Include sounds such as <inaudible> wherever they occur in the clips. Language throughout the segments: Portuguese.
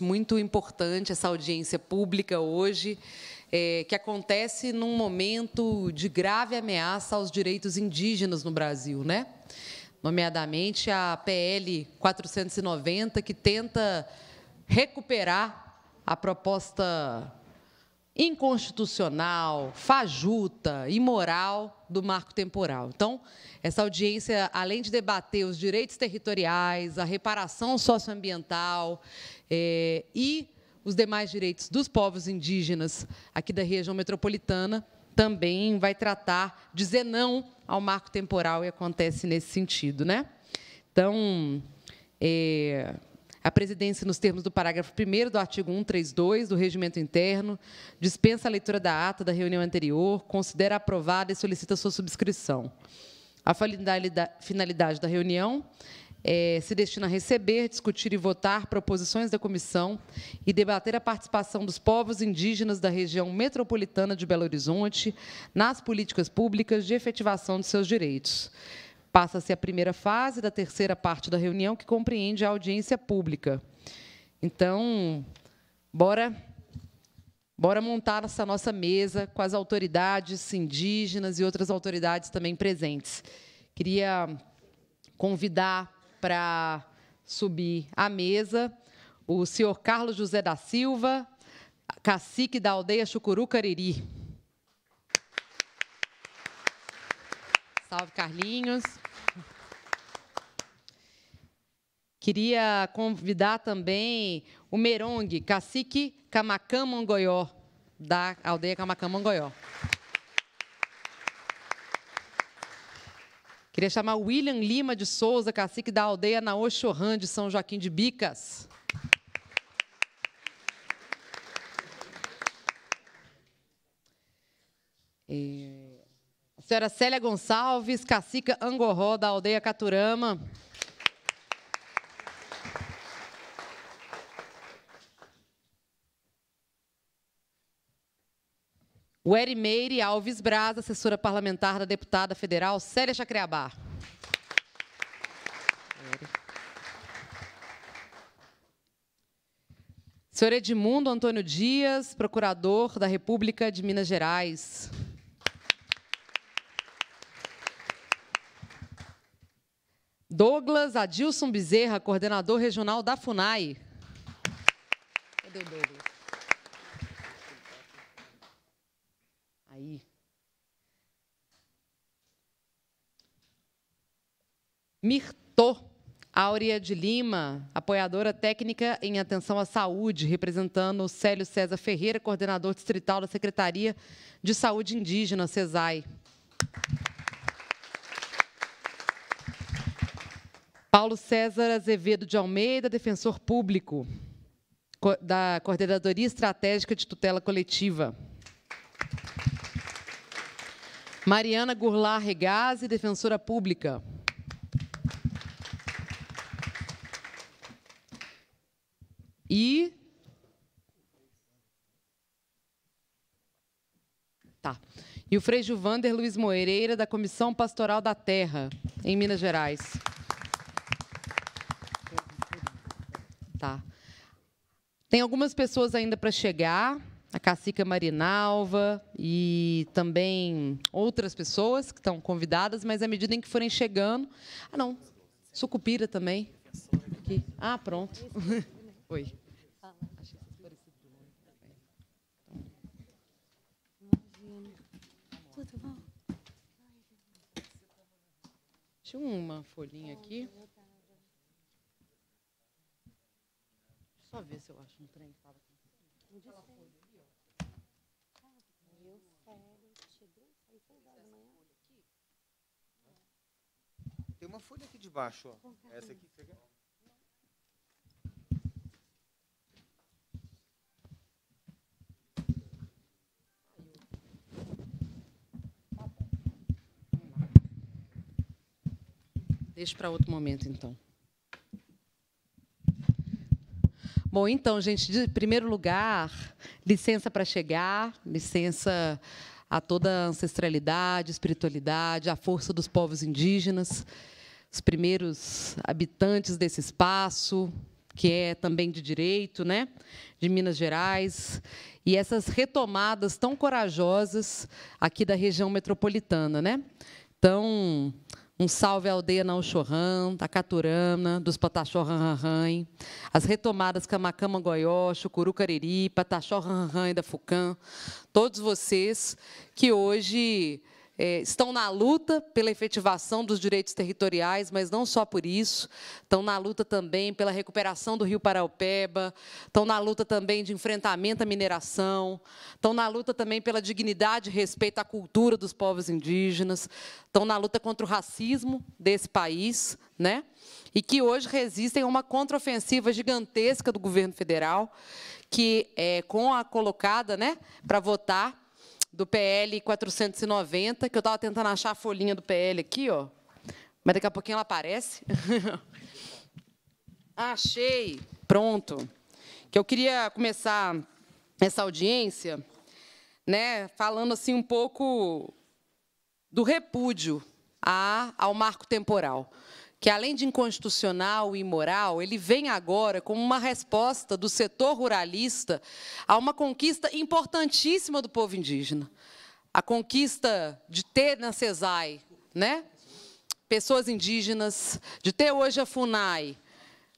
muito importante essa audiência pública hoje, é, que acontece num momento de grave ameaça aos direitos indígenas no Brasil, né? Nomeadamente a PL 490, que tenta recuperar a proposta inconstitucional, fajuta, imoral do marco temporal. Então, essa audiência, além de debater os direitos territoriais, a reparação socioambiental é, e os demais direitos dos povos indígenas aqui da região metropolitana, também vai tratar dizer não ao marco temporal e acontece nesse sentido, né? Então, é, a presidência, nos termos do parágrafo 1 do artigo 132 do Regimento Interno, dispensa a leitura da ata da reunião anterior, considera aprovada e solicita sua subscrição. A finalidade da reunião é, se destina a receber, discutir e votar proposições da comissão e debater a participação dos povos indígenas da região metropolitana de Belo Horizonte nas políticas públicas de efetivação de seus direitos. Passa-se a primeira fase da terceira parte da reunião, que compreende a audiência pública. Então, bora, bora montar essa nossa mesa com as autoridades indígenas e outras autoridades também presentes. Queria convidar para subir à mesa o senhor Carlos José da Silva, cacique da aldeia Chucuru Cariri. Salve, Carlinhos. Queria convidar também o Merong, cacique Camacã Mongoió, da aldeia Camacã Mongoió. Queria chamar William Lima de Souza, cacique da aldeia Naoxorã, de São Joaquim de Bicas. E... É, Senhora Célia Gonçalves, cacica Angorró, da aldeia Caturama. O Meire Alves Braz, assessora parlamentar da deputada federal Célia Chacreabá. Senhor Edmundo Antônio Dias, procurador da República de Minas Gerais. Douglas Adilson Bezerra, coordenador regional da FUNAI. Cadê o Douglas? Aí. Mirto Áurea de Lima, apoiadora técnica em atenção à saúde, representando o Célio César Ferreira, coordenador distrital da Secretaria de Saúde Indígena, CESAI. Paulo César Azevedo de Almeida, defensor público da Coordenadoria Estratégica de Tutela Coletiva. Mariana Gurlar Regazzi, defensora pública. E. Tá. E o Frei Juvander Luiz Moreira, da Comissão Pastoral da Terra, em Minas Gerais. Tá. Tem algumas pessoas ainda para chegar, a cacica Marinalva e também outras pessoas que estão convidadas, mas à medida em que forem chegando... Ah, não, Sucupira também. Aqui. Ah, pronto. <laughs> Oi. Tinha uma folhinha aqui. Só ver se eu acho um trem que estava aqui. Não Tem uma folha aqui de baixo, ó. Essa aqui que Deixa para outro momento, então. Bom, então, gente, de primeiro lugar, licença para chegar, licença a toda a ancestralidade, espiritualidade, a força dos povos indígenas, os primeiros habitantes desse espaço, que é também de direito, né, de Minas Gerais, e essas retomadas tão corajosas aqui da região metropolitana, né? Então, um salve à aldeia Nauchorrã, da Caturana, dos Pataxó Ranranran, as retomadas Camacama Goió, Chucuru Cariri, Pataxó Ranranran da Fucã, todos vocês que hoje é, estão na luta pela efetivação dos direitos territoriais, mas não só por isso, estão na luta também pela recuperação do Rio Paraupeba, estão na luta também de enfrentamento à mineração, estão na luta também pela dignidade e respeito à cultura dos povos indígenas, estão na luta contra o racismo desse país, né? e que hoje resistem a uma contraofensiva gigantesca do governo federal, que é, com a colocada né, para votar do PL 490, que eu estava tentando achar a folhinha do PL aqui, ó. Mas daqui a pouquinho ela aparece. <laughs> Achei. Pronto. Que eu queria começar essa audiência, né, falando assim um pouco do repúdio a, ao marco temporal que, além de inconstitucional e imoral, ele vem agora como uma resposta do setor ruralista a uma conquista importantíssima do povo indígena. A conquista de ter na CESAI né? pessoas indígenas, de ter hoje a FUNAI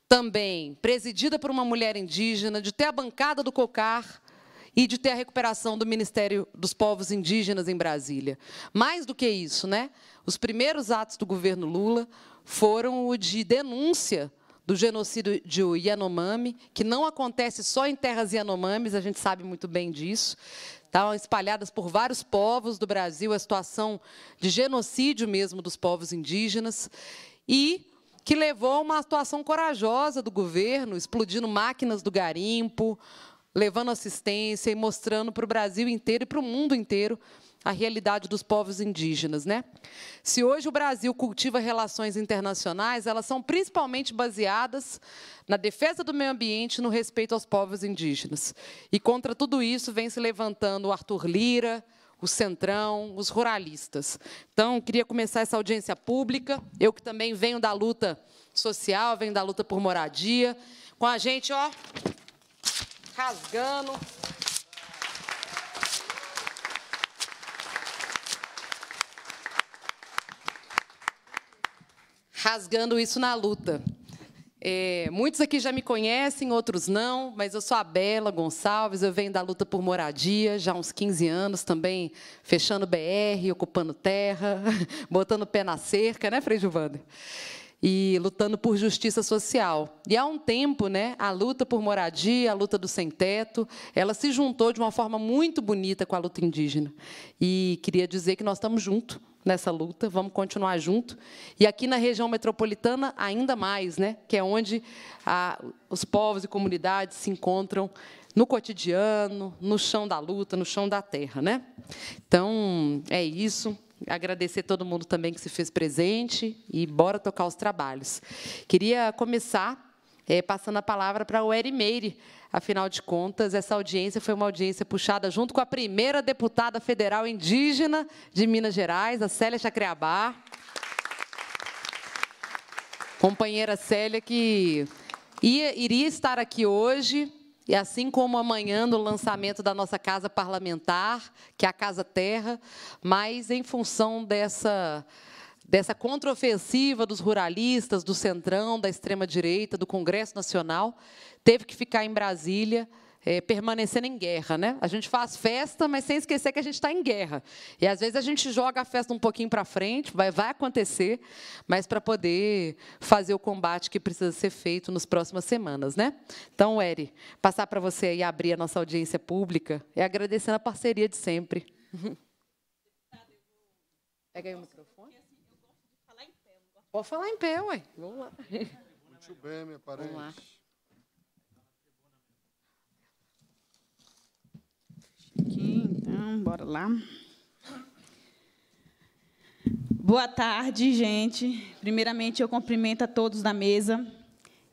também presidida por uma mulher indígena, de ter a bancada do COCAR, e de ter a recuperação do Ministério dos Povos Indígenas em Brasília. Mais do que isso, né? Os primeiros atos do governo Lula foram o de denúncia do genocídio de Yanomami, que não acontece só em terras Yanomamis, a gente sabe muito bem disso. Estavam tá, espalhadas por vários povos do Brasil a situação de genocídio mesmo dos povos indígenas. E que levou a uma atuação corajosa do governo, explodindo máquinas do garimpo, levando assistência e mostrando para o Brasil inteiro e para o mundo inteiro a realidade dos povos indígenas, né? Se hoje o Brasil cultiva relações internacionais, elas são principalmente baseadas na defesa do meio ambiente e no respeito aos povos indígenas. E contra tudo isso vem se levantando o Arthur Lira, o Centrão, os ruralistas. Então, queria começar essa audiência pública. Eu que também venho da luta social, venho da luta por moradia. Com a gente, ó, rasgando, rasgando isso na luta. É, muitos aqui já me conhecem, outros não, mas eu sou a Bela Gonçalves, eu venho da luta por moradia já há uns 15 anos também, fechando BR, ocupando terra, <laughs> botando o pé na cerca, né, Frei Gilvander? E lutando por justiça social. E há um tempo, né, a luta por moradia, a luta do sem-teto, ela se juntou de uma forma muito bonita com a luta indígena. E queria dizer que nós estamos juntos nessa luta, vamos continuar junto. E aqui na região metropolitana, ainda mais, né? que é onde a, os povos e comunidades se encontram no cotidiano, no chão da luta, no chão da terra. Né? Então, é isso. Agradecer todo mundo também que se fez presente e bora tocar os trabalhos. Queria começar é, passando a palavra para o Eri Meire. Afinal de contas, essa audiência foi uma audiência puxada junto com a primeira deputada federal indígena de Minas Gerais, a Célia Chacreabá. Companheira Célia, que ia, iria estar aqui hoje, e assim como amanhã no lançamento da nossa casa parlamentar, que é a Casa Terra, mas em função dessa dessa contraofensiva dos ruralistas, do centrão, da extrema-direita, do Congresso Nacional, teve que ficar em Brasília, é, permanecendo em guerra. Né? A gente faz festa, mas sem esquecer que a gente está em guerra. E, às vezes, a gente joga a festa um pouquinho para frente, vai, vai acontecer, mas para poder fazer o combate que precisa ser feito nas próximas semanas. Né? Então, Eri, passar para você e abrir a nossa audiência pública e agradecendo a parceria de sempre. <laughs> Pega aí o microfone. Pode falar em pé, ué. Vamos lá. Muito bem, minha parente. Vamos lá. Aqui, então, bora lá. Boa tarde, gente. Primeiramente, eu cumprimento a todos da mesa.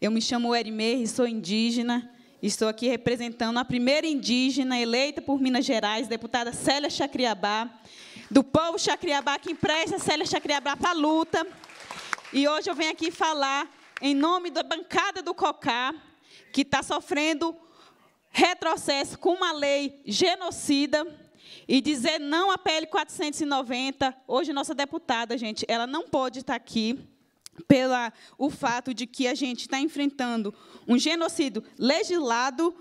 Eu me chamo e sou indígena. Estou aqui representando a primeira indígena eleita por Minas Gerais, deputada Célia Chacriabá, do povo Chacriabá, que empresta Célia Chacriabá para a luta e hoje eu venho aqui falar em nome da bancada do COCÁ, que está sofrendo retrocesso com uma lei genocida e dizer não à PL 490. Hoje, nossa deputada, gente, ela não pode estar tá aqui pela o fato de que a gente está enfrentando um genocídio legislado,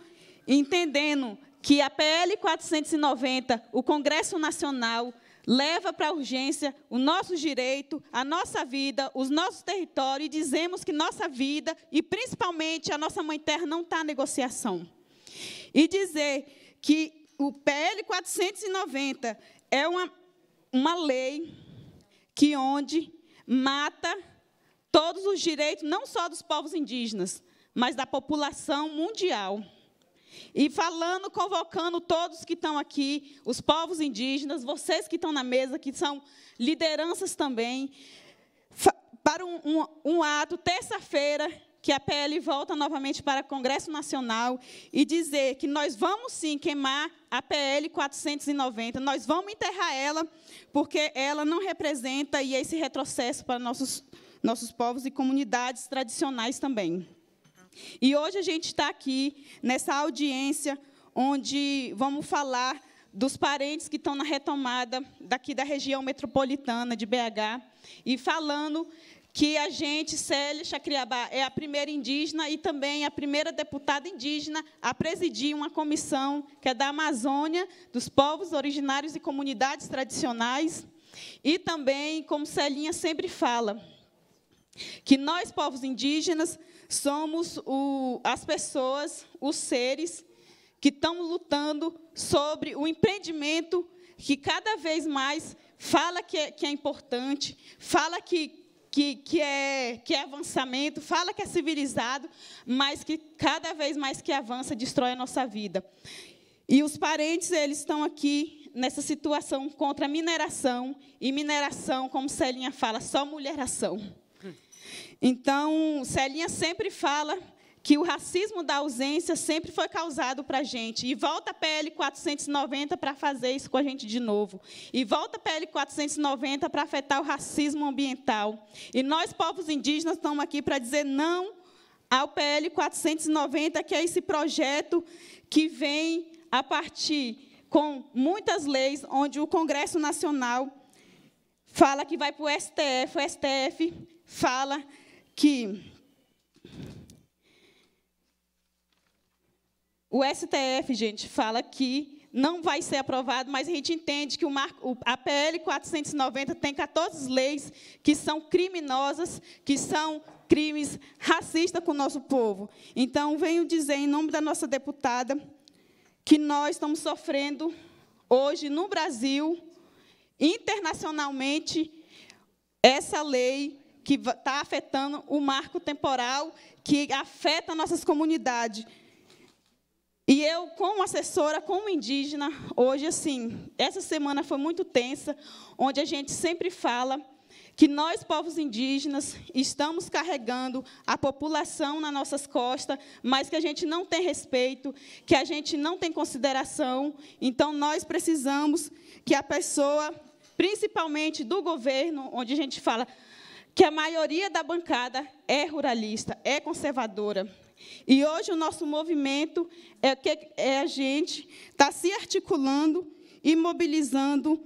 entendendo que a PL 490, o Congresso Nacional, leva para a urgência o nosso direito, a nossa vida, os nossos territórios e dizemos que nossa vida e principalmente a nossa mãe terra não está negociação. E dizer que o PL 490 é uma, uma lei que onde mata todos os direitos, não só dos povos indígenas, mas da população mundial. E falando, convocando todos que estão aqui, os povos indígenas, vocês que estão na mesa, que são lideranças também, para um, um, um ato, terça-feira, que a PL volta novamente para o Congresso Nacional e dizer que nós vamos sim queimar a PL 490, nós vamos enterrar ela, porque ela não representa e esse retrocesso para nossos, nossos povos e comunidades tradicionais também. E hoje a gente está aqui nessa audiência onde vamos falar dos parentes que estão na retomada daqui da região metropolitana de BH e falando que a gente, Célia Chacriabá, é a primeira indígena e também a primeira deputada indígena a presidir uma comissão que é da Amazônia, dos povos originários e comunidades tradicionais. E também, como Celinha sempre fala, que nós, povos indígenas, somos o, as pessoas, os seres que estão lutando sobre o empreendimento que cada vez mais fala que é, que é importante, fala que, que, que, é, que é avançamento, fala que é civilizado, mas que cada vez mais que avança destrói a nossa vida. E os parentes, eles estão aqui nessa situação contra a mineração, e mineração, como Celinha fala, só mulheração. Então, Celinha sempre fala que o racismo da ausência sempre foi causado para a gente. E volta a PL 490 para fazer isso com a gente de novo. E volta a PL 490 para afetar o racismo ambiental. E nós, povos indígenas, estamos aqui para dizer não ao PL 490, que é esse projeto que vem a partir com muitas leis, onde o Congresso Nacional fala que vai para o STF, o STF fala que o STF, gente, fala que não vai ser aprovado, mas a gente entende que o marco, a PL 490 tem 14 leis que são criminosas, que são crimes racistas com o nosso povo. Então, venho dizer, em nome da nossa deputada, que nós estamos sofrendo hoje no Brasil, internacionalmente, essa lei que está afetando o marco temporal, que afeta nossas comunidades. E eu, como assessora, como indígena, hoje, assim, essa semana foi muito tensa, onde a gente sempre fala que nós, povos indígenas, estamos carregando a população nas nossas costas, mas que a gente não tem respeito, que a gente não tem consideração. Então, nós precisamos que a pessoa, principalmente do governo, onde a gente fala, que a maioria da bancada é ruralista, é conservadora. E hoje o nosso movimento é que é a gente está se articulando e mobilizando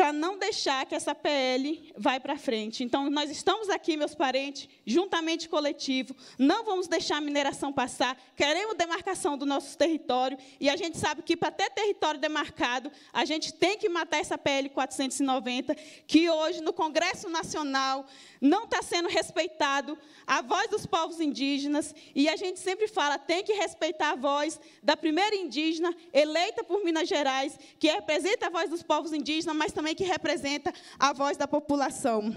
para não deixar que essa PL vá para frente. Então, nós estamos aqui, meus parentes, juntamente coletivo, não vamos deixar a mineração passar, queremos demarcação do nosso território, e a gente sabe que para ter território demarcado, a gente tem que matar essa PL 490, que hoje no Congresso Nacional não está sendo respeitado a voz dos povos indígenas, e a gente sempre fala, tem que respeitar a voz da primeira indígena eleita por Minas Gerais, que representa a voz dos povos indígenas, mas também também que representa a voz da população.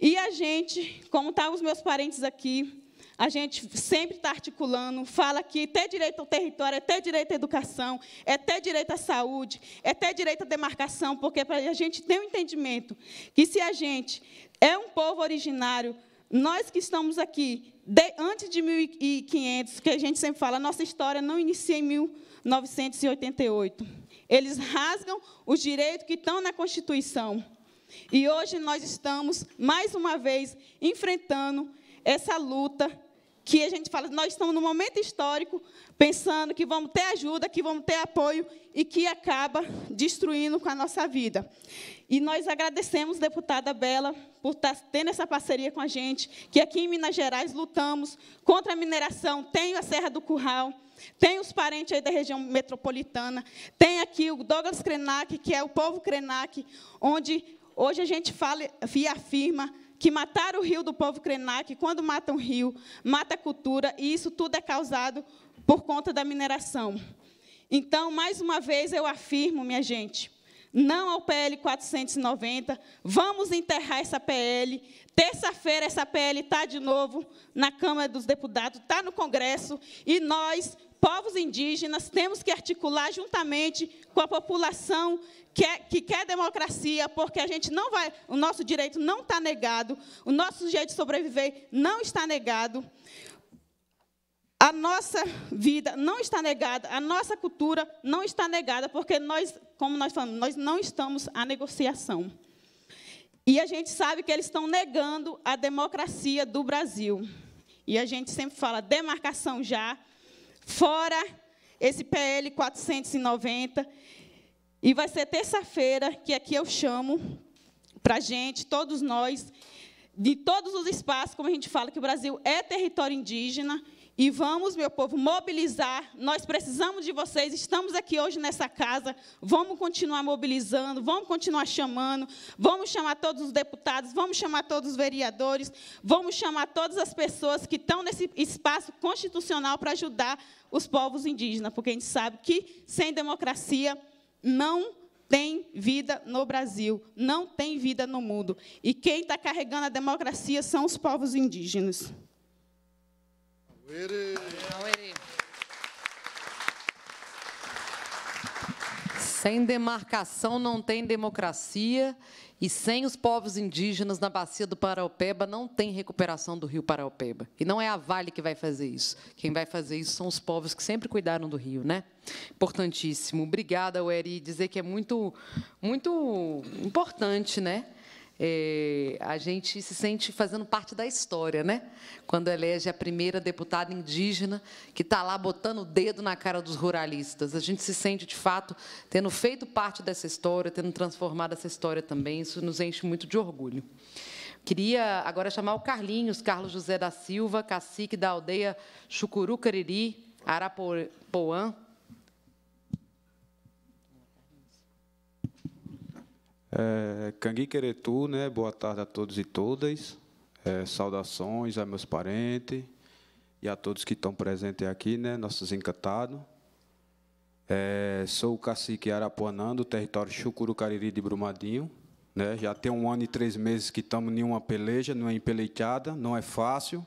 E a gente, como estão tá os meus parentes aqui, a gente sempre está articulando, fala que ter direito ao território, é ter direito à educação, é ter direito à saúde, é ter direito à demarcação, porque a gente tem o um entendimento que se a gente é um povo originário, nós que estamos aqui, de, antes de 1500, que a gente sempre fala, nossa história não inicia em 1988. Eles rasgam os direitos que estão na Constituição. E hoje nós estamos, mais uma vez, enfrentando essa luta que a gente fala, nós estamos num momento histórico, pensando que vamos ter ajuda, que vamos ter apoio e que acaba destruindo com a nossa vida. E nós agradecemos, deputada Bela, por estar tá tendo essa parceria com a gente, que aqui em Minas Gerais lutamos contra a mineração, tem a Serra do Curral, tem os parentes aí da região metropolitana, tem aqui o Douglas Krenak, que é o povo Krenak, onde hoje a gente fala e afirma que mataram o rio do povo Krenak, quando matam o rio, mata a cultura, e isso tudo é causado por conta da mineração. Então, mais uma vez, eu afirmo, minha gente, não ao PL 490, vamos enterrar essa PL. Terça-feira, essa PL está de novo na Câmara dos Deputados, está no Congresso, e nós povos indígenas, temos que articular juntamente com a população que, é, que quer democracia, porque a gente não vai, o nosso direito não está negado, o nosso jeito de sobreviver não está negado, a nossa vida não está negada, a nossa cultura não está negada, porque nós, como nós falamos, nós não estamos à negociação. E a gente sabe que eles estão negando a democracia do Brasil. E a gente sempre fala demarcação já, fora esse PL 490. E vai ser terça-feira, que aqui eu chamo para a gente, todos nós, de todos os espaços, como a gente fala que o Brasil é território indígena, e vamos, meu povo, mobilizar. Nós precisamos de vocês. Estamos aqui hoje nessa casa. Vamos continuar mobilizando, vamos continuar chamando. Vamos chamar todos os deputados, vamos chamar todos os vereadores, vamos chamar todas as pessoas que estão nesse espaço constitucional para ajudar os povos indígenas, porque a gente sabe que sem democracia não tem vida no Brasil, não tem vida no mundo. E quem está carregando a democracia são os povos indígenas. Ueri, Uere. Sem demarcação não tem democracia e sem os povos indígenas na bacia do Paraopeba não tem recuperação do rio Paraopeba. E não é a Vale que vai fazer isso. Quem vai fazer isso são os povos que sempre cuidaram do rio, né? Importantíssimo. Obrigada, Ueri, dizer que é muito muito importante, né? é, a gente se sente fazendo parte da história, né? Quando elege a primeira deputada indígena que está lá botando o dedo na cara dos ruralistas. A gente se sente, de fato, tendo feito parte dessa história, tendo transformado essa história também. Isso nos enche muito de orgulho. Queria agora chamar o Carlinhos, Carlos José da Silva, cacique da aldeia Cariri, Arapoã, É, Cangui Queretu, né? boa tarde a todos e todas. É, saudações a meus parentes e a todos que estão presentes aqui, né? nossos encantados. É, sou o cacique Arapuanã, do território Chucurucariri de Brumadinho. Né? Já tem um ano e três meses que estamos em uma peleja, numa é empeleitada, não é fácil,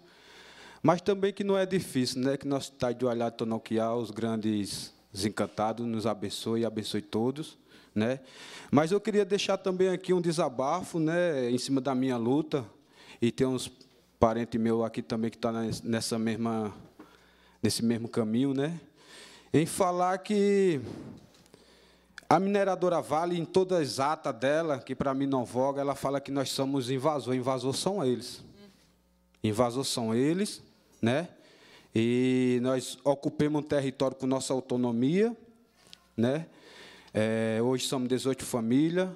mas também que não é difícil, né? que nosso cidade tá de Olhado Tonoquiá, os grandes encantados, nos abençoe e abençoe todos. Né? Mas eu queria deixar também aqui um desabafo né, em cima da minha luta, e tem uns parentes meus aqui também que tá estão nessa mesma, nesse mesmo caminho, né? em falar que a mineradora Vale, em todas as atas dela, que para mim não voga, ela fala que nós somos invasor. Invasor são eles. Invasor são eles, né? E nós ocupemos um território com nossa autonomia, né? É, hoje somos 18 famílias.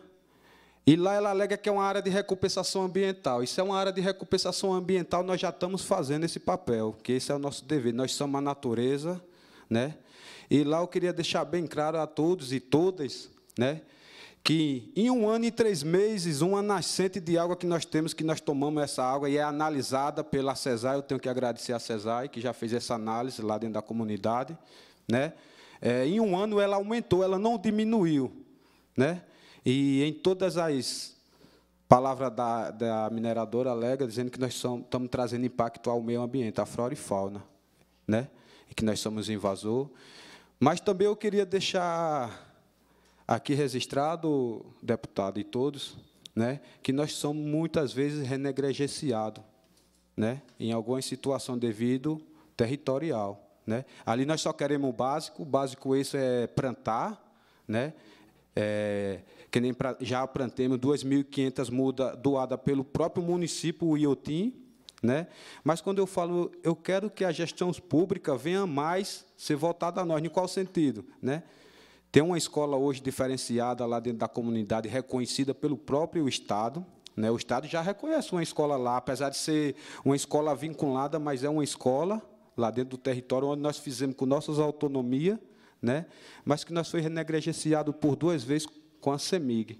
E lá ela alega que é uma área de recompensação ambiental. Isso é uma área de recompensação ambiental, nós já estamos fazendo esse papel, que esse é o nosso dever. Nós somos a natureza, né? E lá eu queria deixar bem claro a todos e todas, né? Que em um ano e três meses, uma nascente de água que nós temos, que nós tomamos essa água e é analisada pela CESAI, eu tenho que agradecer a CESAI, que já fez essa análise lá dentro da comunidade, né? É, em um ano ela aumentou, ela não diminuiu. Né? E em todas as palavras da, da mineradora alega, dizendo que nós somos, estamos trazendo impacto ao meio ambiente, à flora e fauna, né? e que nós somos invasor. Mas também eu queria deixar aqui registrado, deputado e todos, né, que nós somos muitas vezes renegregenciados, né, em algumas situações devido territorial. Né? Ali nós só queremos o básico, o básico isso é plantar, né? É, que nem pra, já plantemos 2.500 mudas doadas pelo próprio município, o Iotim, né? Mas quando eu falo, eu quero que a gestão pública venha mais ser voltada a nós, em qual sentido, né? Tem uma escola hoje diferenciada lá dentro da comunidade, reconhecida pelo próprio Estado, né? O Estado já reconhece uma escola lá, apesar de ser uma escola vinculada, mas é uma escola, lá dentro do território, onde nós fizemos com nossas autonomia, né? mas que nós foi renegregenciado por duas vezes com a CEMIG.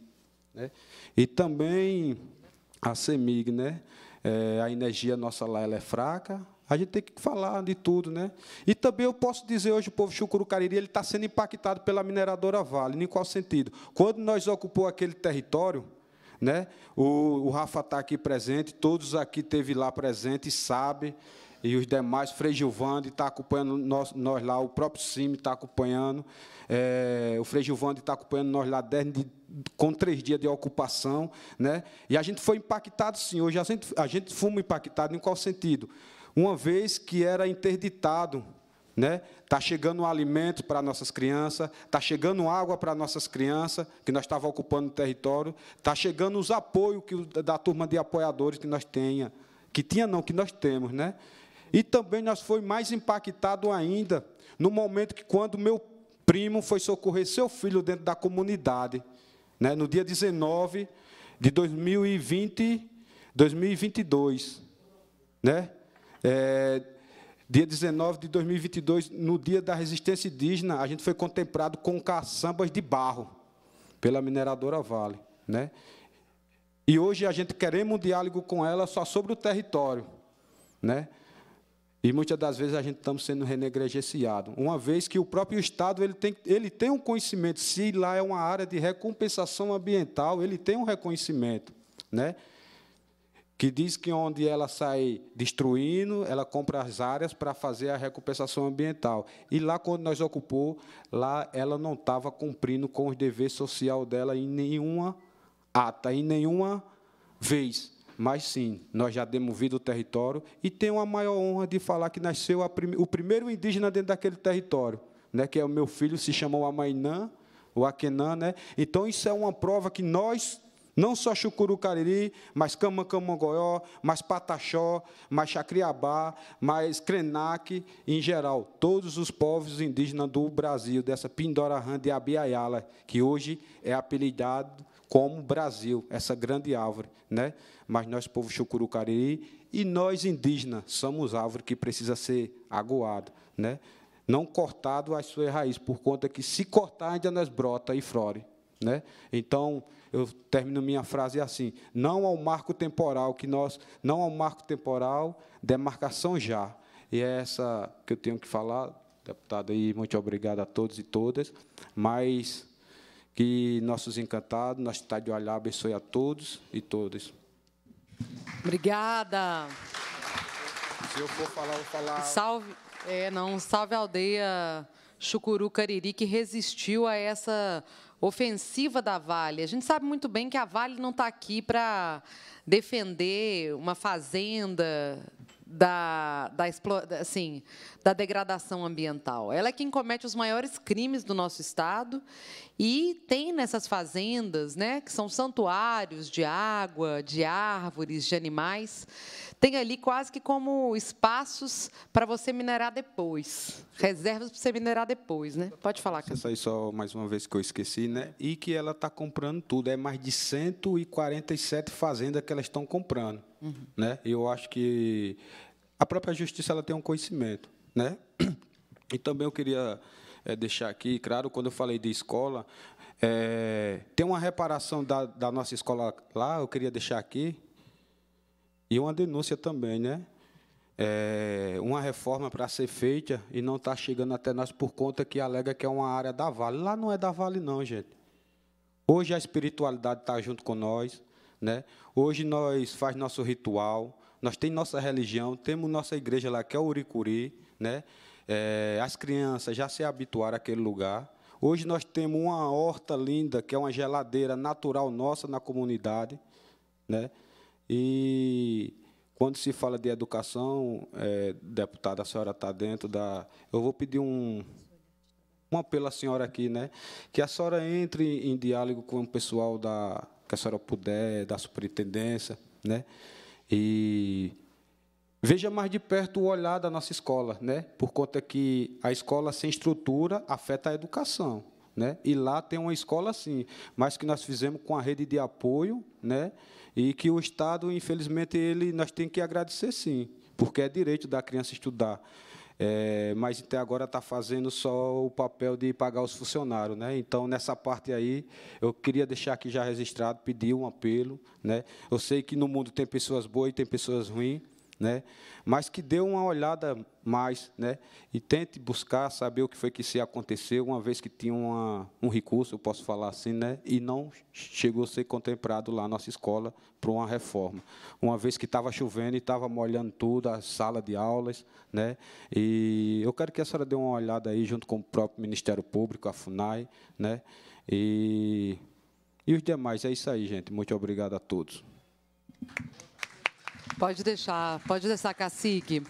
Né? E também a CEMIG, né? É, a energia nossa lá ela é fraca, a gente tem que falar de tudo, né? E também eu posso dizer hoje o povo chucurucariri ele está sendo impactado pela mineradora Vale. Em qual sentido? Quando nós ocupou aquele território, né? O, o Rafa está aqui presente, todos aqui teve lá presente e sabe e os demais, Frei Gilvande está acompanhando nós, nós, lá, o próprio CIMI está acompanhando, é, o Frei Gilvande está acompanhando nós lá de, com três dias de ocupação, né? E a gente foi impactado, sim, hoje a gente, a gente fomos impactados, em qual sentido? Uma vez que era interditado né? Tá chegando um alimento para nossas crianças, tá chegando água para nossas crianças, que nós estávamos ocupando o território, tá chegando os apoios que da turma de apoiadores que nós tenha, que tinha não, que nós temos, né? E também nós foi mais impactado ainda no momento que quando meu primo foi socorrer seu filho dentro da comunidade, né, no dia 19 de 2020, 2022, né? É, dia 19 de 2022, no dia da resistência indígena, a gente foi contemplado com caçambas de barro pela mineradora Vale, né? E hoje a gente queremos um diálogo com ela só sobre o território, né? E muitas das vezes a gente estamos sendo renegregenciado. Uma vez que o próprio Estado ele tem, ele tem um conhecimento, se lá é uma área de recompensação ambiental, ele tem um reconhecimento. Né? Que diz que onde ela sai destruindo, ela compra as áreas para fazer a recompensação ambiental. E lá, quando nós ocupou, lá ela não estava cumprindo com os deveres social dela em nenhuma ata, em nenhuma vez mas sim, nós já demos vida ao território e tenho a maior honra de falar que nasceu prim o primeiro indígena dentro daquele território, né, que é o meu filho, se chamou Amainã, o Aquenã, né? Então isso é uma prova que nós não só Cariri, mas Camacamangoió, mas Pataxó, mas Chacriabá, mas Krenak, em geral, todos os povos indígenas do Brasil, dessa Pindorahã de Abiaiala, que hoje é apelidado como o Brasil, essa grande árvore, né? Mas nós, povo chucurucariri, e nós indígenas somos árvore que precisa ser aguado, né? Não cortado as suas raízes, por conta que se cortar ainda nós brota e flore, né? Então, eu termino minha frase assim: não ao marco temporal que nós, não ao marco temporal, demarcação já. E é essa que eu tenho que falar, deputado, e muito obrigado a todos e todas, mas que nossos encantados, nossa cidade de Olhar abençoe a todos e todas. Obrigada. Se eu for falar, eu vou falar. Salve, é, não, salve a aldeia Chucuru Cariri que resistiu a essa ofensiva da Vale. A gente sabe muito bem que a Vale não está aqui para defender uma fazenda da, da, assim, da degradação ambiental. Ela é quem comete os maiores crimes do nosso Estado e tem nessas fazendas, né, que são santuários de água, de árvores, de animais, tem ali quase que como espaços para você minerar depois, reservas para você minerar depois. Né? Pode falar, Isso aí só mais uma vez que eu esqueci, né? e que ela está comprando tudo, é mais de 147 fazendas que elas estão comprando. Uhum. Né? E eu acho que a própria justiça ela tem um conhecimento. Né? E também eu queria é, deixar aqui, claro, quando eu falei de escola, é, tem uma reparação da, da nossa escola lá, eu queria deixar aqui, e uma denúncia também, né? É, uma reforma para ser feita e não está chegando até nós por conta que alega que é uma área da Vale. Lá não é da Vale, não, gente. Hoje a espiritualidade está junto com nós, né? Hoje nós faz nosso ritual, nós tem nossa religião, temos nossa igreja lá, que é o Uricuri. Né? É, as crianças já se habituaram àquele lugar. Hoje nós temos uma horta linda, que é uma geladeira natural nossa na comunidade. Né? E quando se fala de educação, é, deputada, a senhora está dentro da. Eu vou pedir um, um apelo à senhora aqui, né? Que a senhora entre em diálogo com o pessoal da, que a senhora puder, da superintendência, né? E veja mais de perto o olhar da nossa escola, né? Por conta que a escola sem estrutura afeta a educação, né? E lá tem uma escola assim, mas que nós fizemos com a rede de apoio, né? E que o Estado, infelizmente, ele nós tem que agradecer sim, porque é direito da criança estudar é, mas até agora está fazendo só o papel de pagar os funcionários. Né? Então, nessa parte aí, eu queria deixar aqui já registrado, pedir um apelo. Né? Eu sei que no mundo tem pessoas boas e tem pessoas ruins, né? Mas que dê uma olhada mais, né? E tente buscar saber o que foi que se aconteceu, uma vez que tinha uma, um recurso, eu posso falar assim, né? E não chegou a ser contemplado lá na nossa escola para uma reforma. Uma vez que estava chovendo e estava molhando tudo, a sala de aulas, né? E eu quero que a senhora dê uma olhada aí junto com o próprio Ministério Público, a FUNAI, né? E e os demais, é isso aí, gente. Muito obrigado a todos. Pode deixar, pode deixar, cacique.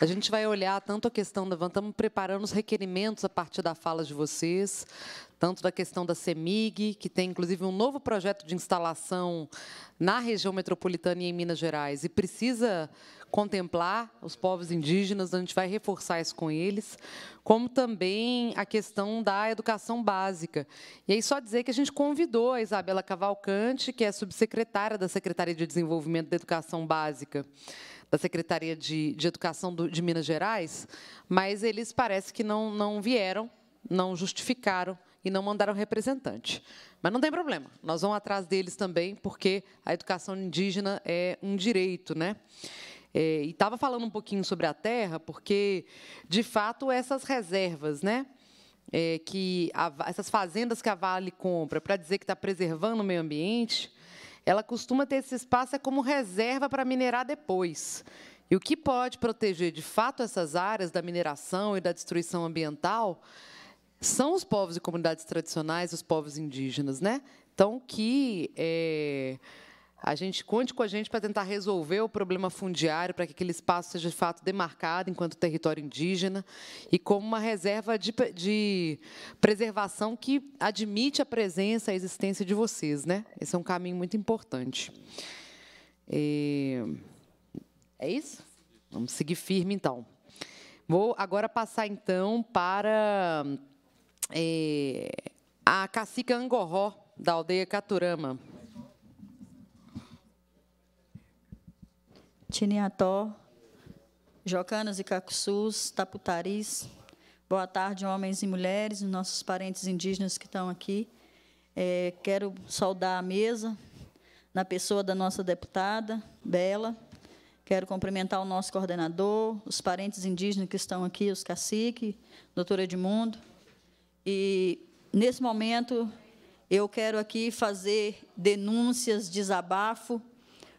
A gente vai olhar tanto a questão da. Estamos preparando os requerimentos a partir da fala de vocês, tanto da questão da CEMIG, que tem inclusive um novo projeto de instalação na região metropolitana e em Minas Gerais, e precisa contemplar os povos indígenas, a gente vai reforçar isso com eles, como também a questão da educação básica. E aí só dizer que a gente convidou a Isabela Cavalcante, que é subsecretária da Secretaria de Desenvolvimento da Educação Básica da Secretaria de, de Educação do, de Minas Gerais, mas eles parece que não, não vieram, não justificaram e não mandaram representante. Mas não tem problema, nós vamos atrás deles também, porque a educação indígena é um direito, né? É, e estava falando um pouquinho sobre a terra, porque, de fato, essas reservas, né? É, que a, essas fazendas que a Vale compra para dizer que está preservando o meio ambiente, ela costuma ter esse espaço é como reserva para minerar depois. E o que pode proteger, de fato, essas áreas da mineração e da destruição ambiental são os povos e comunidades tradicionais, os povos indígenas. Né? Então, que... É, a gente conte com a gente para tentar resolver o problema fundiário, para que aquele espaço seja de fato demarcado enquanto território indígena e como uma reserva de, de preservação que admite a presença, a existência de vocês, né? Esse é um caminho muito importante. E... É isso? Vamos seguir firme então. Vou agora passar então para é, a cacica Angorró da aldeia Caturama. Tiniató, Jocanas e Cacussus, Taputaris. Boa tarde, homens e mulheres, nossos parentes indígenas que estão aqui. É, quero saudar a mesa na pessoa da nossa deputada, Bela. Quero cumprimentar o nosso coordenador, os parentes indígenas que estão aqui, os caciques, doutora Edmundo. E, nesse momento, eu quero aqui fazer denúncias, desabafo,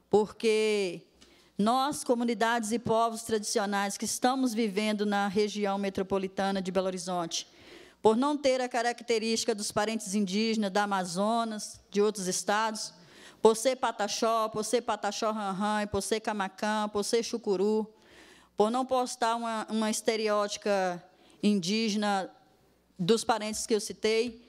porque nós, comunidades e povos tradicionais que estamos vivendo na região metropolitana de Belo Horizonte, por não ter a característica dos parentes indígenas da Amazonas, de outros estados, por ser pataxó, por ser pataxó ranran, por ser camacã, por ser chucuru, por não postar uma, uma estereótica indígena dos parentes que eu citei,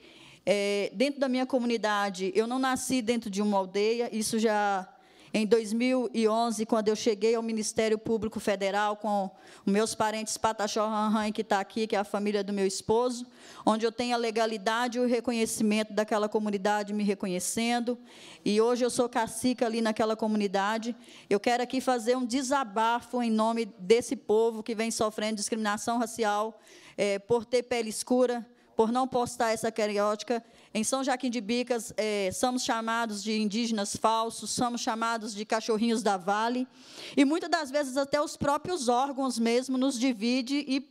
é, dentro da minha comunidade, eu não nasci dentro de uma aldeia, isso já em 2011, quando eu cheguei ao Ministério Público Federal com meus parentes Pataxó Ranhan, que está aqui, que é a família do meu esposo, onde eu tenho a legalidade e o reconhecimento daquela comunidade me reconhecendo, e hoje eu sou cacica ali naquela comunidade, eu quero aqui fazer um desabafo em nome desse povo que vem sofrendo discriminação racial, é, por ter pele escura, por não postar essa cariótica, em São Jaquim de Bicas, é, somos chamados de indígenas falsos, somos chamados de cachorrinhos da Vale, e muitas das vezes até os próprios órgãos mesmo nos dividem e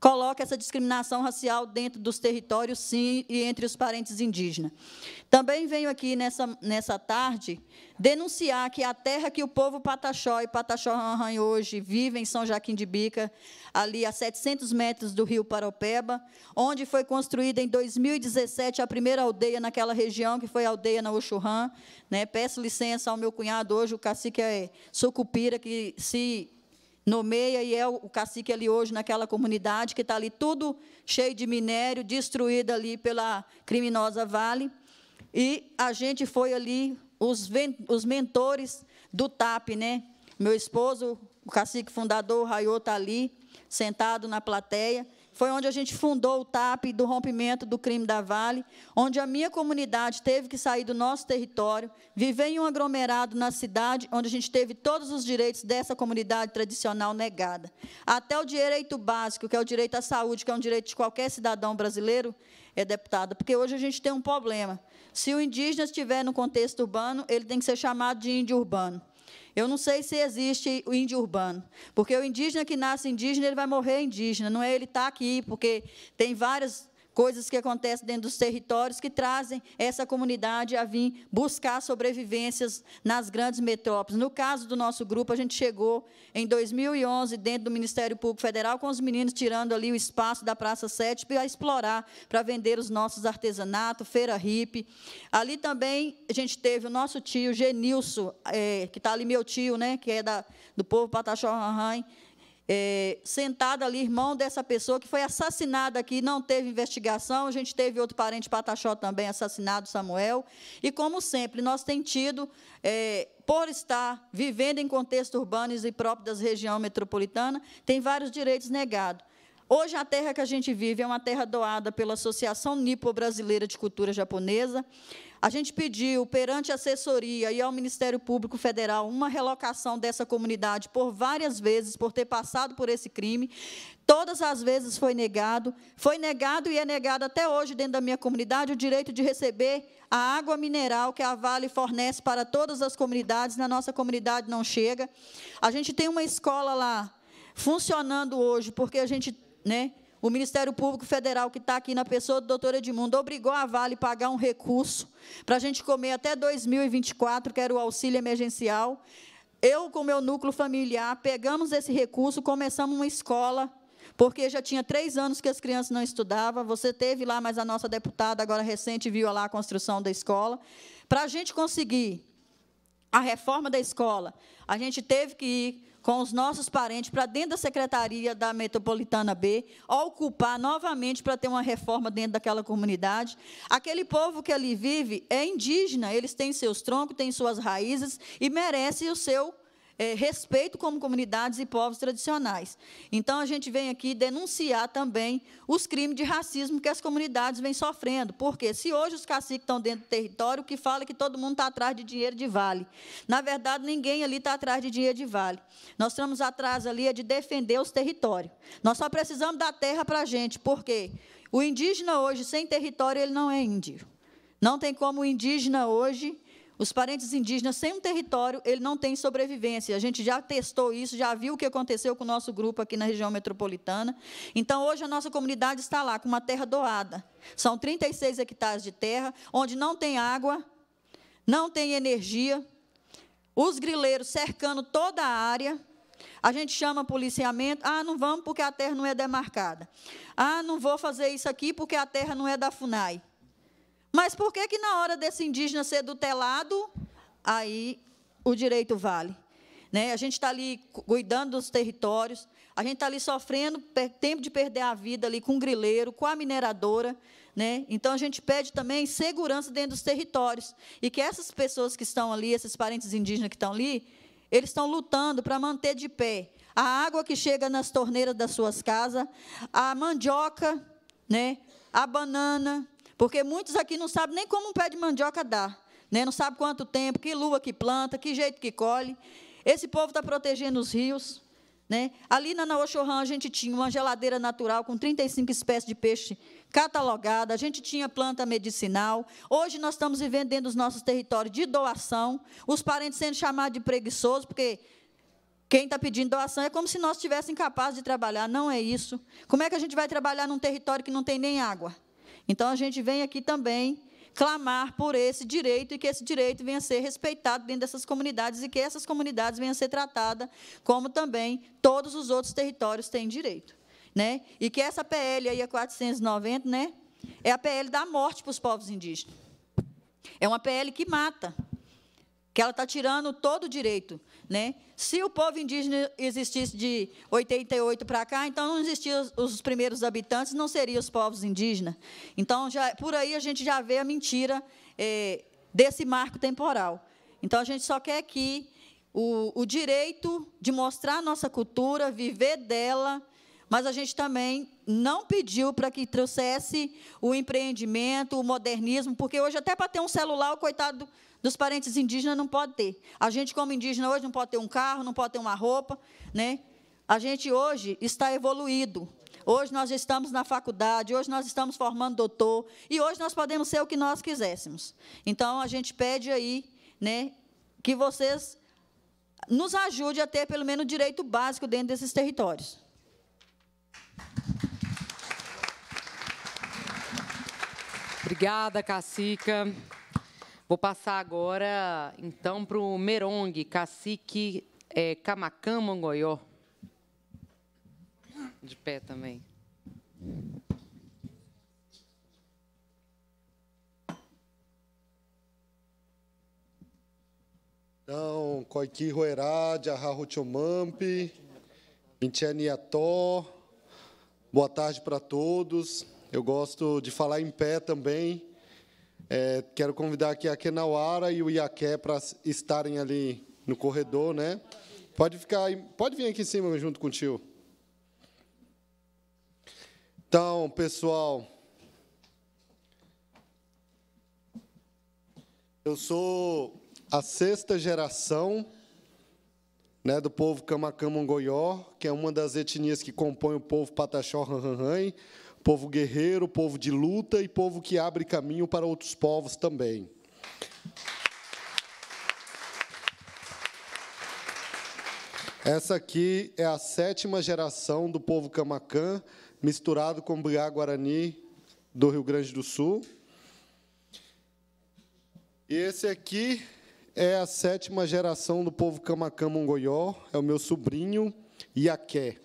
coloca essa discriminação racial dentro dos territórios, sim, e entre os parentes indígenas. Também venho aqui nessa, nessa tarde denunciar que a terra que o povo Pataxó e Pataxó-Ranhan hoje vivem em São Joaquim de Bica, ali a 700 metros do rio Paropeba, onde foi construída em 2017 a primeira aldeia naquela região, que foi a aldeia na Oxurran. Né? Peço licença ao meu cunhado hoje, o cacique é Sucupira, que se nomeia e é o cacique ali hoje naquela comunidade que está ali tudo cheio de minério, destruída ali pela criminosa Vale. E a gente foi ali os, os mentores do TAP, né? Meu esposo, o cacique fundador, Raiô, está ali, sentado na plateia. Foi onde a gente fundou o TAP do rompimento do crime da Vale, onde a minha comunidade teve que sair do nosso território, viver em um aglomerado na cidade, onde a gente teve todos os direitos dessa comunidade tradicional negada. Até o direito básico, que é o direito à saúde, que é um direito de qualquer cidadão brasileiro, é deputada, porque hoje a gente tem um problema. Se o indígena estiver no contexto urbano, ele tem que ser chamado de índio urbano. Eu não sei se existe o índio urbano, porque o indígena que nasce indígena, ele vai morrer indígena, não é ele estar tá aqui, porque tem várias coisas que acontecem dentro dos territórios que trazem essa comunidade a vir buscar sobrevivências nas grandes metrópoles. No caso do nosso grupo, a gente chegou em 2011 dentro do Ministério Público Federal com os meninos tirando ali o espaço da Praça 7 para explorar, para vender os nossos artesanatos, feira hippie. Ali também a gente teve o nosso tio Genilson, é, que está ali meu tio, né, que é da, do povo Pataxó Ranhan, é, sentada ali, irmão dessa pessoa que foi assassinada aqui, não teve investigação. A gente teve outro parente Pataxó também assassinado, Samuel. E, como sempre, nós temos tido, é, por estar vivendo em contexto urbano e próprio das regiões metropolitana, tem vários direitos negados. Hoje a terra que a gente vive é uma terra doada pela Associação Nipo Brasileira de Cultura Japonesa. A gente pediu perante a assessoria e ao Ministério Público Federal uma relocação dessa comunidade por várias vezes por ter passado por esse crime. Todas as vezes foi negado, foi negado e é negado até hoje dentro da minha comunidade o direito de receber a água mineral que a Vale fornece para todas as comunidades. Na nossa comunidade não chega. A gente tem uma escola lá funcionando hoje porque a gente né? O Ministério Público Federal, que está aqui na pessoa do doutor Edmundo, obrigou a Vale a pagar um recurso para a gente comer até 2024, que era o auxílio emergencial. Eu, com meu núcleo familiar, pegamos esse recurso, começamos uma escola, porque já tinha três anos que as crianças não estudavam. Você teve lá, mas a nossa deputada, agora recente, viu lá a construção da escola. Para a gente conseguir a reforma da escola, a gente teve que ir com os nossos parentes para dentro da secretaria da Metropolitana B, ocupar novamente para ter uma reforma dentro daquela comunidade. Aquele povo que ali vive é indígena, eles têm seus troncos, têm suas raízes e merece o seu é, respeito como comunidades e povos tradicionais. Então, a gente vem aqui denunciar também os crimes de racismo que as comunidades vêm sofrendo. Porque se hoje os caciques estão dentro do território, o que fala é que todo mundo está atrás de dinheiro de vale. Na verdade, ninguém ali está atrás de dinheiro de vale. Nós estamos atrás ali é de defender os territórios. Nós só precisamos da terra para a gente, porque o indígena hoje, sem território, ele não é índio. Não tem como o indígena hoje os parentes indígenas sem um território, ele não tem sobrevivência. A gente já testou isso, já viu o que aconteceu com o nosso grupo aqui na região metropolitana. Então, hoje a nossa comunidade está lá com uma terra doada. São 36 hectares de terra onde não tem água, não tem energia. Os grileiros cercando toda a área, a gente chama policiamento, ah, não vamos porque a terra não é demarcada. Ah, não vou fazer isso aqui porque a terra não é da FUNAI. Mas por que, que na hora desse indígena ser tutelado, aí o direito vale? Né? A gente está ali cuidando dos territórios, a gente está ali sofrendo, tempo de perder a vida ali com o grileiro, com a mineradora. Né? Então, a gente pede também segurança dentro dos territórios. E que essas pessoas que estão ali, esses parentes indígenas que estão ali, eles estão lutando para manter de pé a água que chega nas torneiras das suas casas, a mandioca, né? a banana, porque muitos aqui não sabem nem como um pé de mandioca dá, né? não sabe quanto tempo, que lua que planta, que jeito que colhe. Esse povo está protegendo os rios. Né? Ali na Naoxorã, a gente tinha uma geladeira natural com 35 espécies de peixe catalogada, a gente tinha planta medicinal. Hoje nós estamos vivendo dentro dos nossos territórios de doação, os parentes sendo chamados de preguiçosos, porque quem está pedindo doação é como se nós estivéssemos incapazes de trabalhar, não é isso. Como é que a gente vai trabalhar num território que não tem nem água? Então a gente vem aqui também clamar por esse direito e que esse direito venha a ser respeitado dentro dessas comunidades e que essas comunidades venham a ser tratadas como também todos os outros territórios têm direito. Né? E que essa PL aí, a 490, né, é a PL da morte para os povos indígenas. É uma PL que mata que ela está tirando todo o direito. Né? Se o povo indígena existisse de 88 para cá, então não existiam os primeiros habitantes, não seriam os povos indígenas. Então, já, por aí a gente já vê a mentira é, desse marco temporal. Então, a gente só quer que o, o direito de mostrar a nossa cultura, viver dela, mas a gente também não pediu para que trouxesse o empreendimento, o modernismo, porque hoje, até para ter um celular, o coitado dos parentes indígenas não pode ter. A gente, como indígena, hoje não pode ter um carro, não pode ter uma roupa, né? A gente hoje está evoluído. Hoje nós estamos na faculdade, hoje nós estamos formando doutor, e hoje nós podemos ser o que nós quiséssemos. Então a gente pede aí, né, que vocês nos ajudem a ter pelo menos direito básico dentro desses territórios. Obrigada, Cacica. Vou passar agora, então, para o Merong, cacique é, Camacã Mongoió. De pé também. Então, Koiki Roeradia, Rahuchomamp, Intianiató, boa tarde para todos. Eu gosto de falar em pé também, é, quero convidar aqui a Kenawara e o Iaqué para estarem ali no corredor, né? Pode ficar, aí, pode vir aqui em cima junto com o tio. Então, pessoal, eu sou a sexta geração né, do povo Camacã-Mongoió, que é uma das etnias que compõe o povo Pataxó Ranranhai. Povo guerreiro, povo de luta e povo que abre caminho para outros povos também. Essa aqui é a sétima geração do povo Camacan, misturado com Briá Guarani do Rio Grande do Sul. E esse aqui é a sétima geração do povo camacã Mongoió, é o meu sobrinho Iaqué.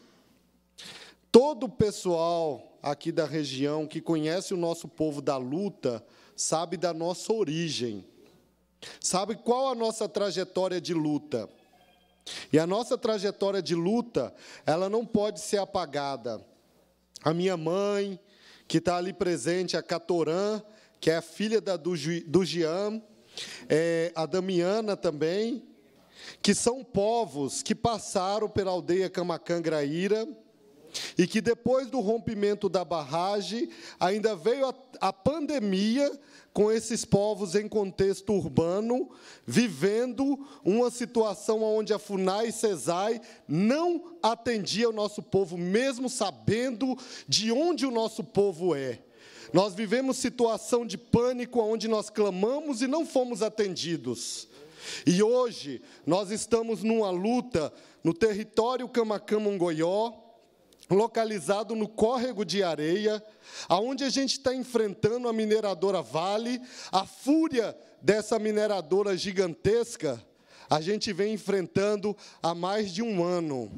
Todo o pessoal aqui da região, que conhece o nosso povo da luta, sabe da nossa origem, sabe qual a nossa trajetória de luta. E a nossa trajetória de luta, ela não pode ser apagada. A minha mãe, que está ali presente, a Catorã, que é a filha da, do, do Jean, é, a Damiana também, que são povos que passaram pela aldeia Camacangraíra e que depois do rompimento da barragem ainda veio a, a pandemia com esses povos em contexto urbano, vivendo uma situação onde a FUNAI e CESAI não atendia o nosso povo, mesmo sabendo de onde o nosso povo é. Nós vivemos situação de pânico onde nós clamamos e não fomos atendidos. E hoje nós estamos numa luta no território Camacama-Ungoió, localizado no córrego de areia, aonde a gente está enfrentando a mineradora Vale, a fúria dessa mineradora gigantesca, a gente vem enfrentando há mais de um ano.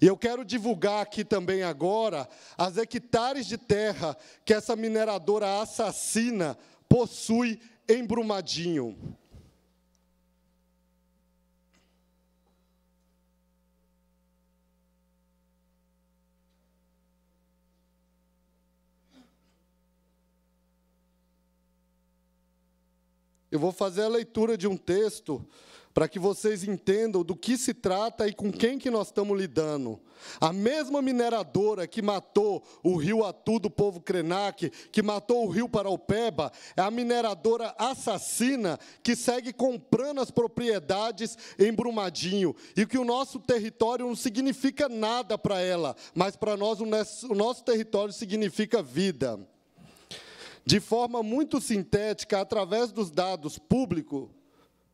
E eu quero divulgar aqui também agora as hectares de terra que essa mineradora assassina possui em Brumadinho. Eu vou fazer a leitura de um texto para que vocês entendam do que se trata e com quem que nós estamos lidando. A mesma mineradora que matou o rio Atu do povo Krenak, que matou o rio Paraupeba, é a mineradora assassina que segue comprando as propriedades em Brumadinho. E que o nosso território não significa nada para ela, mas para nós o nosso território significa vida de forma muito sintética, através dos dados público,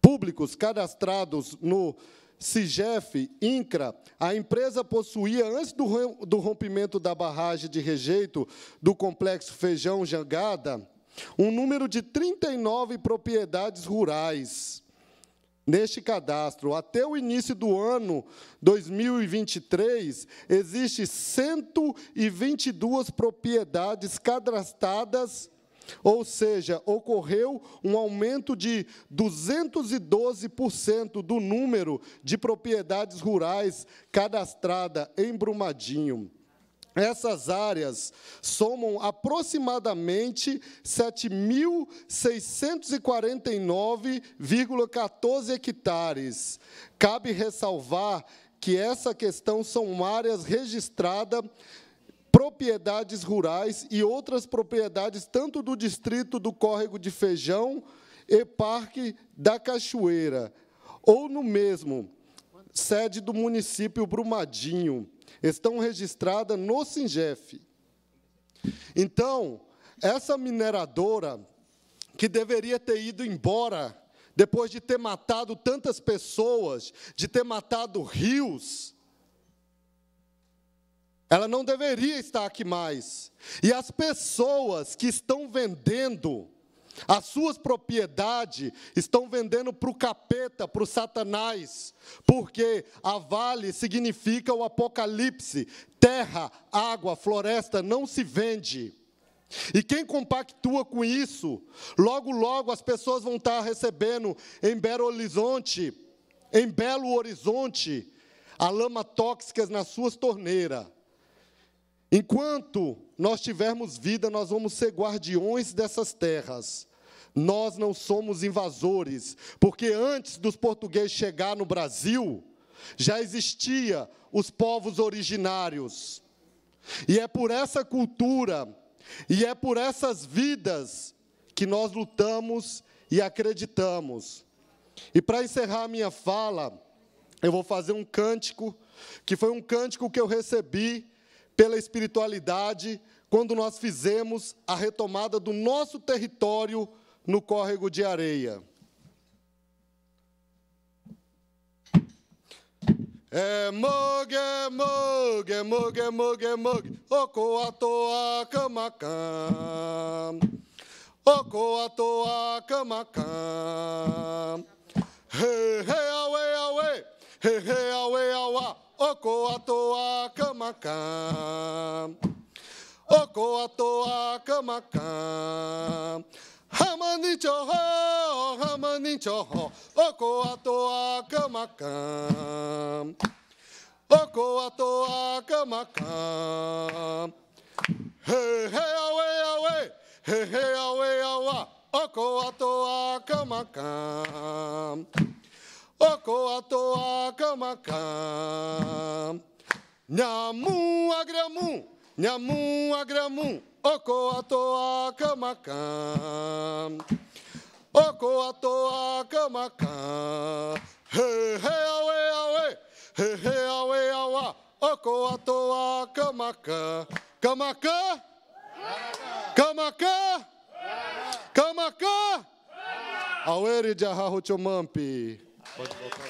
públicos cadastrados no CIGEF, INCRA, a empresa possuía, antes do rompimento da barragem de rejeito do complexo Feijão Jangada, um número de 39 propriedades rurais neste cadastro. Até o início do ano 2023, existe 122 propriedades cadastradas ou seja, ocorreu um aumento de 212% do número de propriedades rurais cadastradas em Brumadinho. Essas áreas somam aproximadamente 7.649,14 hectares. Cabe ressalvar que essa questão são áreas registradas propriedades rurais e outras propriedades, tanto do distrito do Córrego de Feijão e Parque da Cachoeira, ou no mesmo, sede do município Brumadinho, estão registradas no Singef. Então, essa mineradora, que deveria ter ido embora, depois de ter matado tantas pessoas, de ter matado rios, ela não deveria estar aqui mais. E as pessoas que estão vendendo as suas propriedades, estão vendendo para o capeta, para o Satanás, porque a vale significa o apocalipse. Terra, água, floresta não se vende. E quem compactua com isso, logo, logo as pessoas vão estar recebendo em Belo Horizonte, em Belo Horizonte, a lama tóxica nas suas torneiras. Enquanto nós tivermos vida, nós vamos ser guardiões dessas terras. Nós não somos invasores, porque antes dos portugueses chegar no Brasil, já existia os povos originários. E é por essa cultura e é por essas vidas que nós lutamos e acreditamos. E para encerrar a minha fala, eu vou fazer um cântico, que foi um cântico que eu recebi pela espiritualidade quando nós fizemos a retomada do nosso território no córrego de areia. É mogue, mogue, mogue, mogue, mogue, oco atoa camacam, oco atoa camacam. He, he, awe, awe, he, he, awe, awa. Oko atoa kamaka. Oko atoa kamaka. Hamani choho, hamani choho. Oko atoa kamaka. Oko atoa kamaka. Hey, hey, away, away. Hey, hey, away, awa. Oko atoa kamaka. Oko atoa kamaka. Nyamu agramu, nyamu agramu, oko atoa kamaka. Oko atoa kamaka. He he awe awe, he he awe awa, oko atoa kamaka. Kamaka? Kamaka? Kamaka? Aueri de Arra mampi. Pode voltar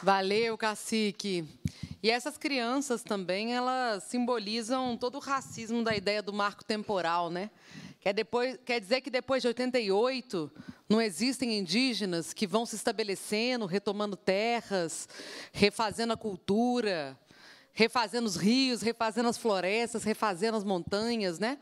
Valeu, cacique. E essas crianças também, elas simbolizam todo o racismo da ideia do marco temporal, né? Quer, depois, quer dizer que depois de 88 não existem indígenas que vão se estabelecendo, retomando terras, refazendo a cultura, refazendo os rios, refazendo as florestas, refazendo as montanhas, né?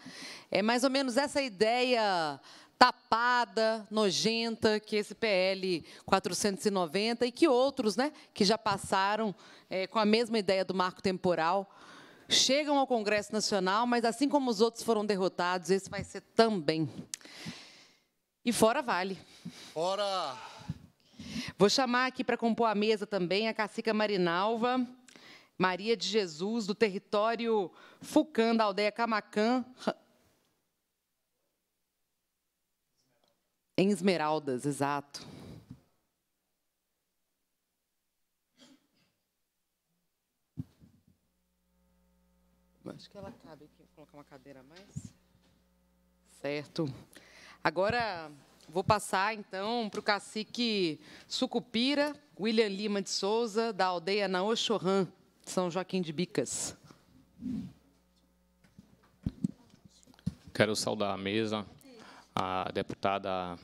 É mais ou menos essa ideia tapada, nojenta que esse PL 490 e que outros, né, que já passaram é, com a mesma ideia do marco temporal, chegam ao Congresso Nacional, mas assim como os outros foram derrotados, esse vai ser também. E fora vale. Fora! Vou chamar aqui para compor a mesa também a cacica Marinalva, Maria de Jesus, do território Fucã, da aldeia Camacã, Em Esmeraldas, exato. Acho que ela cabe aqui. Vou colocar uma cadeira a mais. Certo. Agora vou passar então para o cacique Sucupira, William Lima de Souza, da aldeia Naoxorran, São Joaquim de Bicas. Quero saudar a mesa, a deputada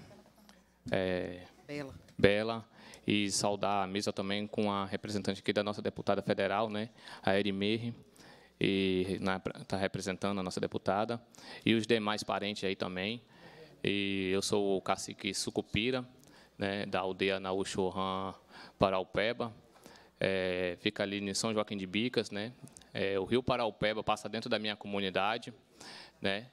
é, Bela. Bela e saudar a mesa também com a representante aqui da nossa deputada federal, né, a Erimeire, e está representando a nossa deputada, e os demais parentes aí também. E eu sou o cacique Sucupira, né, da aldeia Nauxorran Paraupeba, é, fica ali em São Joaquim de Bicas, né, é, o rio Paraupeba passa dentro da minha comunidade, né,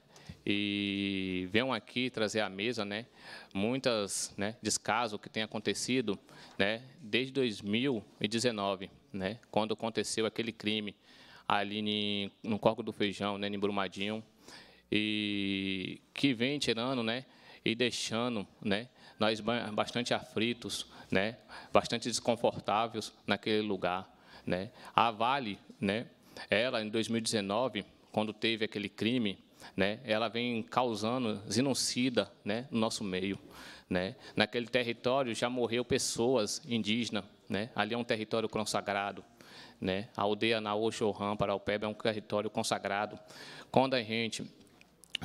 e venham aqui trazer à mesa, né, muitas, né, descaso que tem acontecido, né, desde 2019, né, quando aconteceu aquele crime ali no Corco do Feijão, né, em Brumadinho, e que vem tirando, né, e deixando, né, nós bastante aflitos, né, bastante desconfortáveis naquele lugar, né. A Vale, né, ela em 2019, quando teve aquele crime, né? Ela vem causando genocida, né, no nosso meio, né? Naquele território já morreu pessoas indígenas, né? Ali é um território consagrado, né? A aldeia Naoxorran, Paraupeba, é um território consagrado. Quando a gente,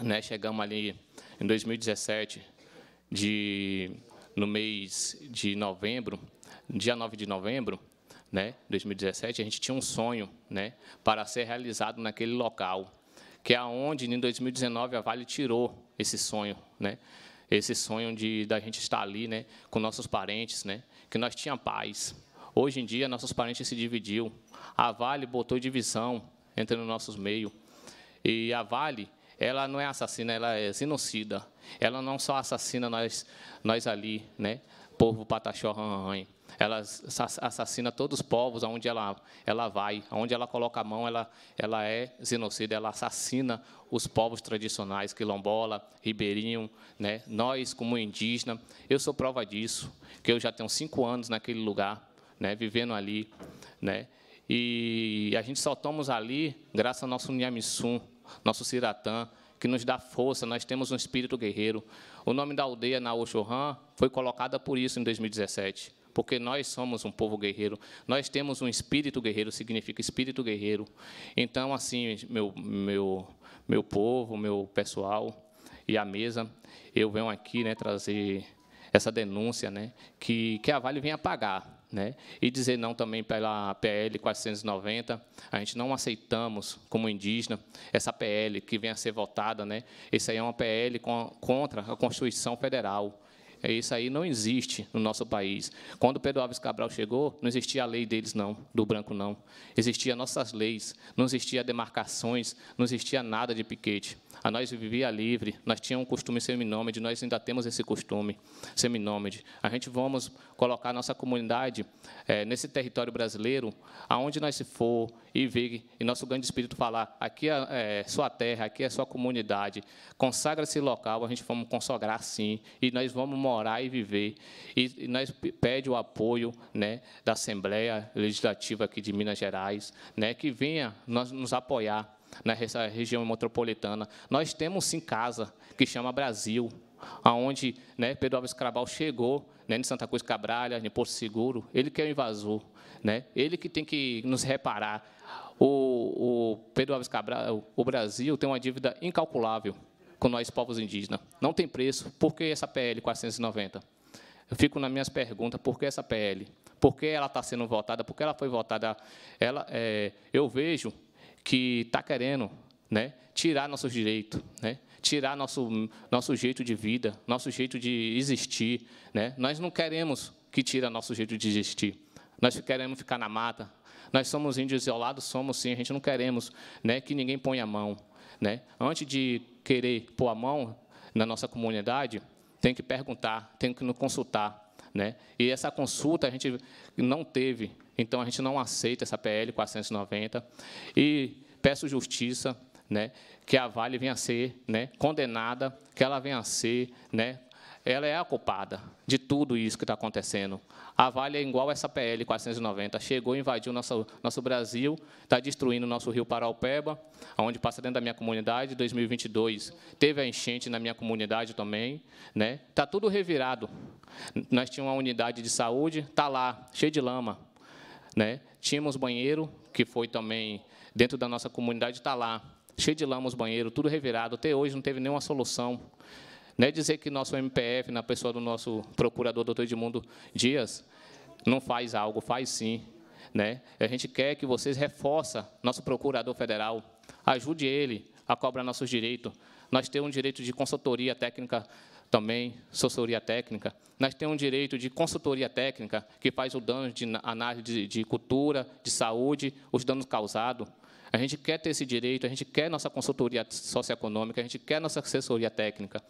né, chegamos ali em 2017 de no mês de novembro, dia 9 de novembro, né, 2017, a gente tinha um sonho, né, para ser realizado naquele local que é aonde em 2019 a Vale tirou esse sonho, né? Esse sonho de da gente estar ali, né, com nossos parentes, né? Que nós tinha paz. Hoje em dia nossos parentes se dividiu. A Vale botou divisão entre os nossos meios. E a Vale, ela não é assassina, ela é genocida. Ela não só assassina nós nós ali, né? povo Pataxó tá Ranranha. Ela assassina todos os povos aonde ela, ela vai, aonde ela coloca a mão, ela, ela é genocida, ela assassina os povos tradicionais, quilombola, ribeirinho, né? nós como indígena. Eu sou prova disso, que eu já tenho cinco anos naquele lugar, né? vivendo ali. Né? E a gente só estamos ali graças ao nosso Niamissum, nosso Siratã, que nos dá força, nós temos um espírito guerreiro. O nome da aldeia na Oxorran foi colocada por isso em 2017, porque nós somos um povo guerreiro, nós temos um espírito guerreiro, significa espírito guerreiro. Então, assim, meu, meu, meu povo, meu pessoal e a mesa, eu venho aqui né, trazer essa denúncia, né, que, que a Vale vem apagar né? E dizer não também pela PL 490. A gente não aceitamos, como indígena, essa PL que vem a ser votada. Né? Isso aí é uma PL contra a Constituição Federal. É, isso aí não existe no nosso país. Quando Pedro Alves Cabral chegou, não existia a lei deles, não, do branco, não. Existiam nossas leis, não existia demarcações, não existia nada de piquete. A nós vivia livre, nós tínhamos um costume seminômade, nós ainda temos esse costume seminômade. A gente vamos colocar nossa comunidade é, nesse território brasileiro, aonde nós se for e vir, e nosso grande espírito falar, aqui é, é sua terra, aqui é sua comunidade, consagra esse local, a gente vamos consagrar sim, e nós vamos morar e viver. E, e nós pede o apoio né, da Assembleia Legislativa aqui de Minas Gerais, né, que venha nós, nos apoiar nessa né, região metropolitana. Nós temos sim casa que chama Brasil, aonde né, Pedro Alves Cabral chegou, né, em Santa Cruz Cabralha, em Porto Seguro, ele que é o invasor, né, ele que tem que nos reparar. O, o Pedro Alves Cabral, o Brasil tem uma dívida incalculável com nós povos indígenas. Não tem preço. Por que essa PL 490? Eu fico nas minhas perguntas, por que essa PL? Por que ela está sendo votada? Por que ela foi votada? Ela, é, eu vejo que está querendo né, tirar nossos direitos, né, tirar nosso, nosso jeito de vida, nosso jeito de existir. Né? Nós não queremos que tire nosso jeito de existir. Nós queremos ficar na mata. Nós somos índios isolados, somos sim. A gente não queremos né, que ninguém ponha a mão. Né? Antes de querer pôr a mão na nossa comunidade, tem que perguntar, tem que nos consultar. Né? E essa consulta a gente não teve então, a gente não aceita essa PL 490 e peço justiça né, que a Vale venha a ser né, condenada, que ela venha a ser né, ela é a culpada de tudo isso que está acontecendo. A Vale é igual essa PL 490. Chegou, invadiu nosso, nosso Brasil, está destruindo nosso rio Paraupeba, onde passa dentro da minha comunidade. 2022 teve a enchente na minha comunidade também. Né? Está tudo revirado. Nós tínhamos uma unidade de saúde, está lá, cheio de lama. Né? Tínhamos banheiro, que foi também, dentro da nossa comunidade, está lá, cheio de lama os banheiros, tudo revirado, até hoje não teve nenhuma solução. Não né? dizer que nosso MPF, na pessoa do nosso procurador, doutor Edmundo Dias, não faz algo, faz sim. Né? A gente quer que vocês reforçem nosso procurador federal, ajude ele a cobrar nossos direitos. Nós temos um direito de consultoria técnica também assessoria técnica. Nós temos um direito de consultoria técnica, que faz o dano de análise de, de cultura, de saúde, os danos causados. A gente quer ter esse direito, a gente quer nossa consultoria socioeconômica, a gente quer nossa assessoria técnica.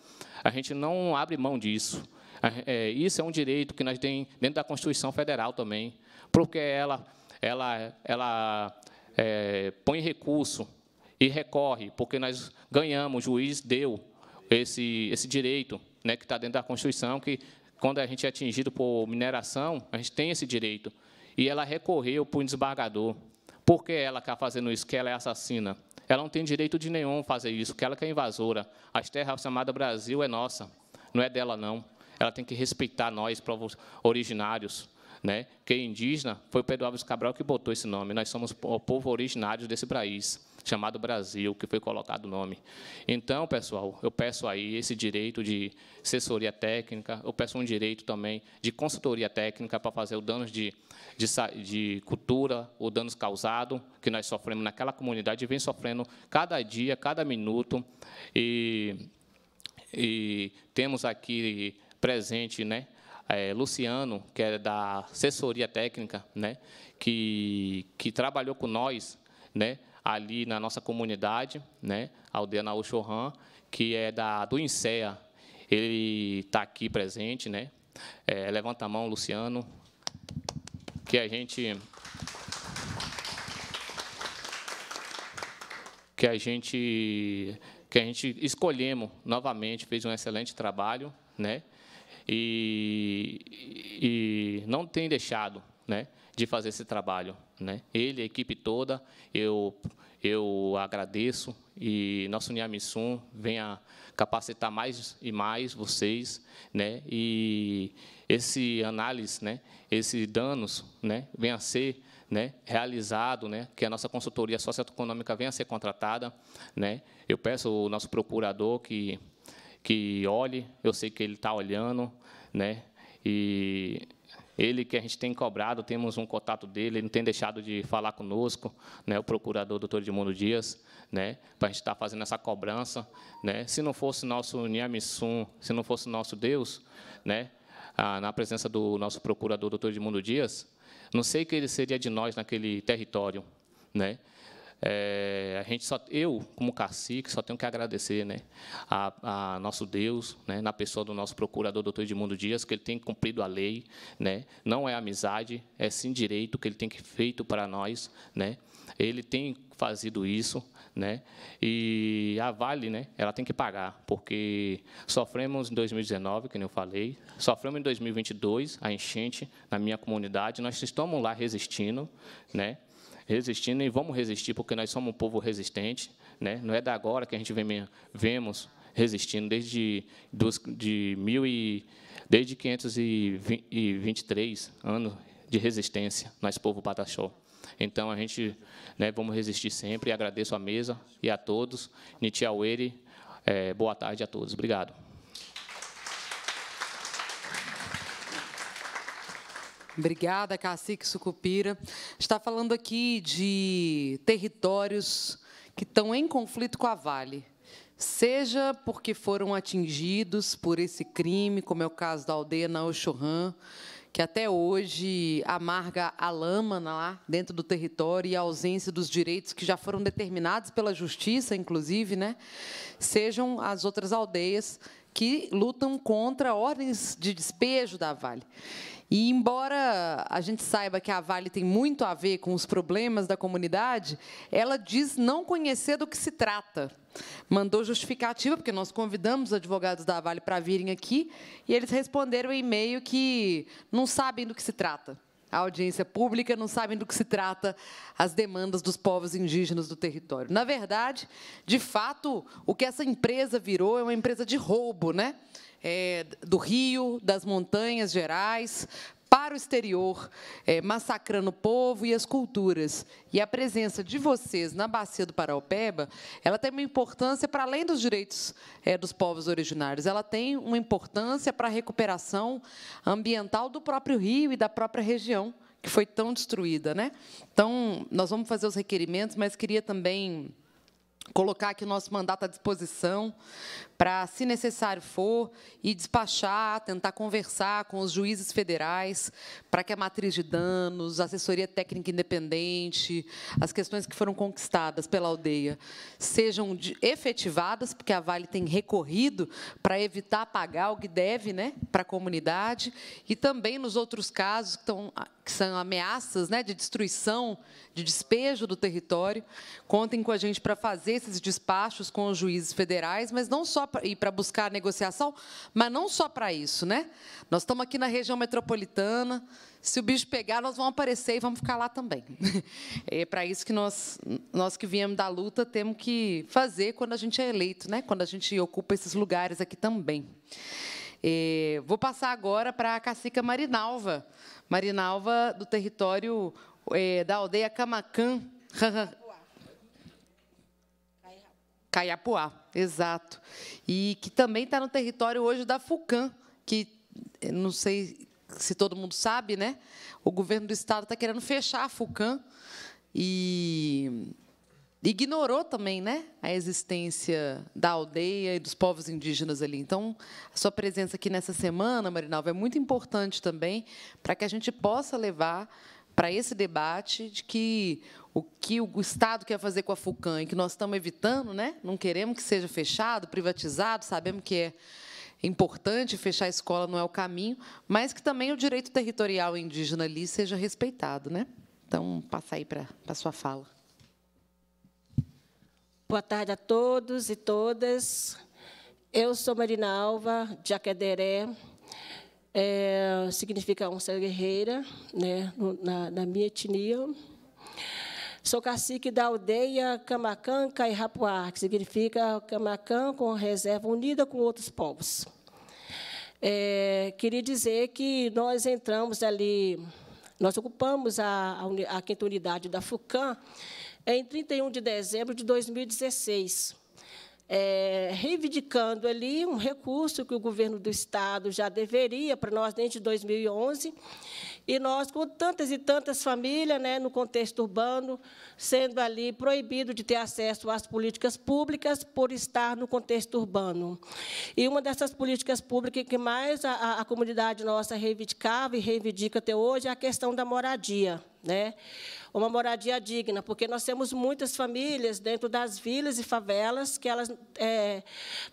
A gente não abre mão disso. É, isso é um direito que nós temos dentro da Constituição Federal também, porque ela, ela, ela é, põe recurso e recorre, porque nós ganhamos, o juiz deu esse, esse direito né, que está dentro da Constituição, que quando a gente é atingido por mineração, a gente tem esse direito. E ela recorreu para um desembargador. Por que ela está fazendo isso? Que ela é assassina. Ela não tem direito de nenhum fazer isso, que ela que é invasora. As terras chamadas Brasil é nossa, não é dela, não. Ela tem que respeitar nós, povos originários. Né? Que é indígena foi Pedro Alves Cabral que botou esse nome. Nós somos o povo originário desse país chamado Brasil, que foi colocado o nome. Então, pessoal, eu peço aí esse direito de assessoria técnica, eu peço um direito também de consultoria técnica para fazer o danos de, de, de cultura, o danos causado que nós sofremos naquela comunidade e vem sofrendo cada dia, cada minuto. E, e temos aqui presente, né? É, Luciano, que é da assessoria técnica, né, que, que trabalhou com nós, né, ali na nossa comunidade, né, a aldeia Naúchorran, que é da, do INSEA. Ele está aqui presente. Né? É, levanta a mão, Luciano, que a gente... que a gente que a gente escolhemos novamente fez um excelente trabalho né e, e não tem deixado né, de fazer esse trabalho. Né? Ele, a equipe toda, eu, eu agradeço e nosso Niamissum venha capacitar mais e mais vocês, né? E esse análise, né? Esse danos, né? Venha ser né, realizado, né, que a nossa consultoria socioeconômica venha a ser contratada, né. Eu peço ao nosso procurador que que olhe, eu sei que ele está olhando, né, e ele que a gente tem cobrado, temos um contato dele, ele não tem deixado de falar conosco, né, o procurador doutor Edmundo Dias, né, para a gente estar tá fazendo essa cobrança. Né. Se não fosse nosso Niamissum, se não fosse nosso Deus, né, na presença do nosso procurador doutor Edmundo Dias, não sei o que ele seria de nós naquele território. Né. É, a gente só, eu, como cacique, só tenho que agradecer né, a, a nosso Deus, né, na pessoa do nosso procurador, doutor Edmundo Dias, que ele tem cumprido a lei. Né, não é amizade, é sim direito que ele tem feito para nós. Né, ele tem fazido isso, né? E a Vale, né? Ela tem que pagar, porque sofremos em 2019, que eu falei, sofremos em 2022 a enchente na minha comunidade, nós estamos lá resistindo, né? resistindo e vamos resistir, porque nós somos um povo resistente. Né? Não é da agora que a gente vem, vemos resistindo, desde, dos, de mil e, desde 523 anos de resistência, nós, povo Pataxó. Então, a gente né, vamos resistir sempre. Agradeço à mesa e a todos. Nitiauere, eh, é, boa tarde a todos. Obrigado. Obrigada, Cacique Sucupira. Está falando aqui de territórios que estão em conflito com a Vale, seja porque foram atingidos por esse crime, como é o caso da aldeia na que até hoje amarga a lama lá dentro do território e a ausência dos direitos que já foram determinados pela justiça, inclusive, né? sejam as outras aldeias que lutam contra ordens de despejo da Vale. E embora a gente saiba que a Vale tem muito a ver com os problemas da comunidade, ela diz não conhecer do que se trata. Mandou justificativa, porque nós convidamos os advogados da Vale para virem aqui, e eles responderam em e-mail que não sabem do que se trata. A audiência pública não sabe do que se trata as demandas dos povos indígenas do território. Na verdade, de fato, o que essa empresa virou é uma empresa de roubo, né? é, do Rio, das Montanhas Gerais, para o exterior, é, massacrando o povo e as culturas. E a presença de vocês na Bacia do Paraupeba, ela tem uma importância para além dos direitos é, dos povos originários, ela tem uma importância para a recuperação ambiental do próprio rio e da própria região, que foi tão destruída. Né? Então, nós vamos fazer os requerimentos, mas queria também colocar aqui o nosso mandato à disposição para, se necessário for, ir despachar, tentar conversar com os juízes federais para que a matriz de danos, a assessoria técnica independente, as questões que foram conquistadas pela aldeia sejam efetivadas, porque a Vale tem recorrido para evitar pagar o que deve né, para a comunidade, e também nos outros casos que, estão, que são ameaças né, de destruição, de despejo do território, contem com a gente para fazer esses despachos com os juízes federais, mas não só e para buscar negociação, mas não só para isso, né? Nós estamos aqui na região metropolitana. Se o bicho pegar, nós vamos aparecer e vamos ficar lá também. <laughs> É para isso que nós, nós que viemos da luta, temos que fazer quando a gente é eleito, né? Quando a gente ocupa esses lugares aqui também. É, vou passar agora para a cacica Marinalva, Marinalva do território é, da aldeia Camacan. <laughs> Caiapuá, exato. E que também está no território hoje da FUCAM, que eh, não sei se todo mundo sabe, né? O governo do estado está querendo fechar a FUCAM e ignorou também né, a existência da aldeia e dos povos indígenas ali. Então, a sua presença aqui nessa semana, Marinalva, é muito importante também para que a gente possa levar para esse debate de que o que o Estado quer fazer com a FUCAM e que nós estamos evitando, né? não queremos que seja fechado, privatizado, sabemos que é importante, fechar a escola não é o caminho, mas que também o direito territorial indígena ali seja respeitado. Né? Então, passa aí para a sua fala. Boa tarde a todos e todas. Eu sou Marina Alva, de Aquederé, é, significa onça guerreira, né, na, na minha etnia. Sou cacique da aldeia Camacã Cairapuá, que significa Camacã com reserva unida com outros povos. É, queria dizer que nós entramos ali, nós ocupamos a, a, a quinta unidade da FUCAM em 31 de dezembro de 2016 é, reivindicando ali um recurso que o governo do Estado já deveria para nós desde 2011. E nós, com tantas e tantas famílias, né, no contexto urbano, sendo ali proibido de ter acesso às políticas públicas por estar no contexto urbano. E uma dessas políticas públicas que mais a, a comunidade nossa reivindicava e reivindica até hoje é a questão da moradia. Né? uma moradia digna, porque nós temos muitas famílias dentro das vilas e favelas que elas, é,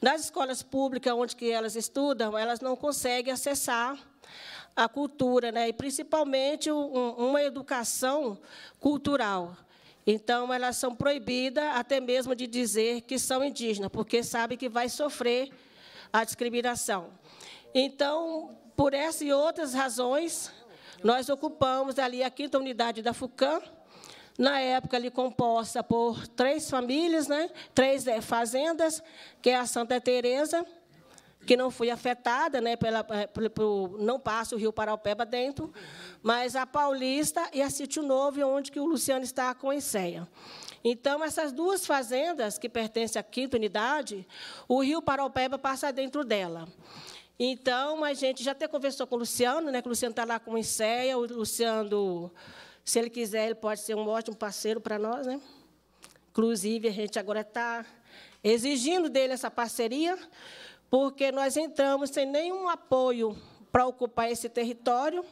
nas escolas públicas onde que elas estudam, elas não conseguem acessar a cultura, né? e principalmente um, uma educação cultural. Então, elas são proibidas até mesmo de dizer que são indígenas, porque sabem que vai sofrer a discriminação. Então, por essas e outras razões, nós ocupamos ali a quinta unidade da FUCAM, na época ali composta por três famílias, né? três é, fazendas, que é a Santa Teresa, que não foi afetada, né, pela, é, não passa o rio Paraupeba dentro, mas a Paulista e a Sítio Novo, onde que o Luciano está com a Enseia. Então, essas duas fazendas que pertencem à quinta unidade, o rio Paraupeba passa dentro dela. Então, a gente já até conversou com o Luciano, né, que o Luciano está lá com o INSEA, o Luciano, se ele quiser, ele pode ser um ótimo parceiro para nós. Né? Inclusive, a gente agora está exigindo dele essa parceria, porque nós entramos sem nenhum apoio para ocupar esse território,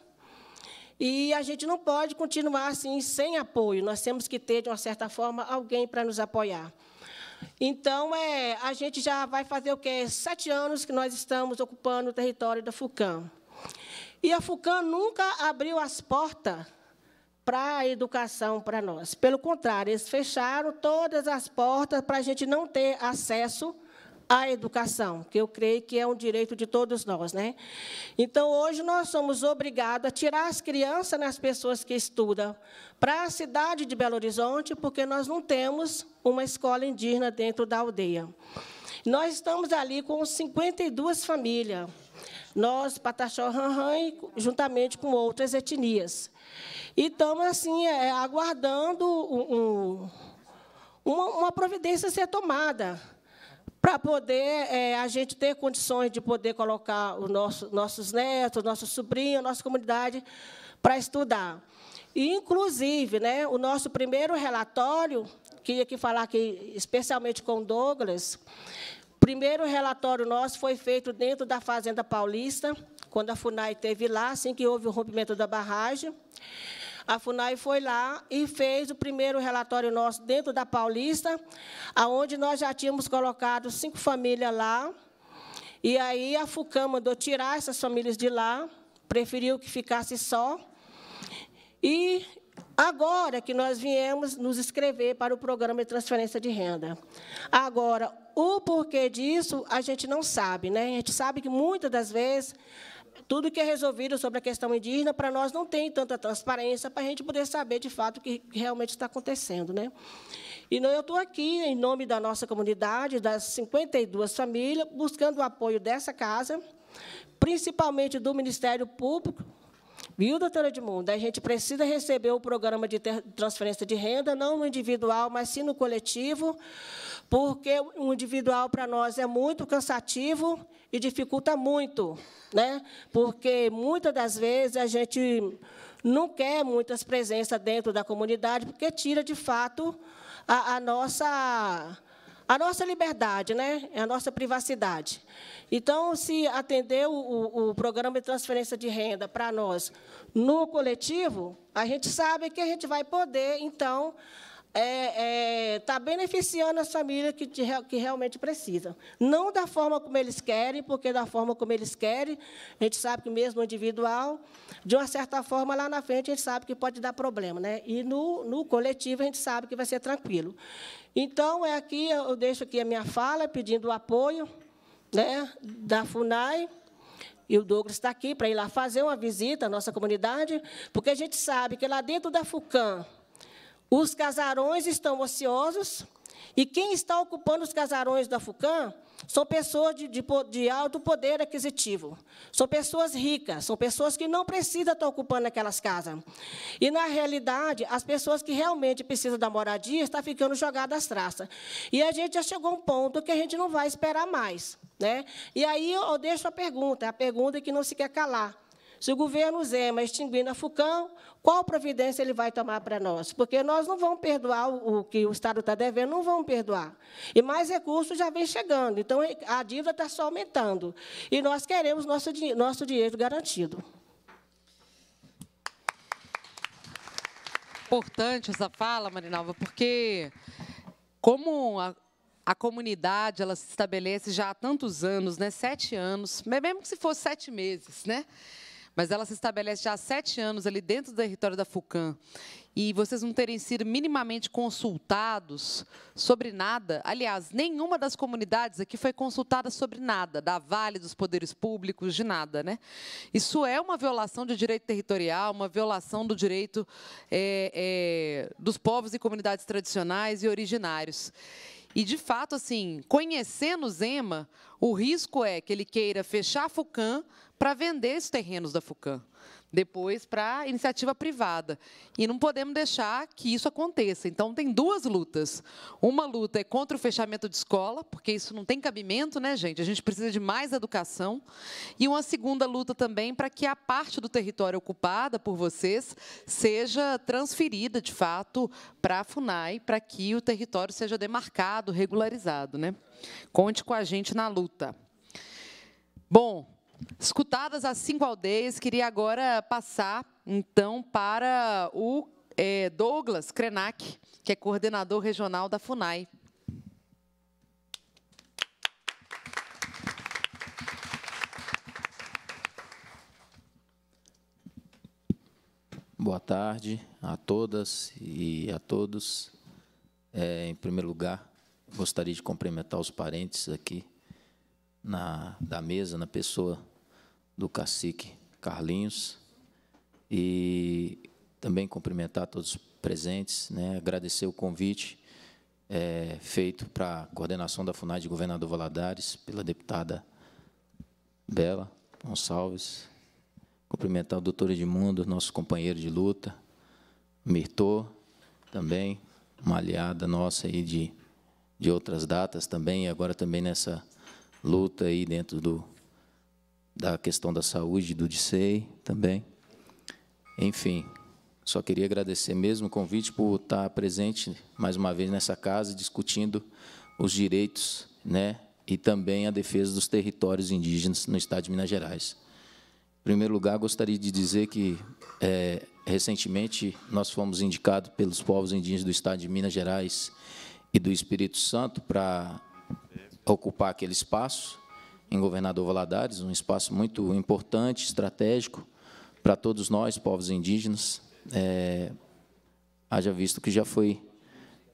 e a gente não pode continuar assim sem apoio. Nós temos que ter, de uma certa forma, alguém para nos apoiar. Então, é, a gente já vai fazer o quê? Sete anos que nós estamos ocupando o território da FUCAM. E a FUCAM nunca abriu as portas para a educação para nós. Pelo contrário, eles fecharam todas as portas para a gente não ter acesso à educação, que eu creio que é um direito de todos nós. Né? Então, hoje, nós somos obrigados a tirar as crianças nas né, pessoas que estudam para a cidade de Belo Horizonte, porque nós não temos uma escola indígena dentro da aldeia. Nós estamos ali com 52 famílias, nós, Pataxó Ranran, juntamente com outras etnias. E estamos, assim, é, aguardando um, uma, uma providência ser tomada para poder é, a gente ter condições de poder colocar os nosso, nossos netos, nossos sobrinhos, nossa comunidade para estudar. E, inclusive, né, o nosso primeiro relatório, queria aqui falar aqui, especialmente com o Douglas, o primeiro relatório nosso foi feito dentro da Fazenda Paulista, quando a FUNAI esteve lá, assim que houve o rompimento da barragem. A FUNAI foi lá e fez o primeiro relatório nosso dentro da Paulista, aonde nós já tínhamos colocado cinco famílias lá. E aí a FUCAM mandou tirar essas famílias de lá, preferiu que ficasse só. E agora que nós viemos nos inscrever para o programa de transferência de renda. Agora, o porquê disso a gente não sabe, né? A gente sabe que muitas das vezes tudo que é resolvido sobre a questão indígena, para nós não tem tanta transparência para a gente poder saber de fato o que realmente está acontecendo. Né? E eu estou aqui, em nome da nossa comunidade, das 52 famílias, buscando o apoio dessa casa, principalmente do Ministério Público, Viu, doutora Edmundo? A gente precisa receber o programa de transferência de renda, não no individual, mas sim no coletivo, porque o individual para nós é muito cansativo e dificulta muito, né? porque muitas das vezes a gente não quer muitas presenças dentro da comunidade, porque tira, de fato, a, a nossa a nossa liberdade, né? É a nossa privacidade. Então, se atender o, o, programa de transferência de renda para nós no coletivo, a gente sabe que a gente vai poder, então, estar é, é, tá beneficiando as famílias que, que realmente precisam. Não da forma como eles querem, porque da forma como eles querem, a gente sabe que mesmo individual, de uma certa forma, lá na frente, a gente sabe que pode dar problema. Né? E no, no coletivo, a gente sabe que vai ser tranquilo. Então, é aqui, eu deixo aqui a minha fala, pedindo o apoio né, da FUNAI, e o Douglas está aqui para ir lá fazer uma visita à nossa comunidade, porque a gente sabe que lá dentro da FUCAM, os casarões estão ociosos, e quem está ocupando os casarões da FUCAM são pessoas de, de, de alto poder aquisitivo. São pessoas ricas, são pessoas que não precisam estar ocupando aquelas casas. E, na realidade, as pessoas que realmente precisam da moradia estão ficando jogadas às traças. E a gente já chegou a um ponto que a gente não vai esperar mais. Né? E aí eu deixo a pergunta, a pergunta que não se quer calar. Se o governo Zema extinguir na FUCAM, qual providência ele vai tomar para nós? Porque nós não vamos perdoar o que o Estado está devendo, não vamos perdoar. E mais recursos já vem chegando, então a dívida está só aumentando. E nós queremos nosso, nosso dinheiro garantido. Importante essa fala, Marinalva, porque como a, a comunidade ela se estabelece já há tantos anos, né? Sete anos, mesmo que se fosse sete meses, né? mas ela se estabelece já há sete anos ali dentro do território da FUCAM, e vocês não terem sido minimamente consultados sobre nada, aliás, nenhuma das comunidades aqui foi consultada sobre nada, da Vale, dos poderes públicos, de nada. Né? Isso é uma violação de direito territorial, uma violação do direito é, é, dos povos e comunidades tradicionais e originários. E, de fato, assim, conhecendo Zema, o risco é que ele queira fechar a FUCAM para vender esses terrenos da FUCAM, depois para iniciativa privada. E não podemos deixar que isso aconteça. Então, tem duas lutas. Uma luta é contra o fechamento de escola, porque isso não tem cabimento, né, gente? A gente precisa de mais educação. E uma segunda luta também para que a parte do território ocupada por vocês seja transferida, de fato, para a FUNAI, para que o território seja demarcado, regularizado. Né? Conte com a gente na luta. Bom, Escutadas as cinco aldeias, queria agora passar, então, para o é, Douglas Krenak, que é coordenador regional da FUNAI. Boa tarde a todas e a todos. É, em primeiro lugar, gostaria de cumprimentar os parentes aqui na, da mesa, na pessoa do cacique Carlinhos e também cumprimentar todos os presentes, né, agradecer o convite é, feito para a coordenação da FUNAI de Governador Valadares pela deputada Bela Gonçalves, cumprimentar o doutor Edmundo, nosso companheiro de luta, Mirtô, também uma aliada nossa aí de, de outras datas também, e agora também nessa luta aí dentro do da questão da saúde do DICEI também. Enfim, só queria agradecer mesmo o convite por estar presente mais uma vez nessa casa, discutindo os direitos né, e também a defesa dos territórios indígenas no Estado de Minas Gerais. Em primeiro lugar, gostaria de dizer que, é, recentemente, nós fomos indicados pelos povos indígenas do Estado de Minas Gerais e do Espírito Santo para ocupar aquele espaço, em Governador Valadares, um espaço muito importante, estratégico para todos nós, povos indígenas. É, haja visto que já foi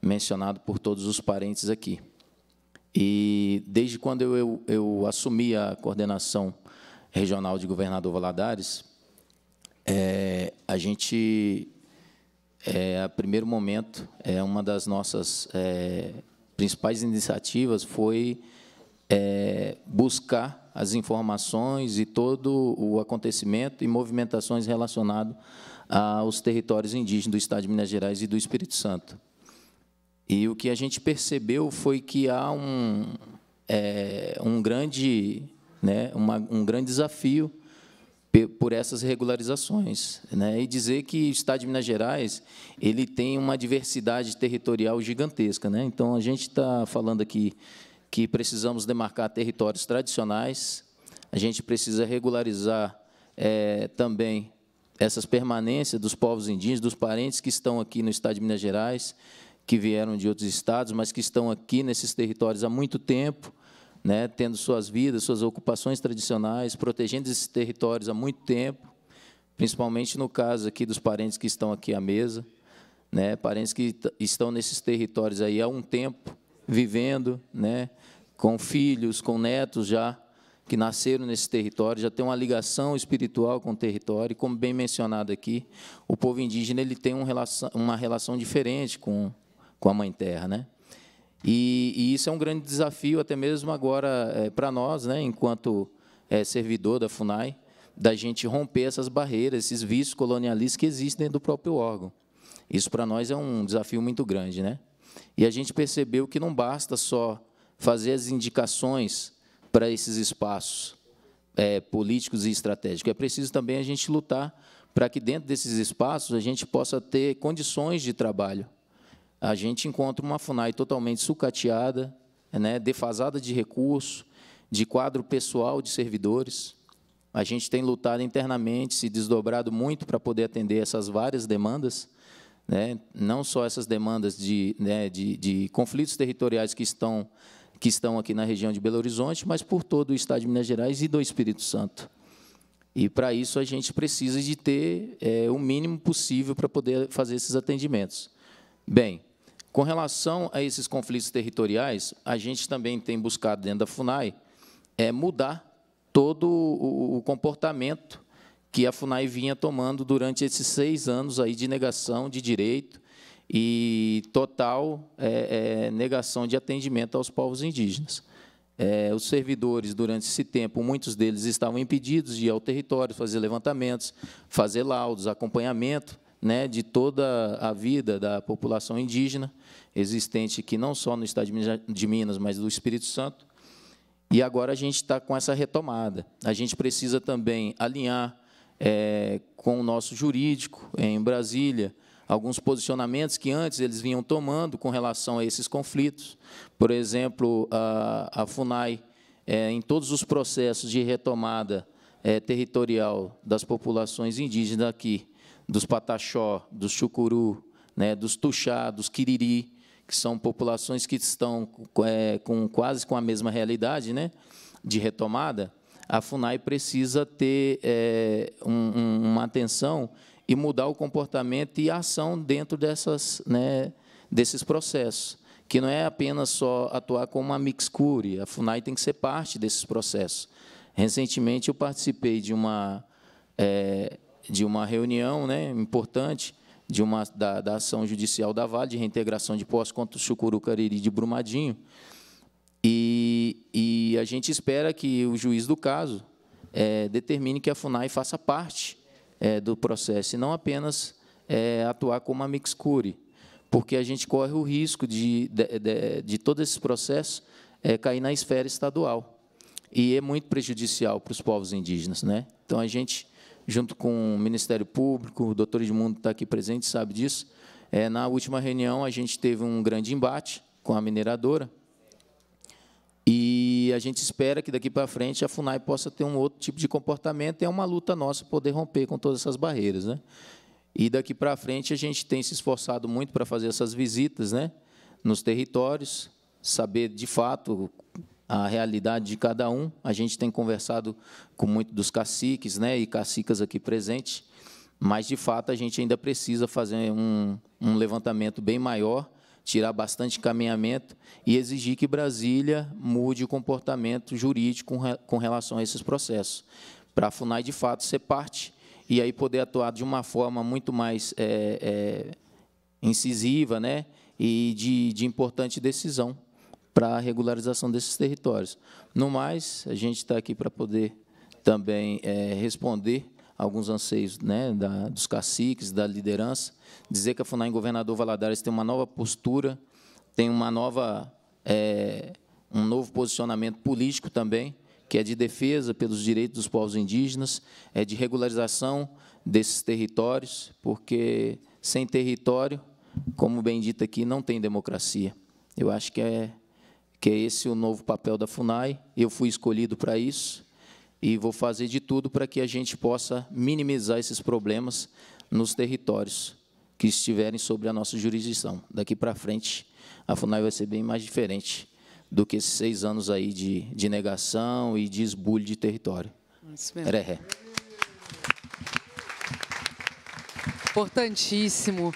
mencionado por todos os parentes aqui. E desde quando eu, eu, eu assumi a coordenação regional de Governador Valadares, é, a gente, é, a primeiro momento, é uma das nossas é, principais iniciativas foi é, buscar as informações e todo o acontecimento e movimentações relacionado aos territórios indígenas do Estado de Minas Gerais e do Espírito Santo. E o que a gente percebeu foi que há um, é, um, grande, né, uma, um grande desafio por essas regularizações, né? E dizer que o Estado de Minas Gerais ele tem uma diversidade territorial gigantesca, né? Então a gente está falando aqui que precisamos demarcar territórios tradicionais, a gente precisa regularizar é, também essas permanências dos povos indígenas, dos parentes que estão aqui no estado de Minas Gerais, que vieram de outros estados, mas que estão aqui nesses territórios há muito tempo, né, tendo suas vidas, suas ocupações tradicionais, protegendo esses territórios há muito tempo, principalmente no caso aqui dos parentes que estão aqui à mesa, né, parentes que estão nesses territórios aí há um tempo, vivendo, né, com filhos, com netos já que nasceram nesse território, já tem uma ligação espiritual com o território, e como bem mencionado aqui, o povo indígena ele tem um relação, uma relação diferente com, com a Mãe Terra. Né? E, e isso é um grande desafio, até mesmo agora, é, eh, para nós, né, enquanto é, servidor da FUNAI, da gente romper essas barreiras, esses vícios colonialistas que existem dentro do próprio órgão. Isso, para nós, é um desafio muito grande. Né? E a gente percebeu que não basta só fazer as indicações para esses espaços é, políticos e estratégicos. É preciso também a gente lutar para que, dentro desses espaços, a gente possa ter condições de trabalho. A gente encontra uma FUNAI totalmente sucateada, né, defasada de recursos, de quadro pessoal de servidores. A gente tem lutado internamente, se desdobrado muito para poder atender essas várias demandas, né? não só essas demandas de, né, de, de conflitos territoriais que estão que estão aqui na região de Belo Horizonte, mas por todo o estado de Minas Gerais e do Espírito Santo. E para isso a gente precisa de ter é, o mínimo possível para poder fazer esses atendimentos. Bem, com relação a esses conflitos territoriais, a gente também tem buscado dentro da FUNAI é, mudar todo o, o comportamento que a FUNAI vinha tomando durante esses seis anos aí de negação de direito e total é, é, negação de atendimento aos povos indígenas. É, os servidores, durante esse tempo, muitos deles estavam impedidos de ir ao território, fazer levantamentos, fazer laudos, acompanhamento né, de toda a vida da população indígena existente aqui, não só no estado de Minas, mas do Espírito Santo. E agora a gente está com essa retomada. A gente precisa também alinhar é, com o nosso jurídico em Brasília, alguns posicionamentos que antes eles vinham tomando com relação a esses conflitos. Por exemplo, a, a FUNAI, é, em todos os processos de retomada é, territorial das populações indígenas aqui, dos Pataxó, dos Chucuru, né, dos Tuxá, dos Quiriri, que são populações que estão é, com quase com a mesma realidade né, de retomada, a FUNAI precisa ter é, um, uma atenção e mudar o comportamento e a ação dentro dessas, né, desses processos, que não é apenas só atuar como uma mixcure, a FUNAI tem que ser parte desses processos. Recentemente eu participei de uma, é, de uma reunião né, importante de uma, da, da ação judicial da Vale de reintegração de postos contra o Cariri de Brumadinho, e, e, a gente espera que o juiz do caso é, determine que a FUNAI faça parte é, do processo, e não apenas é, atuar como a mixcure, porque a gente corre o risco de, de, de, de todo esse processo é, cair na esfera estadual. E é muito prejudicial para os povos indígenas. Né? Então, a gente, junto com o Ministério Público, o doutor Edmundo está aqui presente, sabe disso, é, na última reunião, a gente teve um grande embate com a mineradora, e e a gente espera que daqui para frente a FUNAI possa ter um outro tipo de comportamento. é uma luta nossa poder romper com todas essas barreiras. Né? E daqui para frente a gente tem se esforçado muito para fazer essas visitas né? nos territórios, saber de fato a realidade de cada um. A gente tem conversado com muito dos caciques né? e cacicas aqui presentes, mas de fato a gente ainda precisa fazer um, um levantamento bem maior tirar bastante caminhamento e exigir que Brasília mude o comportamento jurídico com relação a esses processos, para a FUNAI, de fato, ser parte e aí poder atuar de uma forma muito mais é, é, incisiva né, e de, de importante decisão para a regularização desses territórios. No mais, a gente está aqui para poder também é, responder alguns anseios né, da, dos caciques, da liderança, dizer que a FUNAI em Governador Valadares tem uma nova postura, tem uma nova, é, um novo posicionamento político também, que é de defesa pelos direitos dos povos indígenas, é de regularização desses territórios, porque sem território, como bem dito aqui, não tem democracia. Eu acho que é, que é esse o novo papel da FUNAI, eu fui escolhido para isso, e vou fazer de tudo para que a gente possa minimizar esses problemas nos territórios que estiverem sobre a nossa jurisdição. Daqui para frente, a FUNAI vai ser bem mais diferente do que esses seis anos aí de, de negação e de esbulho de território. Isso mesmo. ré. Importantíssimo.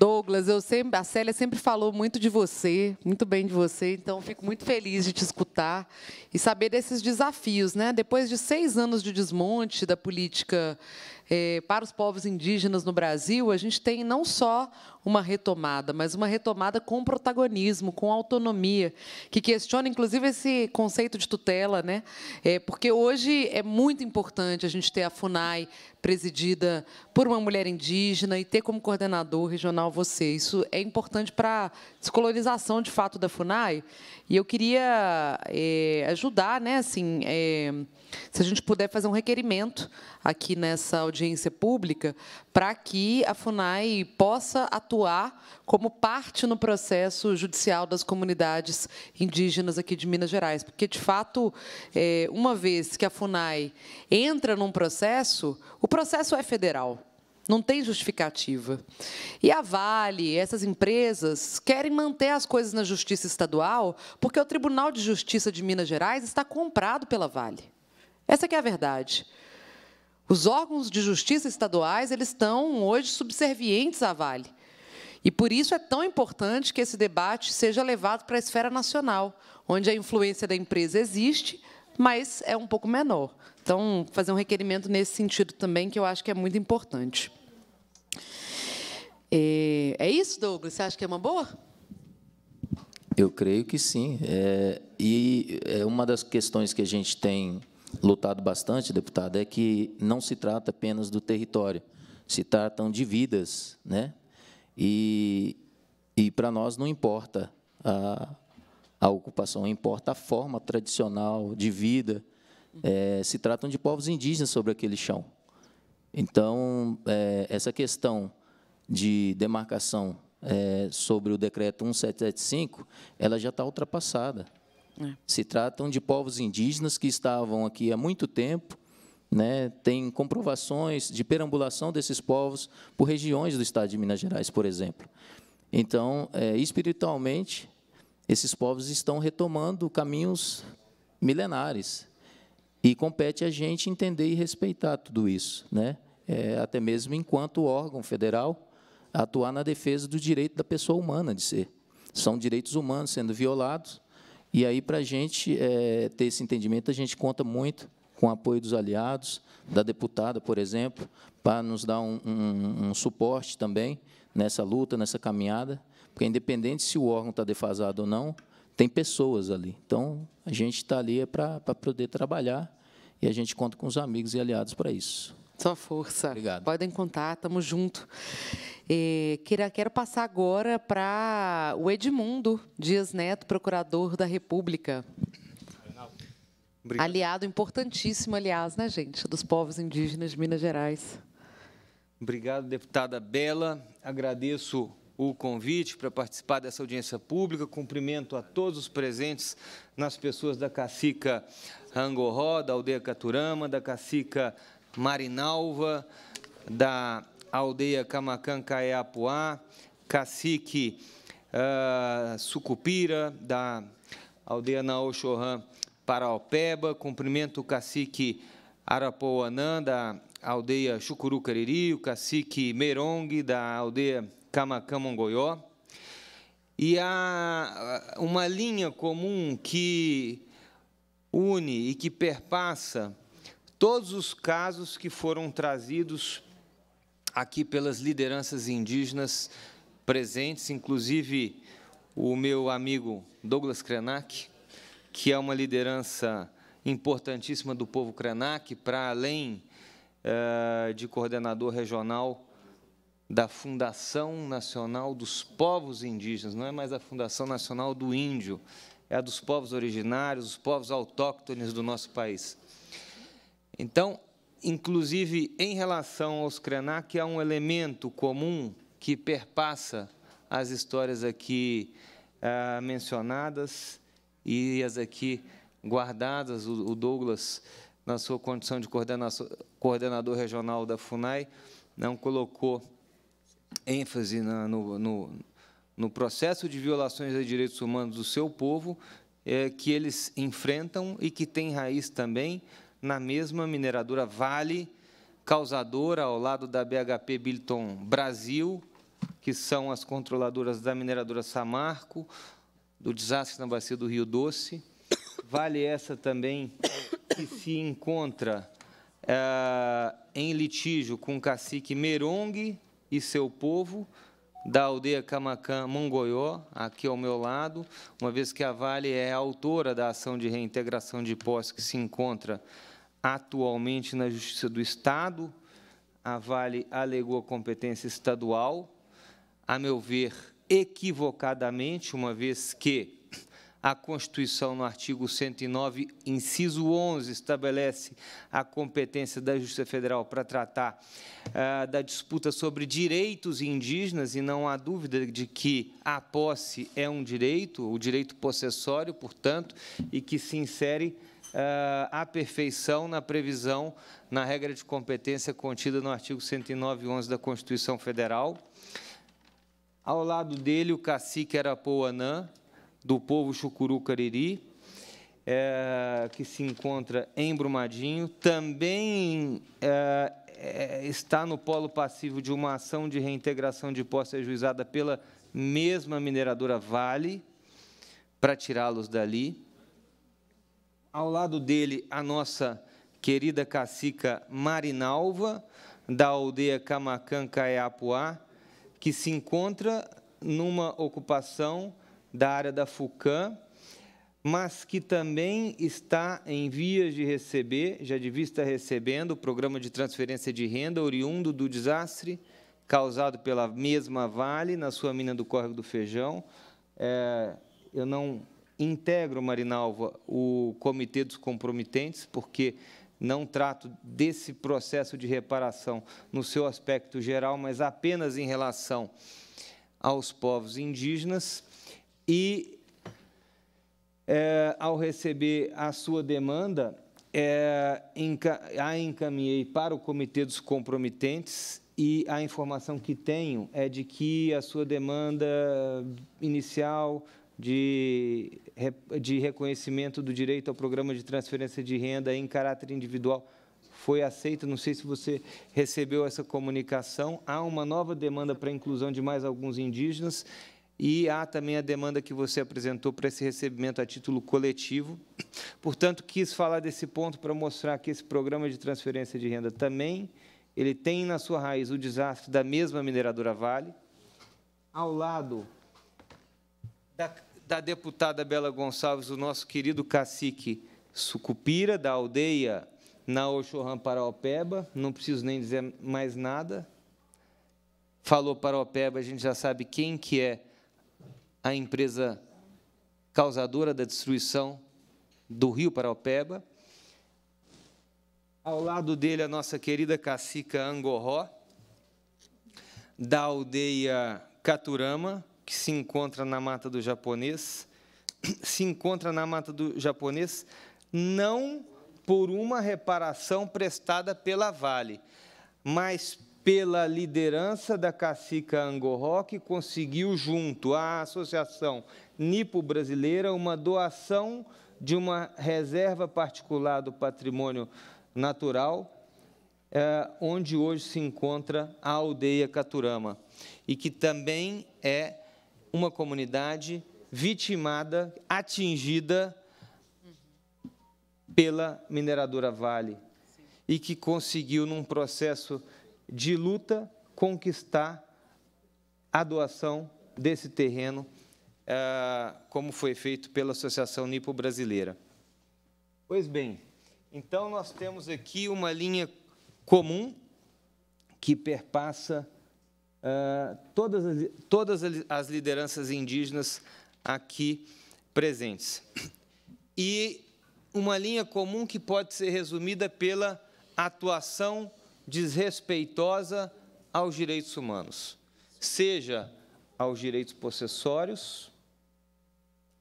Douglas, eu sempre, a Célia sempre falou muito de você, muito bem de você, então fico muito feliz de te escutar e saber desses desafios. Né? Depois de seis anos de desmonte da política é, para os povos indígenas no Brasil, a gente tem não só uma retomada, mas uma retomada com protagonismo, com autonomia, que questiona, inclusive, esse conceito de tutela, né? É, porque hoje é muito importante a gente ter a FUNAI presidida por uma mulher indígena e ter como coordenador regional você. Isso é importante para a descolonização, de fato, da FUNAI. E eu queria é, ajudar, né? Assim, é, se a gente puder fazer um requerimento aqui nessa audiência, audiência pública para que a FUNAI possa atuar como parte no processo judicial das comunidades indígenas aqui de Minas Gerais. Porque, de fato, é, uma vez que a FUNAI entra num processo, o processo é federal. Não tem justificativa. E a Vale, essas empresas, querem manter as coisas na Justiça Estadual porque o Tribunal de Justiça de Minas Gerais está comprado pela Vale. Essa é a verdade. Os órgãos de justiça estaduais eles estão hoje subservientes à Vale. E por isso é tão importante que esse debate seja levado para a esfera nacional, onde a influência da empresa existe, mas é um pouco menor. Então, fazer um requerimento nesse sentido também, que eu acho que é muito importante. É, é isso, Douglas? Você acha que é uma boa? Eu creio que sim. É, e é uma das questões que a gente tem lutado bastante, deputado, é que não se trata apenas do território, se tratam de vidas, né? E, e para nós não importa a, a ocupação, importa a forma tradicional de vida. É, se tratam de povos indígenas sobre aquele chão. Então, é, essa questão de demarcação é, sobre o decreto 1775, ela já está ultrapassada. É. Se tratam de povos indígenas que estavam aqui há muito tempo, né, tem comprovações de perambulação desses povos por regiões do estado de Minas Gerais, por exemplo. Então, é, espiritualmente, esses povos estão retomando caminhos milenares e compete a gente entender e respeitar tudo isso, né? É, até mesmo enquanto órgão federal atuar na defesa do direito da pessoa humana de ser. São direitos humanos sendo violados e aí, para a gente é, ter esse entendimento, a gente conta muito com o apoio dos aliados, da deputada, por exemplo, para nos dar um, um, um suporte também nessa luta, nessa caminhada, porque, independente se o órgão está defasado ou não, tem pessoas ali. Então, a gente está ali é para poder trabalhar e a gente conta com os amigos e aliados para isso. Sua força. Obrigado. Podem contar, estamos junto. quero passar agora para o Edmundo Dias Neto, procurador da República. Obrigado. Aliado importantíssimo, aliás, né, gente, dos povos indígenas de Minas Gerais. Obrigado, deputada Bela. Agradeço o convite para participar dessa audiência pública. Cumprimento a todos os presentes, nas pessoas da cacica Angoró, da aldeia Caturama, da cacica Marinalva, da aldeia Caiapuá, cacique uh, Sucupira, da aldeia Naoxorã Paraopeba, cumprimento o cacique Arapoanã, da aldeia Chucurucariri, o cacique Merong, da aldeia Mongoió. e há ah, uma linha comum que une e que perpassa todos os casos que foram trazidos aqui pelas lideranças indígenas presentes, inclusive o meu amigo Douglas Krenak, que é uma liderança importantíssima do povo Krenak, para além eh, de coordenador regional da Fundação Nacional dos Povos Indígenas, não é mais a Fundação Nacional do Índio, é a dos povos originários, os povos autóctones do nosso país. Então, inclusive em relação aos Krenak, há um elemento comum que perpassa as histórias aqui ah, mencionadas e as aqui guardadas. O, o Douglas, na sua condição de coordenador regional da FUNAI, não colocou ênfase na, no, no, no, processo de violações de direitos humanos do seu povo, é, que eles enfrentam e que tem raiz também na mesma mineradora Vale, causadora ao lado da BHP Bilton Brasil, que são as controladoras da mineradora Samarco, do desastre na bacia do Rio Doce. Vale essa também que se encontra é, em litígio com o cacique Merong e seu povo, da aldeia Camacã Mongoió, aqui ao meu lado, uma vez que a Vale é autora da ação de reintegração de posse que se encontra atualmente na Justiça do Estado. A Vale alegou a competência estadual, a meu ver, equivocadamente, uma vez que a Constituição, no artigo 109, inciso 11, estabelece a competência da Justiça Federal para tratar ah, da disputa sobre direitos indígenas, e não há dúvida de que a posse é um direito, o direito possessório, portanto, e que se insere a ah, perfeição na previsão na regra de competência contida no artigo 109.11 da Constituição Federal. Ao lado dele, o cacique Arapuanã, do povo Chucuru-Cariri, é, que se encontra em Brumadinho, também é, é, está no polo passivo de uma ação de reintegração de posse ajuizada pela mesma mineradora Vale, para tirá-los dali ao lado dele a nossa querida cacica Marinalva, da aldeia Camacan Caiapuá, que se encontra numa ocupação da área da FUCAM, mas que também está em vias de receber, já de vista recebendo, o programa de transferência de renda oriundo do desastre causado pela mesma Vale na sua mina do Córrego do Feijão. É, eu não integro, Marinalva, o Comitê dos Comprometentes, porque não trato desse processo de reparação no seu aspecto geral, mas apenas em relação aos povos indígenas. E, é, ao receber a sua demanda, é, a encaminhei para o Comitê dos Comprometentes e a informação que tenho é de que a sua demanda inicial de, de reconhecimento do direito ao programa de transferência de renda em caráter individual foi aceita. Não sei se você recebeu essa comunicação. Há uma nova demanda para a inclusão de mais alguns indígenas e há também a demanda que você apresentou para esse recebimento a título coletivo. Portanto, quis falar desse ponto para mostrar que esse programa de transferência de renda também ele tem na sua raiz o desastre da mesma mineradora Vale, ao lado da da deputada Bela Gonçalves, o nosso querido cacique Sucupira, da aldeia Naoxorran Paraopeba, não preciso nem dizer mais nada. Falou Opeba, a gente já sabe quem que é a empresa causadora da destruição do rio Paraopeba. Ao lado dele, a nossa querida cacica Angoró, da aldeia Caturama, que se encontra na mata do japonês, <clears throat> se encontra na mata do japonês não por uma reparação prestada pela Vale, mas pela liderança da cacica Angoró, que conseguiu, junto à Associação Nipo Brasileira, uma doação de uma reserva particular do patrimônio natural, eh, onde hoje se encontra a aldeia Caturama, e que também é uma comunidade vitimada, atingida pela mineradora Vale Sim. e que conseguiu, num processo de luta, conquistar a doação desse terreno, eh, como foi feito pela Associação Nipo Brasileira. Pois bem, então nós temos aqui uma linha comum que perpassa todas, as, todas as lideranças indígenas aqui presentes. E uma linha comum que pode ser resumida pela atuação desrespeitosa aos direitos humanos, seja aos direitos possessórios,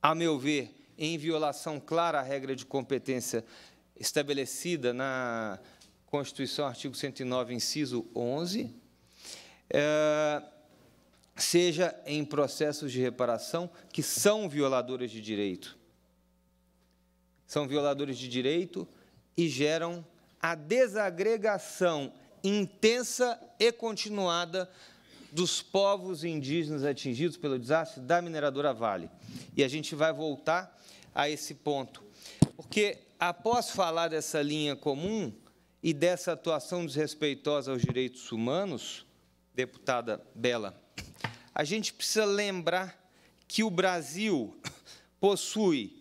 a meu ver, em violação clara à regra de competência estabelecida na Constituição, artigo 109, inciso 11, é, seja em processos de reparação que são violadores de direito. São violadores de direito e geram a desagregação intensa e continuada dos povos indígenas atingidos pelo desastre da mineradora Vale. E a gente vai voltar a esse ponto. Porque, após falar dessa linha comum e dessa atuação desrespeitosa aos direitos humanos, deputada Bela, a gente precisa lembrar que o Brasil possui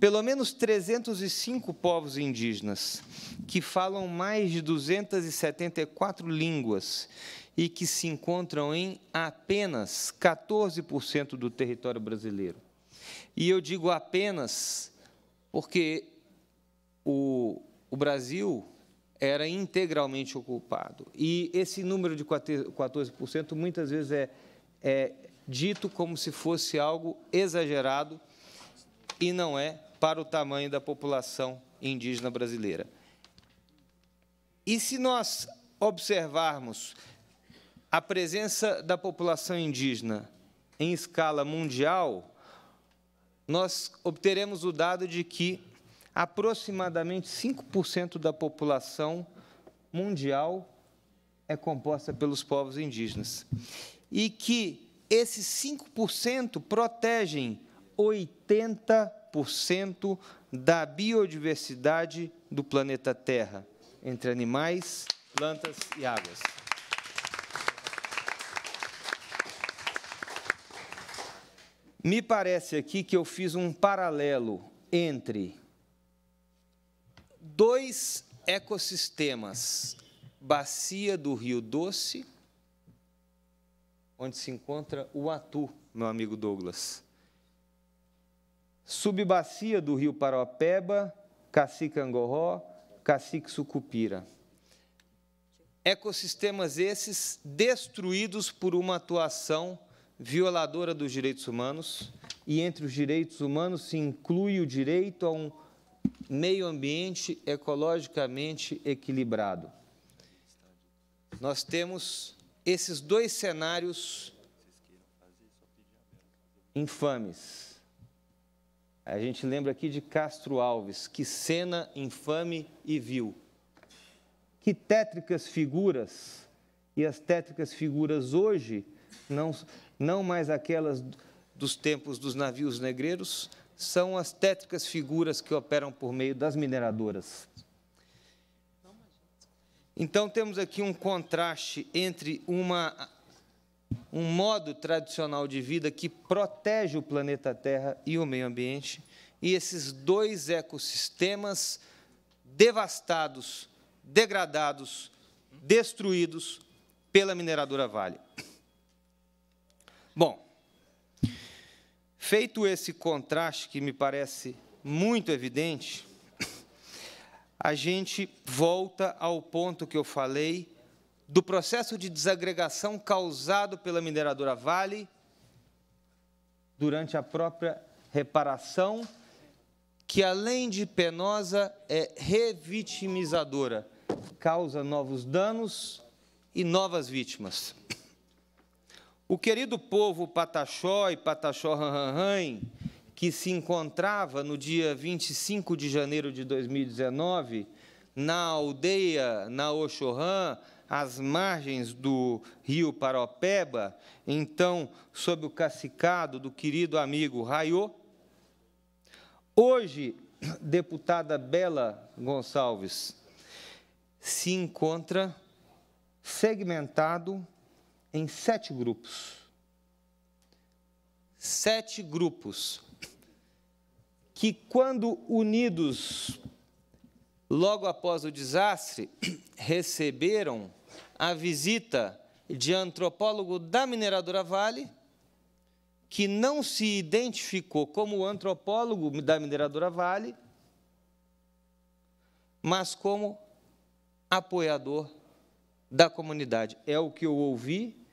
pelo menos 305 povos indígenas que falam mais de 274 línguas e que se encontram em apenas 14% do território brasileiro. E eu digo apenas porque o, o Brasil era integralmente ocupado. E esse número de 14% muitas vezes é, é dito como se fosse algo exagerado e não é para o tamanho da população indígena brasileira. E se nós observarmos a presença da população indígena em escala mundial, nós obteremos o dado de que aproximadamente 5% da população mundial é composta pelos povos indígenas. E que esses 5% protegem 80% da biodiversidade do planeta Terra, entre animais, plantas e águas. Me parece aqui que eu fiz um paralelo entre dois ecossistemas: bacia do Rio Doce, onde se encontra o Atu, meu amigo Douglas, subbacia do Rio Paropeba, Cacique Angoró, Cacique Sucupira. Ecossistemas esses destruídos por uma atuação violadora dos direitos humanos, e entre os direitos humanos se inclui o direito a um meio ambiente ecologicamente equilibrado. Nós temos esses dois cenários infames. A gente lembra aqui de Castro Alves, que cena infame e vil. Que tétricas figuras, e as tétricas figuras hoje, não, não mais aquelas dos tempos dos navios negreiros, são as tétricas figuras que operam por meio das mineradoras. Então, temos aqui um contraste entre uma, um modo tradicional de vida que protege o planeta Terra e o meio ambiente, e esses dois ecossistemas devastados, degradados, destruídos pela mineradora Vale. Bom, Feito esse contraste, que me parece muito evidente, a gente volta ao ponto que eu falei do processo de desagregação causado pela mineradora Vale durante a própria reparação, que além de penosa, é revitimizadora, causa novos danos e novas vítimas. O querido povo Pataxó e Pataxó Ranranhan, que se encontrava no dia 25 de janeiro de 2019 na aldeia na Oxorrã, às margens do rio Paropeba, então sob o cacicado do querido amigo Raiô. Hoje, deputada Bela Gonçalves se encontra segmentado em sete grupos. Sete grupos que, quando unidos logo após o desastre, <clears throat> receberam a visita de antropólogo da mineradora Vale, que não se identificou como antropólogo da mineradora Vale, mas como apoiador da comunidade. É o que eu ouvi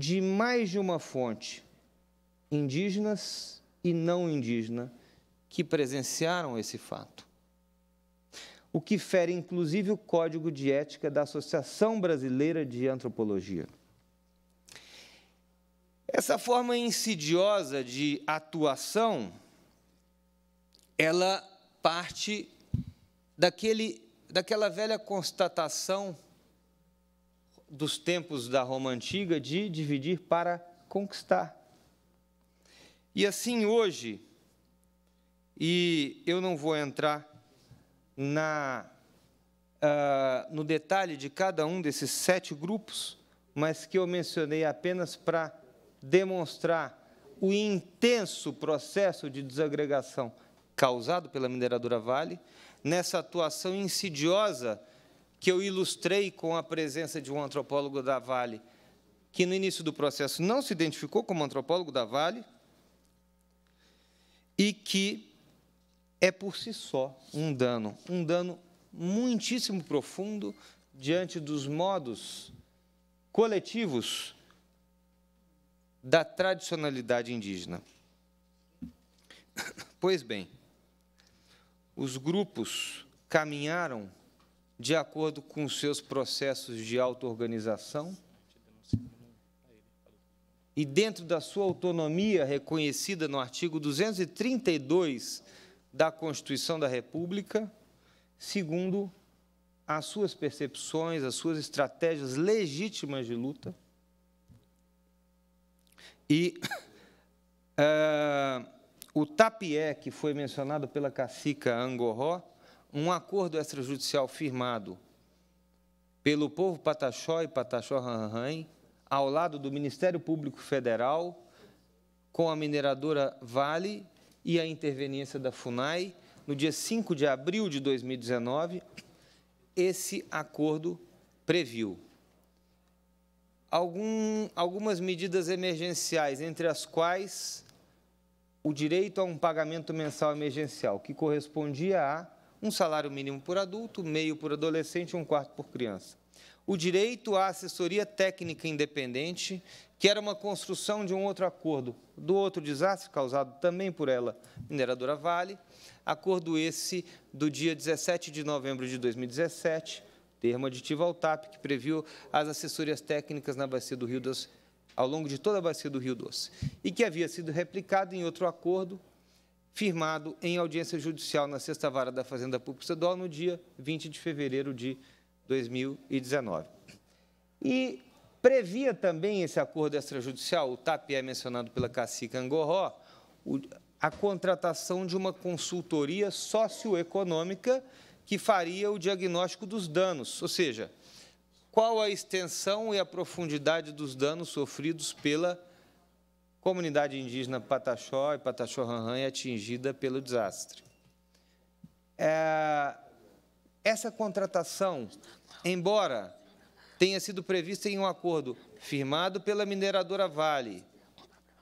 de mais de uma fonte, indígenas e não indígena, que presenciaram esse fato. O que fere inclusive o código de ética da Associação Brasileira de Antropologia. Essa forma insidiosa de atuação, ela parte daquele, daquela velha constatação dos tempos da Roma antiga de dividir para conquistar. E assim hoje, e eu não vou entrar na, uh, no detalhe de cada um desses sete grupos, mas que eu mencionei apenas para demonstrar o intenso processo de desagregação causado pela mineradora Vale, nessa atuação insidiosa que eu ilustrei com a presença de um antropólogo da Vale, que no início do processo não se identificou como antropólogo da Vale, e que é por si só um dano, um dano muitíssimo profundo diante dos modos coletivos da tradicionalidade indígena. Pois bem, os grupos caminharam de acordo com seus processos de auto-organização e dentro da sua autonomia reconhecida no artigo 232 da Constituição da República, segundo as suas percepções, as suas estratégias legítimas de luta e uh, o tapié que foi mencionado pela cacica Angoró, um acordo extrajudicial firmado pelo povo Pataxó e Pataxó Ranran, ao lado do Ministério Público Federal, com a mineradora Vale e a interveniência da FUNAI, no dia 5 de abril de 2019, esse acordo previu algum, algumas medidas emergenciais, entre as quais o direito a um pagamento mensal emergencial, que correspondia a um salário mínimo por adulto, meio por adolescente e um quarto por criança. O direito à assessoria técnica independente, que era uma construção de um outro acordo, do outro desastre causado também por ela, mineradora Vale, acordo esse do dia 17 de novembro de 2017, termo aditivo ao TAP, que previu as assessorias técnicas na bacia do Rio Doce, ao longo de toda a bacia do Rio Doce, e que havia sido replicado em outro acordo, firmado em audiência judicial na Sexta Vara da Fazenda Pública Estadual no dia 20 de fevereiro de 2019. E previa também esse acordo extrajudicial, o TAP é mencionado pela cacica Angorró, a contratação de uma consultoria socioeconômica que faria o diagnóstico dos danos, ou seja, qual a extensão e a profundidade dos danos sofridos pela Comunidade indígena Pataxó e Pataxó-Ranran é atingida pelo desastre. É, essa contratação, embora tenha sido prevista em um acordo firmado pela mineradora Vale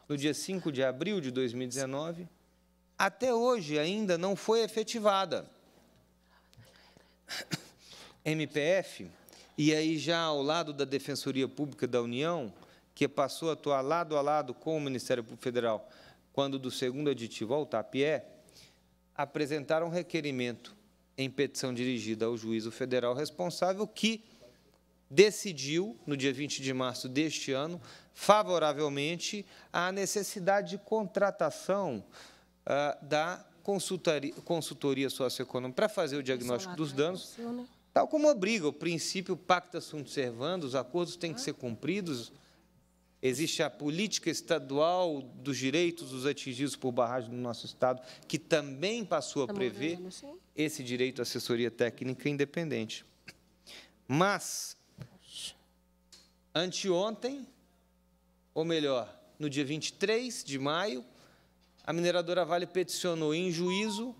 no dia 5 de abril de 2019, até hoje ainda não foi efetivada. MPF, e aí já ao lado da Defensoria Pública da União, que passou a atuar lado a lado com o Ministério Público Federal, quando do segundo aditivo ao TAPIE, apresentaram um requerimento em petição dirigida ao juízo federal responsável que decidiu, no dia 20 de março deste ano, favoravelmente a necessidade de contratação ah, da consultoria, consultoria socioeconômica para fazer o diagnóstico dos danos, né? tal como obriga o princípio pacta sunt servanda, os acordos têm que ser cumpridos, Existe a política estadual dos direitos dos atingidos por barragem no nosso Estado, que também passou a tá prever esse direito à assessoria técnica independente. Mas, anteontem, ou melhor, no dia 23 de maio, a mineradora Vale peticionou em juízo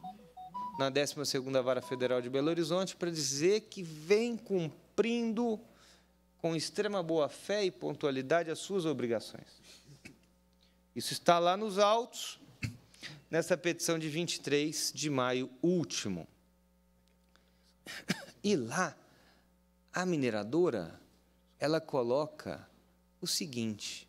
na 12ª Vara Federal de Belo Horizonte para dizer que vem cumprindo com extrema boa-fé e pontualidade as suas obrigações. Isso está lá nos autos, nessa petição de 23 de maio último. E lá, a mineradora, ela coloca o seguinte,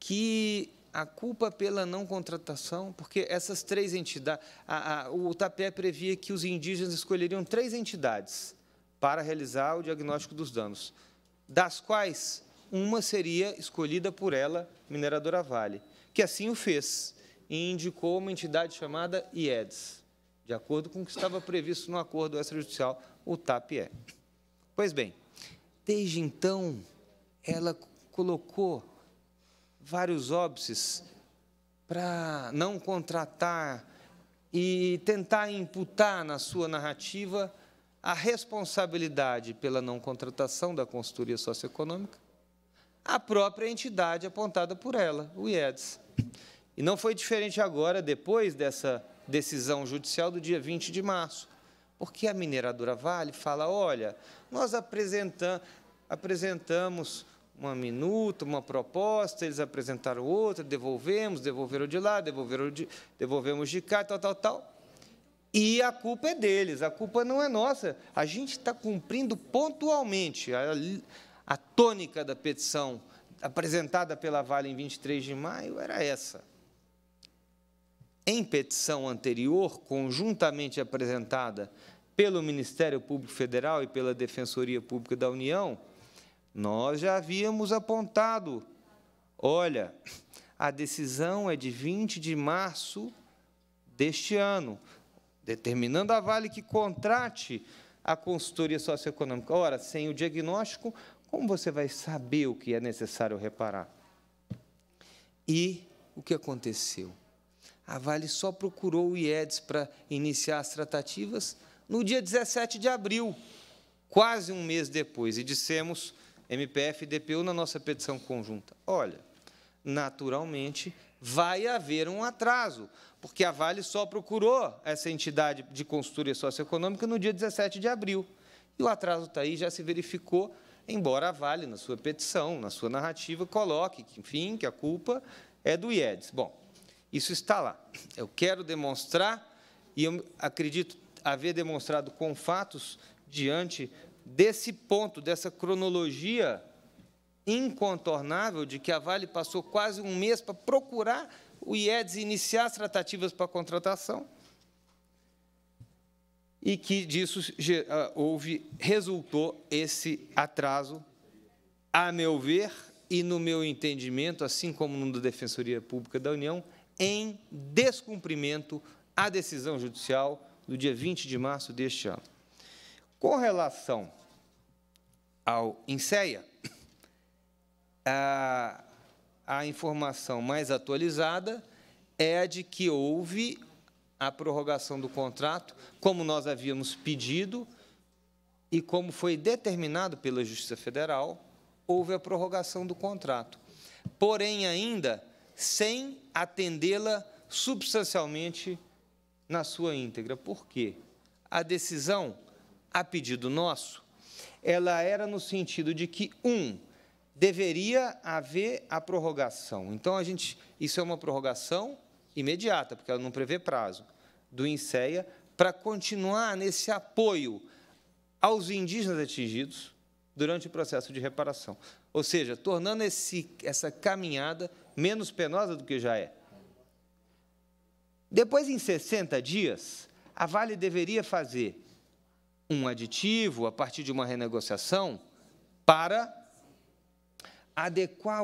que a culpa pela não contratação, porque essas três entidades, a, a, o TAPE previa que os indígenas escolheriam três entidades para realizar o diagnóstico dos danos, das quais uma seria escolhida por ela, mineradora Vale, que assim o fez e indicou uma entidade chamada IEDS, de acordo com o que estava previsto no acordo extrajudicial, o TAPE. Pois bem, desde então, ela colocou vários óbices para não contratar e tentar imputar na sua narrativa a responsabilidade pela não contratação da consultoria socioeconômica, a própria entidade apontada por ela, o IEDS. E não foi diferente agora, depois dessa decisão judicial do dia 20 de março, porque a mineradora Vale fala: olha, nós apresentam, apresentamos uma minuta, uma proposta, eles apresentaram outra, devolvemos, devolveram de lá, devolveram de, devolvemos de cá, tal, tal, tal. E a culpa é deles, a culpa não é nossa. A gente está cumprindo pontualmente a, a tônica da petição apresentada pela Vale em 23 de maio era essa. Em petição anterior, conjuntamente apresentada pelo Ministério Público Federal e pela Defensoria Pública da União, nós já havíamos apontado: olha, a decisão é de 20 de março deste ano determinando a Vale que contrate a consultoria socioeconômica. Ora, sem o diagnóstico, como você vai saber o que é necessário reparar? E o que aconteceu? A Vale só procurou o IEDS para iniciar as tratativas no dia 17 de abril, quase um mês depois, e dissemos, MPF e DPU, na nossa petição conjunta: olha, naturalmente vai haver um atraso, porque a Vale só procurou essa entidade de consultoria socioeconômica no dia 17 de abril. E o atraso está aí, já se verificou, embora a Vale, na sua petição, na sua narrativa, coloque, que, enfim, que a culpa é do IEDS. Bom, isso está lá. Eu quero demonstrar, e eu acredito haver demonstrado com fatos diante desse ponto, dessa cronologia incontornável de que a Vale passou quase um mês para procurar o IEDES e iniciar as tratativas para a contratação, e que disso ah, houve, resultou esse atraso, a meu ver e no meu entendimento, assim como no da Defensoria Pública da União, em descumprimento à decisão judicial do dia 20 de março deste ano. Com relação ao INSEA, a, a informação mais atualizada é a de que houve a prorrogação do contrato, como nós havíamos pedido e como foi determinado pela Justiça Federal, houve a prorrogação do contrato. Porém, ainda sem atendê-la substancialmente na sua íntegra. Por quê? A decisão, a pedido nosso, ela era no sentido de que, um, deveria haver a prorrogação. Então, a gente, isso é uma prorrogação imediata, porque ela não prevê prazo, do INSEA, para continuar nesse apoio aos indígenas atingidos durante o processo de reparação. Ou seja, tornando esse, essa caminhada menos penosa do que já é. Depois, em 60 dias, a Vale deveria fazer um aditivo a partir de uma renegociação para adequar,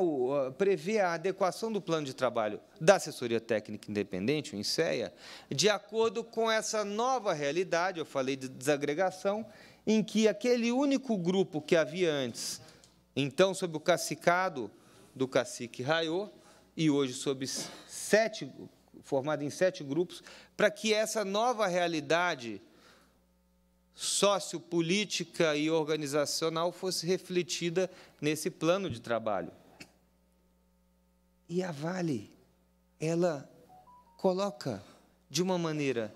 prever a adequação do plano de trabalho da assessoria técnica independente, o INSEA, de acordo com essa nova realidade, eu falei de desagregação, em que aquele único grupo que havia antes, então sob o cacicado do cacique Raiô, e hoje sob sete, formado em sete grupos, para que essa nova realidade sociopolítica e organizacional fosse refletida nesse plano de trabalho. E a Vale, ela coloca de uma maneira,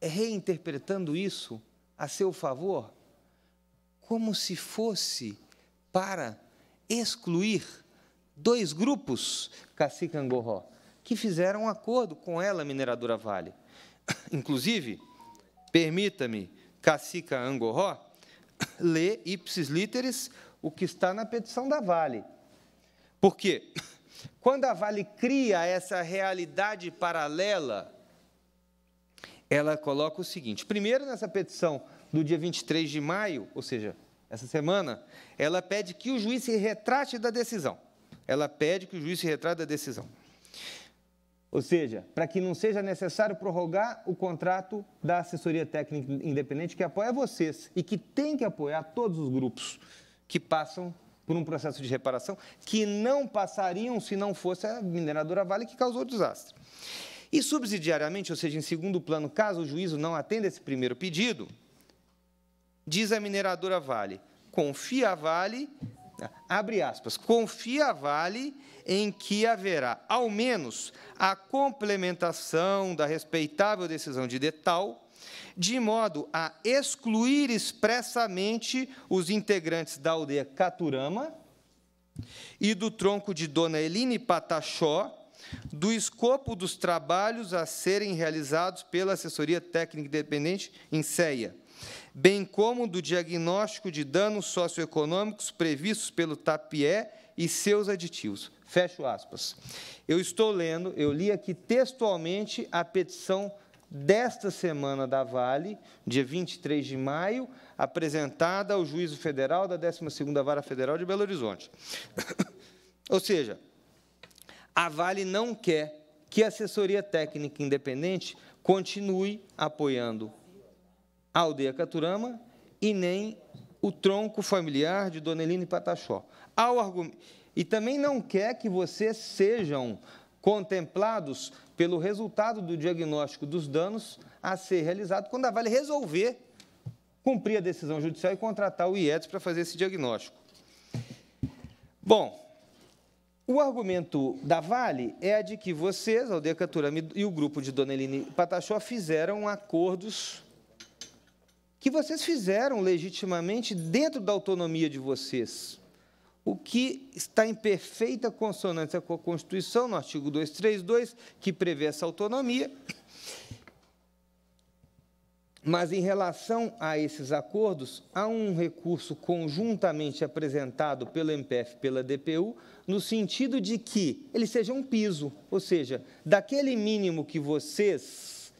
é reinterpretando isso a seu favor, como se fosse para excluir dois grupos, Cacique Angorró, que fizeram um acordo com ela, mineradora Vale. <coughs> Inclusive, permita-me Cacica Angoró, <coughs> lê ipsis literis o que está na petição da Vale. Porque <coughs> quando a Vale cria essa realidade paralela, ela coloca o seguinte: primeiro, nessa petição do dia 23 de maio, ou seja, essa semana, ela pede que o juiz se retrate da decisão. Ela pede que o juiz se retrate da decisão. Ou seja, para que não seja necessário prorrogar o contrato da assessoria técnica independente que apoia vocês e que tem que apoiar todos os grupos que passam por um processo de reparação que não passariam se não fosse a mineradora Vale que causou o desastre. E subsidiariamente, ou seja, em segundo plano, caso o juízo não atenda esse primeiro pedido, diz a mineradora Vale, confia a Vale, abre aspas, confia a Vale em que haverá, ao menos, a complementação da respeitável decisão de Detal, de modo a excluir expressamente os integrantes da aldeia Caturama e do tronco de Dona Eline Pataxó, do escopo dos trabalhos a serem realizados pela assessoria técnica independente em CEIA, bem como do diagnóstico de danos socioeconômicos previstos pelo TAPIE e seus aditivos. Fecho aspas. Eu estou lendo, eu li aqui textualmente a petição desta semana da Vale, dia 23 de maio, apresentada ao Juízo Federal da 12ª Vara Federal de Belo Horizonte. <coughs> Ou seja, a Vale não quer que a assessoria técnica independente continue apoiando a aldeia Caturama e nem o tronco familiar de Dona Eline Pataxó. Ao argumento e também não quer que vocês sejam contemplados pelo resultado do diagnóstico dos danos a ser realizado quando a Vale resolver cumprir a decisão judicial e contratar o IETS para fazer esse diagnóstico. Bom, o argumento da Vale é de que vocês, a Aldeia Caturami e o grupo de Dona Eline Patachó, fizeram acordos que vocês fizeram legitimamente dentro da autonomia de vocês o que está em perfeita consonância com a Constituição, no artigo 232, que prevê essa autonomia. Mas em relação a esses acordos, há um recurso conjuntamente apresentado pelo MPF e pela DPU, no sentido de que ele seja um piso, ou seja, daquele mínimo que vocês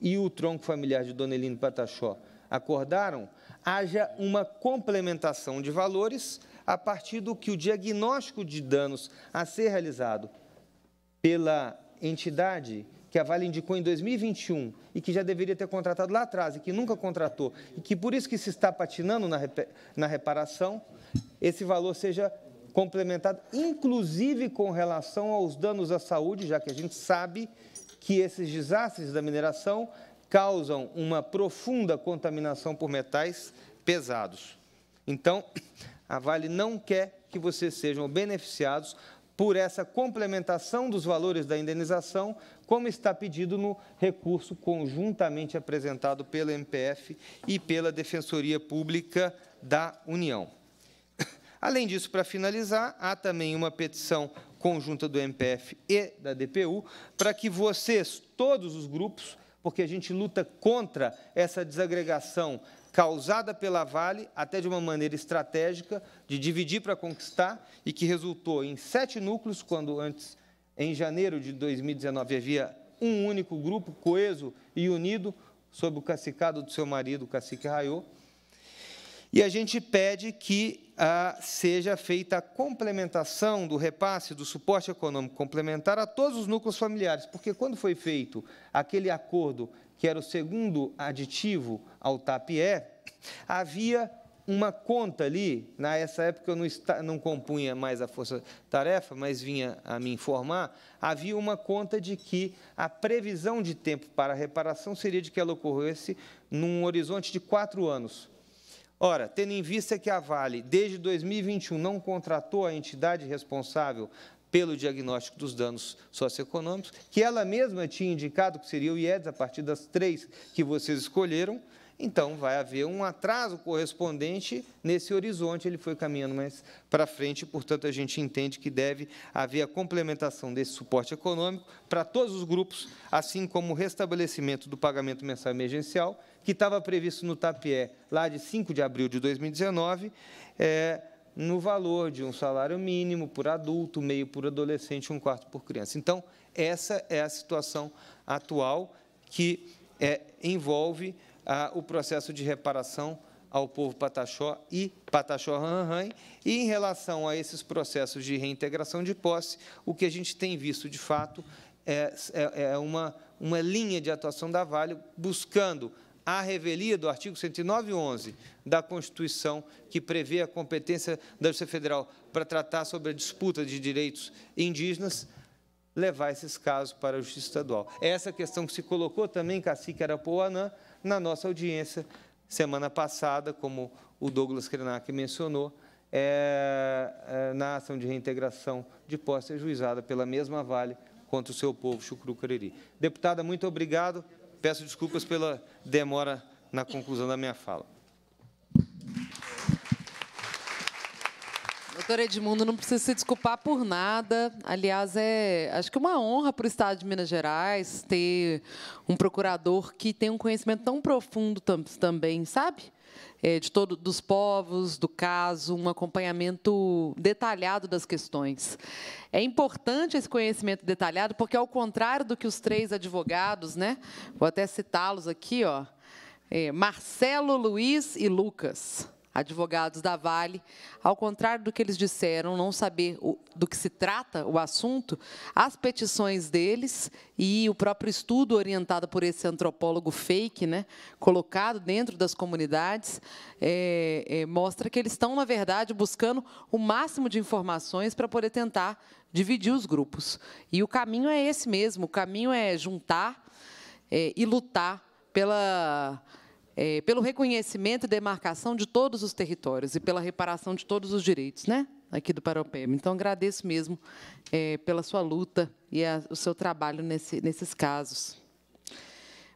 e o tronco familiar de Dona Eline Pataxó acordaram, haja uma complementação de valores a partir do que o diagnóstico de danos a ser realizado pela entidade que a Vale indicou em 2021 e que já deveria ter contratado lá atrás e que nunca contratou, e que por isso que se está patinando na, na reparação, esse valor seja complementado, inclusive com relação aos danos à saúde, já que a gente sabe que esses desastres da mineração causam uma profunda contaminação por metais pesados. Então, a Vale não quer que vocês sejam beneficiados por essa complementação dos valores da indenização, como está pedido no recurso conjuntamente apresentado pela MPF e pela Defensoria Pública da União. <laughs> Além disso, para finalizar, há também uma petição conjunta do MPF e da DPU para que vocês, todos os grupos, porque a gente luta contra essa desagregação causada pela Vale, até de uma maneira estratégica, de dividir para conquistar, e que resultou em sete núcleos, quando antes, em janeiro de 2019, havia um único grupo coeso e unido sob o cacicado do seu marido, o cacique Raiô. E a gente pede que ah, seja feita a complementação do repasse do suporte econômico complementar a todos os núcleos familiares, porque quando foi feito aquele acordo que era o segundo aditivo ao tapié, havia uma conta ali, nessa época eu não, está, não compunha mais a força-tarefa, mas vinha a me informar, havia uma conta de que a previsão de tempo para a reparação seria de que ela ocorresse num horizonte de quatro anos. Ora, tendo em vista que a Vale, desde 2021, não contratou a entidade responsável pelo diagnóstico dos danos socioeconômicos, que ela mesma tinha indicado que seria o IEDS a partir das três que vocês escolheram. Então, vai haver um atraso correspondente nesse horizonte, ele foi caminhando mais para frente, portanto, a gente entende que deve haver a complementação desse suporte econômico para todos os grupos, assim como o restabelecimento do pagamento mensal emergencial, que estava previsto no TAPIE lá de 5 de abril de 2019, é, no valor de um salário mínimo por adulto, meio por adolescente, um quarto por criança. Então, essa é a situação atual que é, envolve o processo de reparação ao povo pataxó e pataxó-ranran. E em relação a esses processos de reintegração de posse, o que a gente tem visto, de fato, é, é, é uma, uma linha de atuação da Vale buscando à revelia do artigo 109 11 da Constituição, que prevê a competência da Justiça Federal para tratar sobre a disputa de direitos indígenas, levar esses casos para a Justiça Estadual. É essa questão que se colocou também, Cacique Arapuanã, na nossa audiência semana passada, como o Douglas Krenak mencionou, é, é, na ação de reintegração de posse ajuizada pela mesma Vale contra o seu povo, Chucru Cariri. Deputada, muito obrigado. Peço desculpas pela demora na conclusão da minha fala. Doutor Edmundo, não precisa se desculpar por nada. Aliás, é acho que uma honra para o Estado de Minas Gerais ter um procurador que tem um conhecimento tão profundo tam, também, sabe? É, de todo, dos povos, do caso, um acompanhamento detalhado das questões. É importante esse conhecimento detalhado, porque, ao contrário do que os três advogados, né, vou até citá-los aqui, ó, é, Marcelo, Luiz e Lucas, advogados da Vale, ao contrário do que eles disseram, não saber o, do que se trata o assunto, as petições deles e o próprio estudo orientado por esse antropólogo fake, né, colocado dentro das comunidades, é, é, mostra que eles estão, na verdade, buscando o máximo de informações para poder tentar dividir os grupos. E o caminho é esse mesmo, o caminho é juntar é, e lutar pela é, pelo reconhecimento e demarcação de todos os territórios e pela reparação de todos os direitos, né? Aqui do Paropema. Então, agradeço mesmo é, pela sua luta e a, o seu trabalho nesse, nesses casos.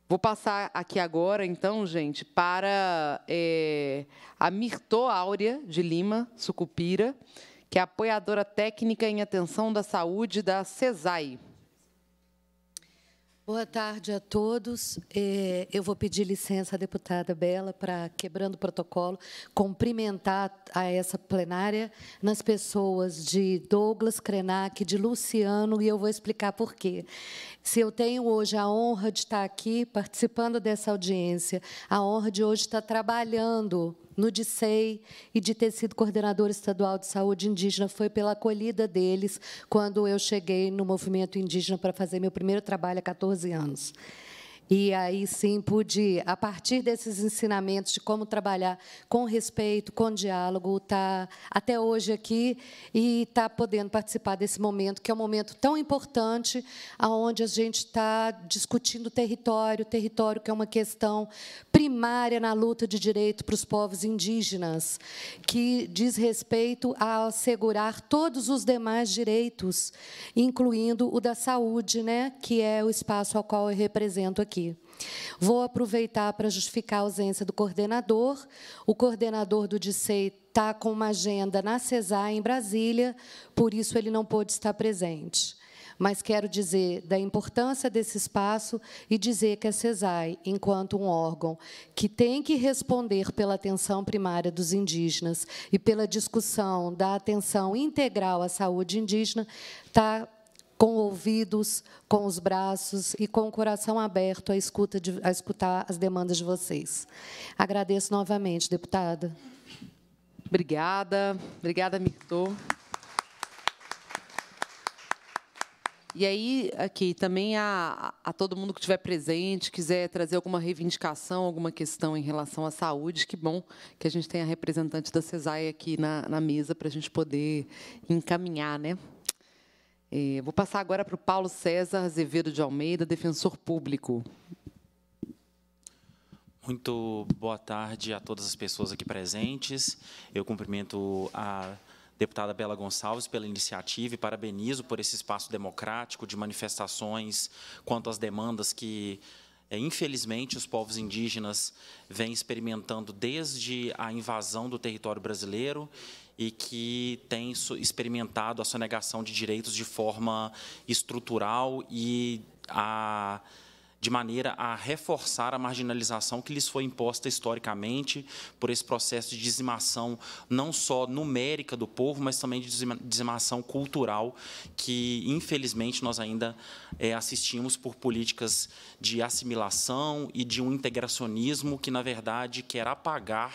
Vou passar aqui agora, então, gente, para é, a Mirtô Áurea de Lima, Sucupira, que é apoiadora técnica em atenção da saúde da CESAI. Boa tarde a todos. É, eu vou pedir licença à deputada Bela para, quebrando o protocolo, cumprimentar a essa plenária nas pessoas de Douglas Krenak, de Luciano, e eu vou explicar por quê. Se eu tenho hoje a honra de estar aqui participando dessa audiência, a honra de hoje estar trabalhando no DICEI e de ter sido coordenador estadual de saúde indígena foi pela acolhida deles quando eu cheguei no movimento indígena para fazer meu primeiro trabalho há 14 anos. E aí sim pude, a partir desses ensinamentos de como trabalhar com respeito, com diálogo, estar tá até hoje aqui e estar tá podendo participar desse momento, que é um momento tão importante, aonde a gente está discutindo território, território que é uma questão primária na luta de direito para os povos indígenas, que diz respeito a assegurar todos os demais direitos, incluindo o da saúde, né, que é o espaço ao qual eu represento aqui aqui. Vou aproveitar para justificar a ausência do coordenador. O coordenador do DICEI está com uma agenda na CESAR, em Brasília, por isso ele não pôde estar presente. Mas quero dizer da importância desse espaço e dizer que a CESAI, enquanto um órgão que tem que responder pela atenção primária dos indígenas e pela discussão da atenção integral à saúde indígena, está com ouvidos, com os braços e com o coração aberto a, escuta de, a escutar as demandas de vocês. Agradeço novamente, deputada. Obrigada, obrigada, Mirto. E aí, aqui, também a, a todo mundo que estiver presente, quiser trazer alguma reivindicação, alguma questão em relação à saúde, que bom que a gente tem a representante da CESAI aqui na, na mesa para a gente poder encaminhar, né? É, vou passar agora para o Paulo César Azevedo de Almeida, defensor público. Muito boa tarde a todas as pessoas aqui presentes. Eu cumprimento a deputada Bela Gonçalves pela iniciativa e parabenizo por esse espaço democrático de manifestações quanto às demandas que, é, infelizmente, os povos indígenas vêm experimentando desde a invasão do território brasileiro e que tem experimentado a sonegação de direitos de forma estrutural e a de maneira a reforçar a marginalização que lhes foi imposta historicamente por esse processo de dizimação, não só numérica do povo, mas também de dizimação cultural, que, infelizmente, nós ainda é, assistimos por políticas de assimilação e de um integracionismo que, na verdade, quer apagar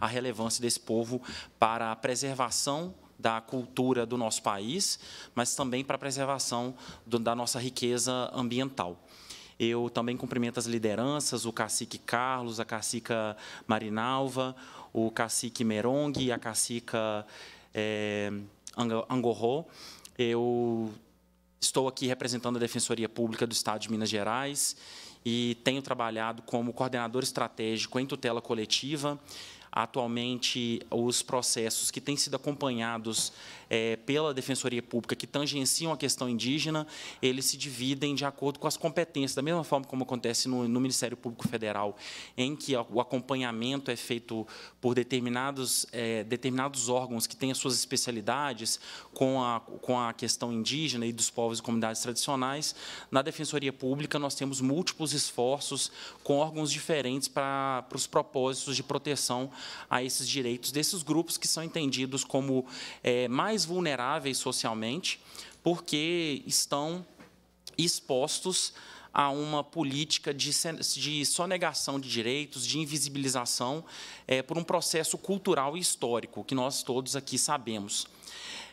a relevância desse povo para a preservação da cultura do nosso país, mas também para a preservação do, da nossa riqueza ambiental. Eu também cumprimento as lideranças, o cacique Carlos, a cacica Marinalva, o cacique Merong e a cacica é, eh, Angorro. Eu estou aqui representando a Defensoria Pública do Estado de Minas Gerais e tenho trabalhado como coordenador estratégico em tutela coletiva atualmente os processos que têm sido acompanhados é, pela Defensoria Pública, que tangenciam a questão indígena, eles se dividem de acordo com as competências, da mesma forma como acontece no, no Ministério Público Federal, em que o acompanhamento é feito por determinados, é, determinados órgãos que têm as suas especialidades com a, com a questão indígena e dos povos e comunidades tradicionais. Na Defensoria Pública, nós temos múltiplos esforços com órgãos diferentes para, para os propósitos de proteção a esses direitos desses grupos que são entendidos como é, mais vulneráveis socialmente, porque estão expostos a uma política de, de sonegação de direitos, de invisibilização, é, por um processo cultural e histórico, que nós todos aqui sabemos.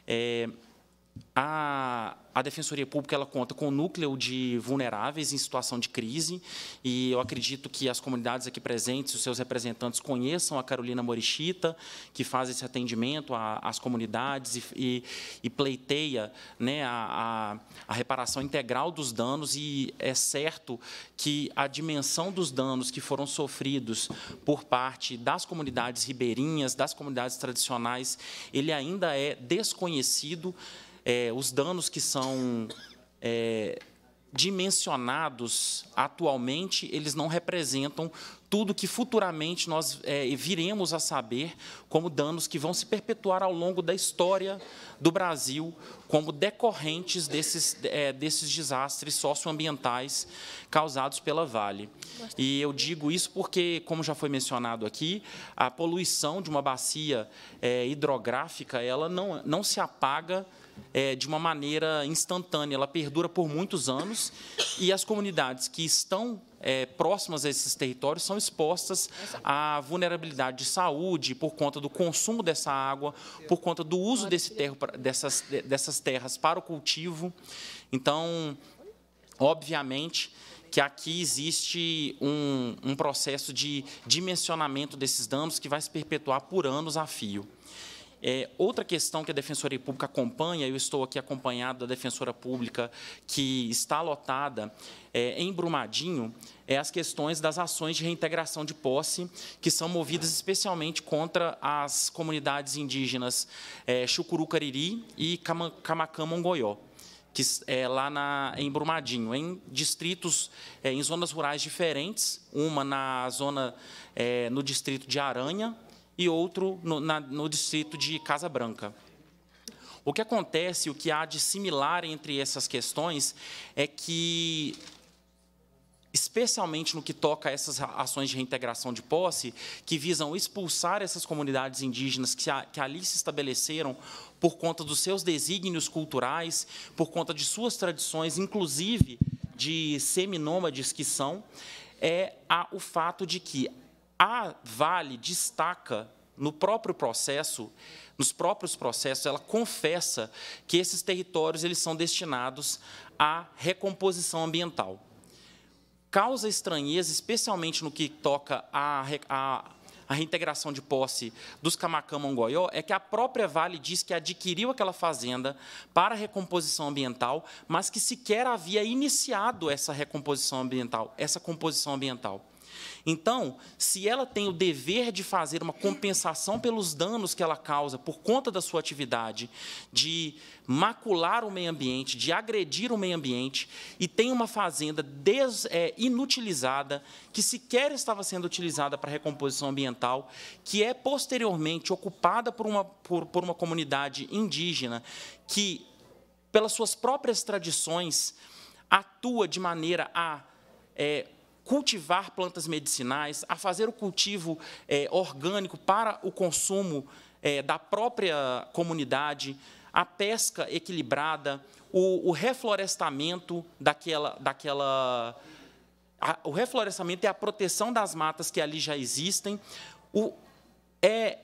É, a, a Defensoria Pública ela conta com o um núcleo de vulneráveis em situação de crise, e eu acredito que as comunidades aqui presentes, os seus representantes, conheçam a Carolina Morichita, que faz esse atendimento às comunidades e, e, e pleiteia né, a, a, a, reparação integral dos danos, e é certo que a dimensão dos danos que foram sofridos por parte das comunidades ribeirinhas, das comunidades tradicionais, ele ainda é desconhecido é, os danos que são é, dimensionados atualmente, eles não representam tudo que futuramente nós é, viremos a saber como danos que vão se perpetuar ao longo da história do Brasil, como decorrentes desses, é, desses desastres socioambientais causados pela Vale. E eu digo isso porque, como já foi mencionado aqui, a poluição de uma bacia é, hidrográfica ela não, não se apaga é, de uma maneira instantânea, ela perdura por muitos anos e as comunidades que estão é, próximas a esses territórios são expostas à vulnerabilidade de saúde por conta do consumo dessa água, por conta do uso desse terro, dessas, dessas terras para o cultivo. Então, obviamente que aqui existe um, um processo de dimensionamento desses danos que vai se perpetuar por anos a fio. É, outra questão que a Defensoria Pública acompanha, eu estou aqui acompanhado da Defensora Pública, que está lotada é, em Brumadinho, é as questões das ações de reintegração de posse, que são movidas especialmente contra as comunidades indígenas é, cariri e Camacamongóió que é lá na, em Brumadinho, em distritos, é, em zonas rurais diferentes, uma na zona é, no distrito de Aranha, e outro no, na, no distrito de Casa Branca. O que acontece, o que há de similar entre essas questões é que especialmente no que toca a essas ações de reintegração de posse, que visam expulsar essas comunidades indígenas que, a, que ali se estabeleceram por conta dos seus desígnios culturais, por conta de suas tradições, inclusive de seminômades que são, é a, o fato de que a Vale destaca no próprio processo, nos próprios processos, ela confessa que esses territórios eles são destinados à recomposição ambiental. Causa estranheza, especialmente no que toca à, reintegração de posse dos Camacã-Mongoió, é que a própria Vale diz que adquiriu aquela fazenda para recomposição ambiental, mas que sequer havia iniciado essa recomposição ambiental, essa composição ambiental. Então, se ela tem o dever de fazer uma compensação pelos danos que ela causa por conta da sua atividade, de macular o meio ambiente, de agredir o meio ambiente, e tem uma fazenda des, é, inutilizada, que sequer estava sendo utilizada para recomposição ambiental, que é posteriormente ocupada por uma, por, por uma comunidade indígena, que, pelas suas próprias tradições, atua de maneira a. É, cultivar plantas medicinais, a fazer o cultivo é, orgânico para o consumo é, da própria comunidade, a pesca equilibrada, o, o reflorestamento daquela. daquela a, o reflorestamento é a proteção das matas que ali já existem. O, é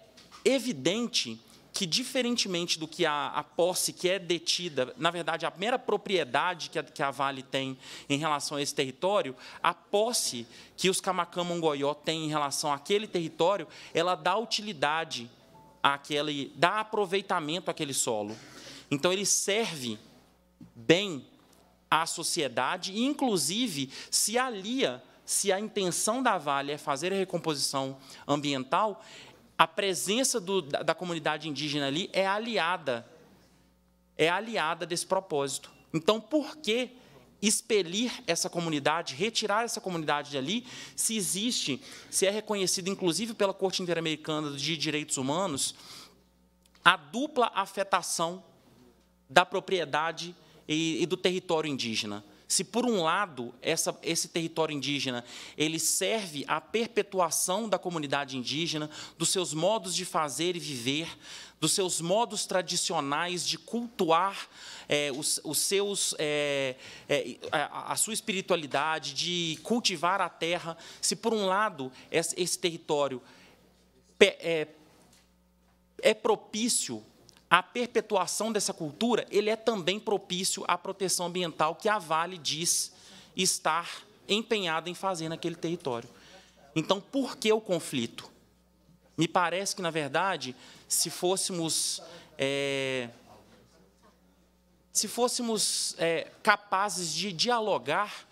evidente que, diferentemente do que a, a posse que é detida, na verdade, a mera propriedade que a, que a Vale tem em relação a esse território, a posse que os Camacã-Mongoió têm em relação àquele território, ela dá utilidade àquele, dá aproveitamento àquele solo. Então, ele serve bem à sociedade e, inclusive, se alia se a intenção da Vale é fazer a recomposição ambiental, a presença do, da, da comunidade indígena ali é aliada, é aliada desse propósito. Então, por que expelir essa comunidade, retirar essa comunidade dali, se existe, se é reconhecido, inclusive pela Corte Interamericana de Direitos Humanos, a dupla afetação da propriedade e, e do território indígena. Se por um lado essa, esse território indígena ele serve à perpetuação da comunidade indígena, dos seus modos de fazer e viver, dos seus modos tradicionais de cultuar é, os, os, seus é, é, a, sua espiritualidade, de cultivar a terra. Se por um lado esse, esse território é, é propício a perpetuação dessa cultura ele é também propício à proteção ambiental que a Vale diz estar empenhada em fazer naquele território. Então, por que o conflito? Me parece que, na verdade, se fôssemos é, se fôssemos é, capazes de dialogar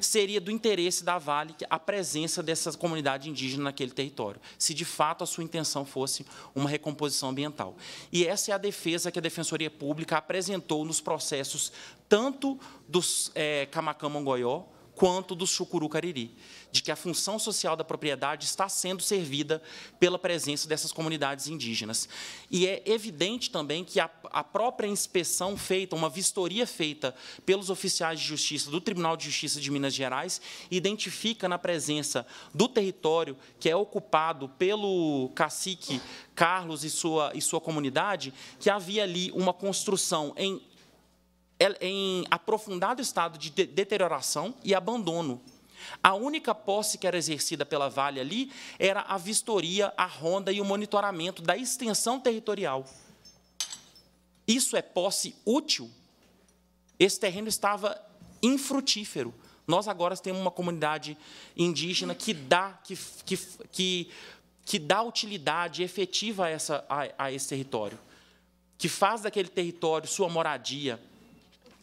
seria do interesse da Vale a presença dessa comunidade indígena naquele território, se de fato a sua intenção fosse uma recomposição ambiental. E essa é a defesa que a Defensoria Pública apresentou nos processos tanto dos é, Camacã-Mongoió quanto dos Chucuru-Cariri de que a função social da propriedade está sendo servida pela presença dessas comunidades indígenas. E é evidente também que a, a própria inspeção feita, uma vistoria feita pelos oficiais de justiça do Tribunal de Justiça de Minas Gerais, identifica na presença do território que é ocupado pelo cacique Carlos e sua, e sua comunidade, que havia ali uma construção em, em aprofundado estado de deterioração e abandono a única posse que era exercida pela Vale ali era a vistoria, a ronda e o monitoramento da extensão territorial. Isso é posse útil? Esse terreno estava infrutífero. Nós agora temos uma comunidade indígena que dá, que, que, que, que dá utilidade efetiva a, essa, a, a esse território, que faz daquele território sua moradia,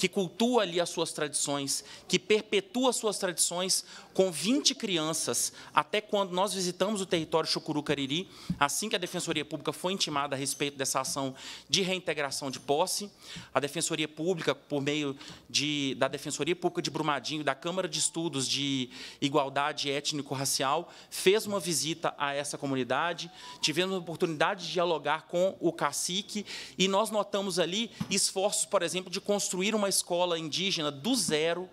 que cultua ali as suas tradições, que perpetua as suas tradições com 20 crianças, até quando nós visitamos o território Cariri, assim que a Defensoria Pública foi intimada a respeito dessa ação de reintegração de posse, a Defensoria Pública, por meio de, da Defensoria Pública de Brumadinho, da Câmara de Estudos de Igualdade Étnico-Racial, fez uma visita a essa comunidade, tivemos a oportunidade de dialogar com o cacique, e nós notamos ali esforços, por exemplo, de construir uma escola indígena do zero,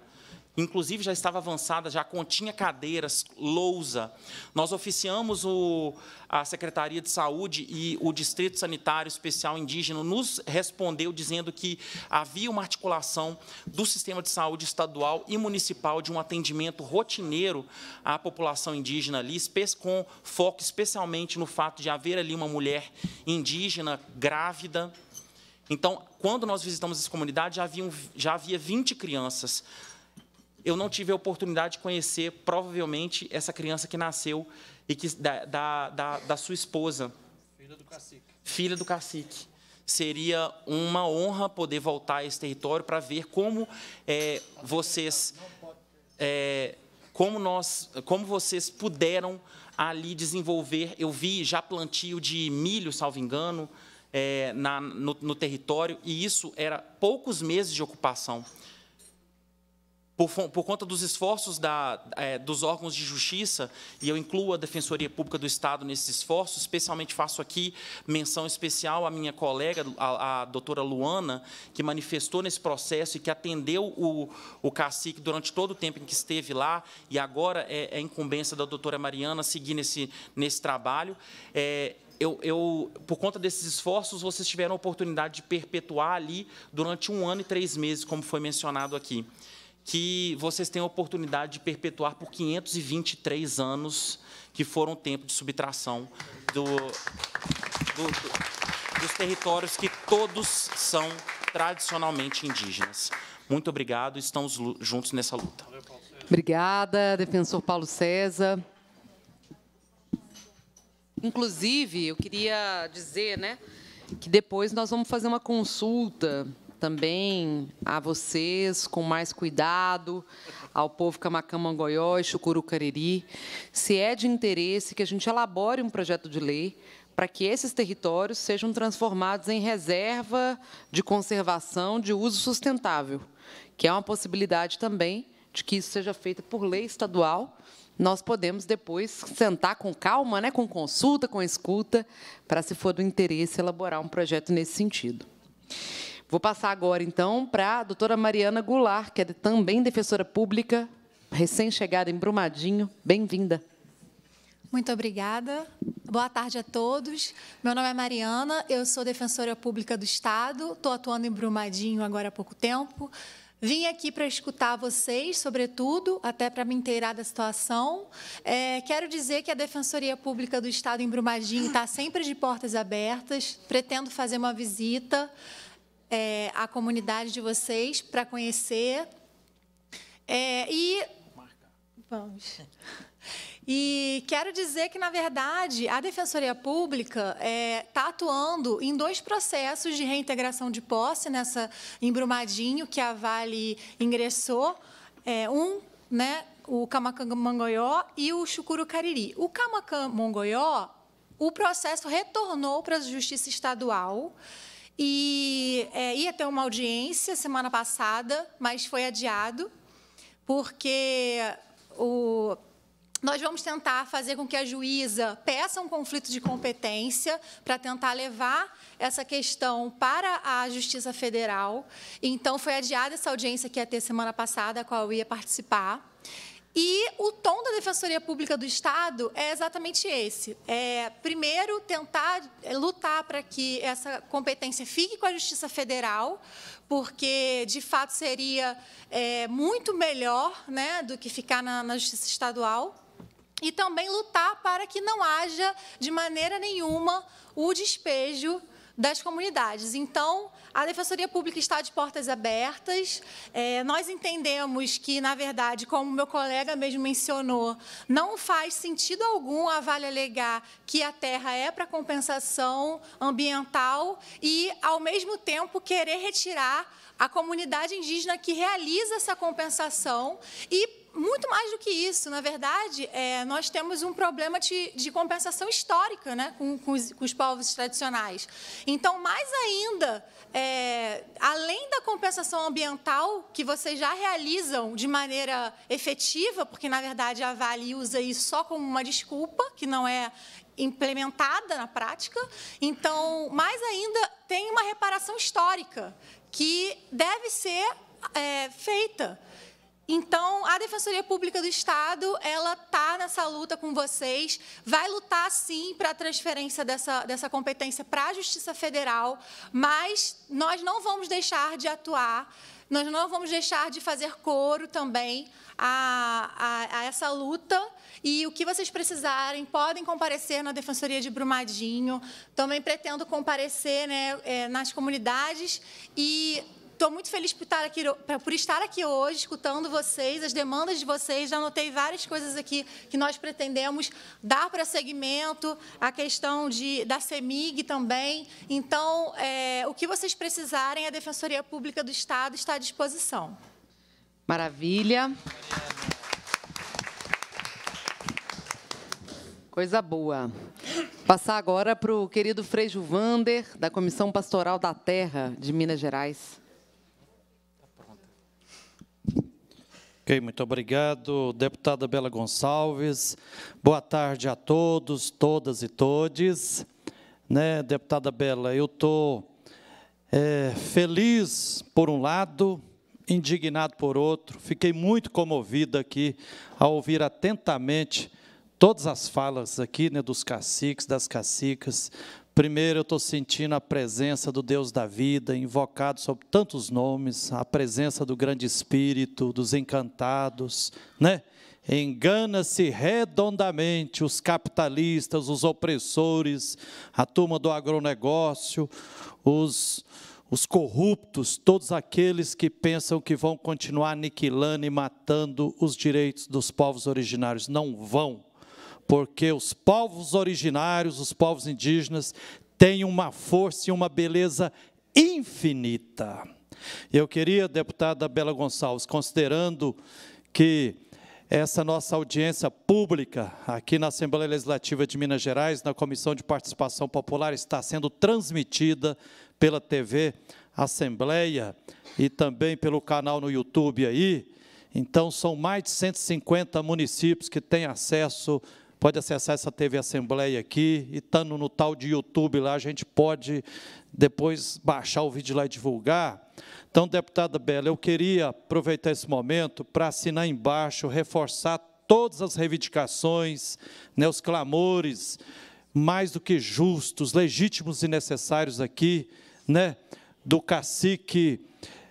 inclusive já estava avançada, já continha cadeiras, lousa. Nós oficiamos o, a Secretaria de Saúde e o Distrito Sanitário Especial Indígena nos respondeu dizendo que havia uma articulação do sistema de saúde estadual e municipal de um atendimento rotineiro à população indígena ali, com foco especialmente no fato de haver ali uma mulher indígena grávida, então, quando nós visitamos essa comunidade, já, haviam, já havia 20 crianças. Eu não tive a oportunidade de conhecer, provavelmente, essa criança que nasceu e que da, da, da, da sua esposa. Filha do cacique. Filha do cacique seria uma honra poder voltar a esse território para ver como é, vocês é, como nós como vocês puderam ali desenvolver eu vi já plantio de milho salvo engano é, na, no, no território, e isso era poucos meses de ocupação. Por, por, conta dos esforços da, é, dos órgãos de justiça, e eu incluo a Defensoria Pública do Estado nesses esforços, especialmente faço aqui menção especial à minha colega, a, a doutora Luana, que manifestou nesse processo e que atendeu o, o cacique durante todo o tempo em que esteve lá, e agora é, é incumbência da doutora Mariana seguir nesse, nesse trabalho. É, eu, eu, por conta desses esforços, vocês tiveram a oportunidade de perpetuar ali durante um ano e três meses, como foi mencionado aqui, que vocês têm a oportunidade de perpetuar por 523 anos, que foram tempo de subtração do, do, dos territórios que todos são tradicionalmente indígenas. Muito obrigado, estamos juntos nessa luta. Obrigada, defensor Paulo César. Inclusive, eu queria dizer né, que depois nós vamos fazer uma consulta também a vocês, com mais cuidado, ao povo Camacamangoió e Chucurucariri, se é de interesse que a gente elabore um projeto de lei para que esses territórios sejam transformados em reserva de conservação de uso sustentável, que é uma possibilidade também de que isso seja feito por lei estadual nós podemos depois sentar com calma, né, com consulta, com escuta, para, se for do interesse, elaborar um projeto nesse sentido. Vou passar agora, então, para a doutora Mariana Goulart, que é também defensora pública, recém-chegada em Brumadinho. Bem-vinda. Muito obrigada. Boa tarde a todos. Meu nome é Mariana, eu sou defensora pública do Estado, estou atuando em Brumadinho agora há pouco tempo. Vim aqui para escutar vocês, sobretudo, até para me inteirar da situação. É, quero dizer que a Defensoria Pública do Estado em Brumadinho está sempre de portas abertas. Pretendo fazer uma visita é, à comunidade de vocês para conhecer. É, e. Vamos. E quero dizer que, na verdade, a Defensoria Pública está é, tá atuando em dois processos de reintegração de posse nessa embrumadinho que a Vale ingressou. É, um, né, o Camacangoió e o Chucuru Cariri. O Camacan Camacangoió, o processo retornou para a Justiça Estadual e é, ia ter uma audiência semana passada, mas foi adiado, porque o nós vamos tentar fazer com que a juíza peça um conflito de competência para tentar levar essa questão para a Justiça Federal. Então, foi adiada essa audiência que ia ter semana passada, a qual eu ia participar. E o tom da Defensoria Pública do Estado é exatamente esse. É, primeiro, tentar lutar para que essa competência fique com a Justiça Federal, porque, de fato, seria é, muito melhor né, do que ficar na, na Justiça Estadual e também lutar para que não haja de maneira nenhuma o despejo das comunidades. Então, a Defensoria Pública está de portas abertas. É, nós entendemos que, na verdade, como meu colega mesmo mencionou, não faz sentido algum a Vale alegar que a terra é para compensação ambiental e, ao mesmo tempo, querer retirar a comunidade indígena que realiza essa compensação e muito mais do que isso, na verdade, é, nós temos um problema de, de compensação histórica né, com, com, os, com, os, povos tradicionais. Então, mais ainda, é, além da compensação ambiental, que vocês já realizam de maneira efetiva, porque, na verdade, a Vale usa isso só como uma desculpa, que não é implementada na prática. Então, mais ainda, tem uma reparação histórica que deve ser é, feita então, a Defensoria Pública do Estado, ela está nessa luta com vocês, vai lutar sim para a transferência dessa, dessa competência para a Justiça Federal, mas nós não vamos deixar de atuar, nós não vamos deixar de fazer coro também a, a, a essa luta. E o que vocês precisarem, podem comparecer na Defensoria de Brumadinho, também pretendo comparecer né, é, nas comunidades e Estou muito feliz por estar, aqui, por estar aqui hoje, escutando vocês, as demandas de vocês. Já anotei várias coisas aqui que nós pretendemos dar para segmento, a questão de, da CEMIG também. Então, é, o que vocês precisarem, a Defensoria Pública do Estado está à disposição. Maravilha. Coisa boa. Passar agora para o querido Frei Juvander, da Comissão Pastoral da Terra de Minas Gerais. Ok, muito obrigado, deputada Bela Gonçalves. Boa tarde a todos, todas e todes. Né, deputada Bela, eu estou é, feliz por um lado, indignado por outro. Fiquei muito comovido aqui ao ouvir atentamente todas as falas aqui né, dos caciques, das cacicas, Primeiro, eu estou sentindo a presença do Deus da vida, invocado sob tantos nomes, a presença do grande espírito, dos encantados, né? Engana-se redondamente os capitalistas, os opressores, a turma do agronegócio, os, os corruptos, todos aqueles que pensam que vão continuar aniquilando e matando os direitos dos povos originários. Não vão porque os povos originários, os povos indígenas, têm uma força e uma beleza infinita. Eu queria, deputada Bela Gonçalves, considerando que essa nossa audiência pública aqui na Assembleia Legislativa de Minas Gerais, na Comissão de Participação Popular, está sendo transmitida pela TV Assembleia e também pelo canal no YouTube aí. Então, são mais de 150 municípios que têm acesso a pode acessar essa TV Assembleia aqui, e estando no tal de YouTube lá, a gente pode depois baixar o vídeo lá e divulgar. Então, deputada Bela, eu queria aproveitar esse momento para assinar embaixo, reforçar todas as reivindicações, né, os clamores, mais do que justos, legítimos e necessários aqui, né, do cacique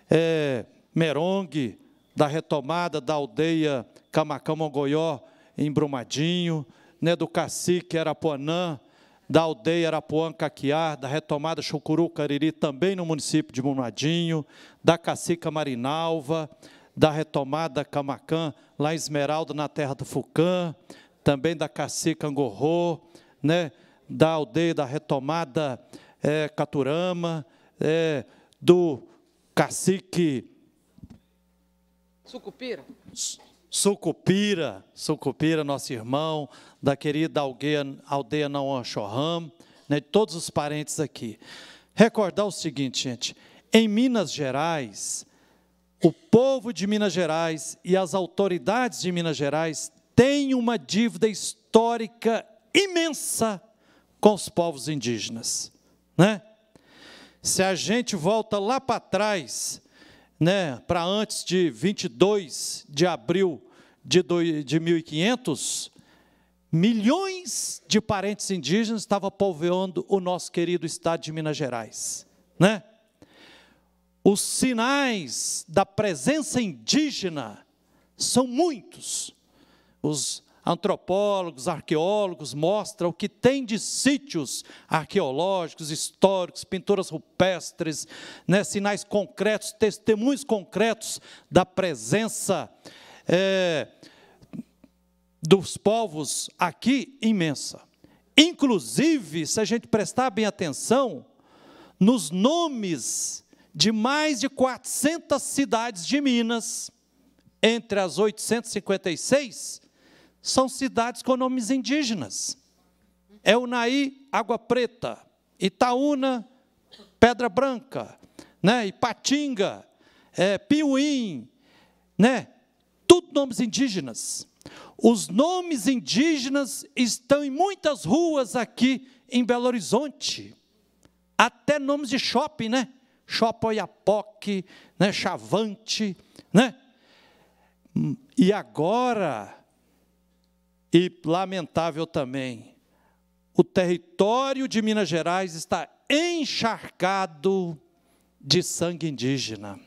é, eh, Merong, da retomada da aldeia Camacão Mongoió em Brumadinho, né, do cacique Arapuanã, da aldeia Arapuã Caquiar, da retomada Chucuru Cariri, também no município de Munadinho, da cacica Marinalva, da retomada Camacã, lá em Esmeralda, na terra do Fucã, também da cacica Angorô, né, da aldeia da retomada é, Caturama, é, do cacique... Sucupira? Sucupira, Sucupira, nosso irmão, da querida aldeia, aldeia Naon né, de todos os parentes aqui. Recordar o seguinte, gente, em Minas Gerais, o povo de Minas Gerais e as autoridades de Minas Gerais têm uma dívida histórica imensa com os povos indígenas, né? Se a gente volta lá para trás, né, para antes de 22 de abril de, 1500, milhões de parentes indígenas estavam povoando o nosso querido estado de Minas Gerais. Né? Os sinais da presença indígena são muitos. Os antropólogos, arqueólogos mostram que tem de sítios arqueológicos, históricos, pinturas rupestres, né, sinais concretos, testemunhos concretos da presença é, dos povos aqui imensa. Inclusive, se a gente prestar bem atenção, nos nomes de mais de 400 cidades de Minas, entre as 856 são cidades com nomes indígenas. É Unaí, Água Preta, Itaúna, Pedra Branca, né? Ipatinga, é, Piuim, né? Tudo nomes indígenas. Os nomes indígenas estão em muitas ruas aqui em Belo Horizonte. Até nomes de shopping, né? Shopping né? Chavante, né? E agora e lamentável também, o território de Minas Gerais está encharcado de sangue indígena.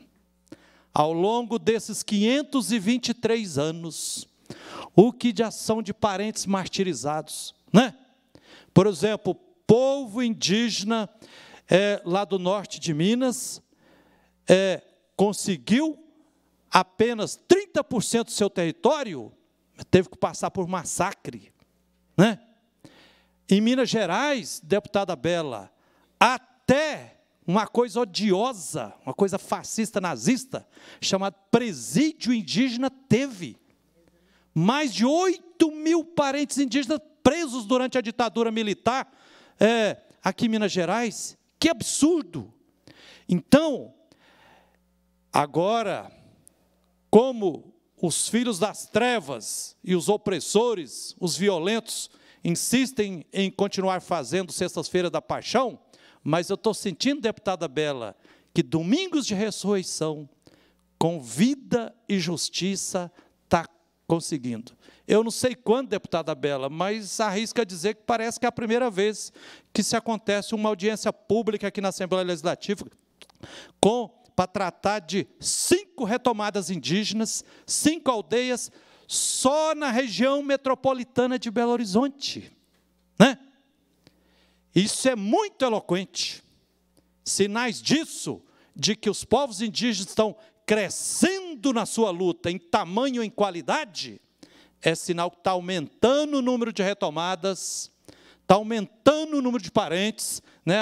Ao longo desses 523 anos, o que de ação de parentes martirizados, né? Por exemplo, povo indígena é, lá do norte de Minas é, conseguiu apenas 30% do seu território teve que passar por massacre. Né? Em Minas Gerais, deputada Bela, até uma coisa odiosa, uma coisa fascista nazista, chamada presídio indígena, teve. Mais de 8 mil parentes indígenas presos durante a ditadura militar é, aqui em Minas Gerais. Que absurdo! Então, agora, como os filhos das trevas e os opressores, os violentos, insistem em continuar fazendo sexta feira da Paixão, mas eu estou sentindo, deputada Bela, que domingos de ressurreição, com vida e justiça, está conseguindo. Eu não sei quando, deputada Bela, mas arrisca dizer que parece que é a primeira vez que se acontece uma audiência pública aqui na Assembleia Legislativa com para tratar de cinco retomadas indígenas, cinco aldeias, só na região metropolitana de Belo Horizonte. Né? Isso é muito eloquente. Sinais disso, de que os povos indígenas estão crescendo na sua luta em tamanho e em qualidade, é sinal que está aumentando o número de retomadas, está aumentando o número de parentes. Né?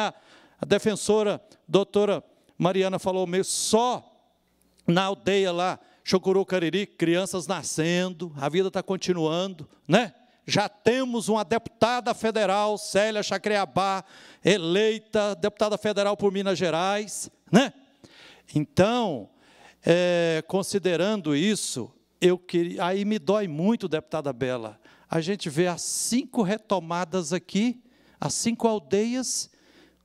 A defensora doutora Mariana falou mesmo, só na aldeia lá, Cariri, crianças nascendo, a vida está continuando, né? Já temos uma deputada federal, Célia Chacreabá, eleita deputada federal por Minas Gerais, né? Então, é, considerando isso, eu queria, aí me dói muito, deputada Bela, a gente vê as cinco retomadas aqui, as cinco aldeias,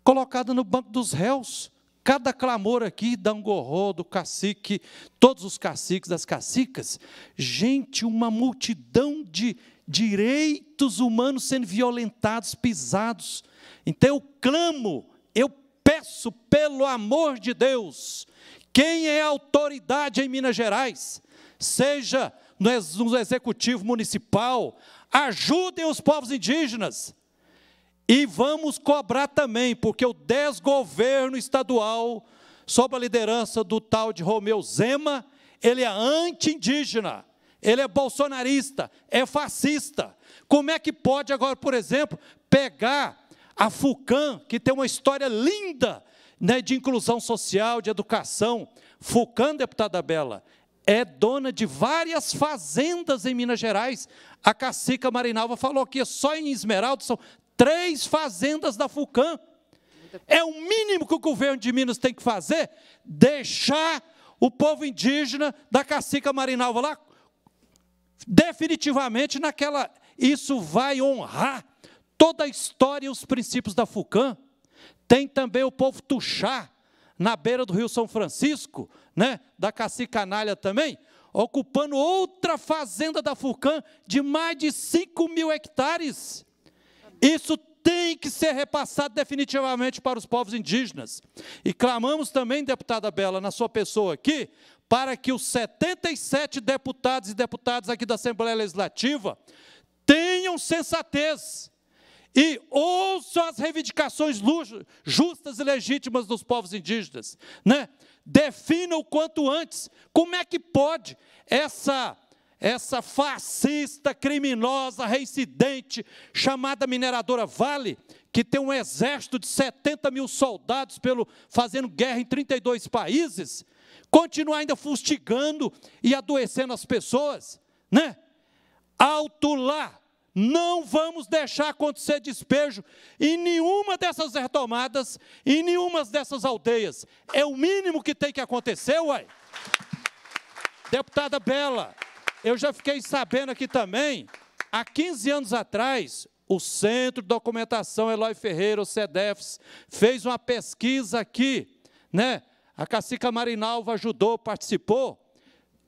colocadas no banco dos réus, Cada clamor aqui, Dangorô, do cacique, todos os caciques, das cacicas, gente, uma multidão de direitos humanos sendo violentados, pisados. Então eu clamo, eu peço pelo amor de Deus, quem é autoridade em Minas Gerais, seja no executivo municipal, ajudem os povos indígenas, e vamos cobrar também, porque o desgoverno estadual, sob a liderança do tal de Romeu Zema, ele é anti-indígena, ele é bolsonarista, é fascista. Como é que pode agora, por exemplo, pegar a FUCAM, que tem uma história linda né, de inclusão social, de educação? FUCAM, deputada Bela, é dona de várias fazendas em Minas Gerais. A cacica Marinalva falou que só em Esmeralda são três fazendas da Fucam É o mínimo que o governo de Minas tem que fazer, deixar o povo indígena da cacica Marinalva lá definitivamente naquela isso vai honrar toda a história e os princípios da Fucam Tem também o povo Tuxá, na beira do Rio São Francisco, né, da Cacicanalha também, ocupando outra fazenda da Fucam de mais de 5 mil hectares. Isso tem que ser repassado definitivamente para os povos indígenas. E clamamos também, deputada Bela, na sua pessoa aqui, para que os 77 deputados e deputadas aqui da Assembleia Legislativa tenham sensatez e ouçam as reivindicações justas e legítimas dos povos indígenas, né? Defina o quanto antes. Como é que pode essa essa fascista, criminosa, reincidente, chamada mineradora Vale, que tem um exército de 70 mil soldados pelo, fazendo guerra em 32 países, continua ainda fustigando e adoecendo as pessoas, né? Alto lá, não vamos deixar acontecer despejo em nenhuma dessas retomadas, em nenhuma dessas aldeias. É o mínimo que tem que acontecer, uai. Deputada Bela, eu já fiquei sabendo aqui também, há 15 anos atrás, o Centro de Documentação Eloy Ferreira, o CEDEFS, fez uma pesquisa aqui, né? A Cacica Marinalva ajudou, participou.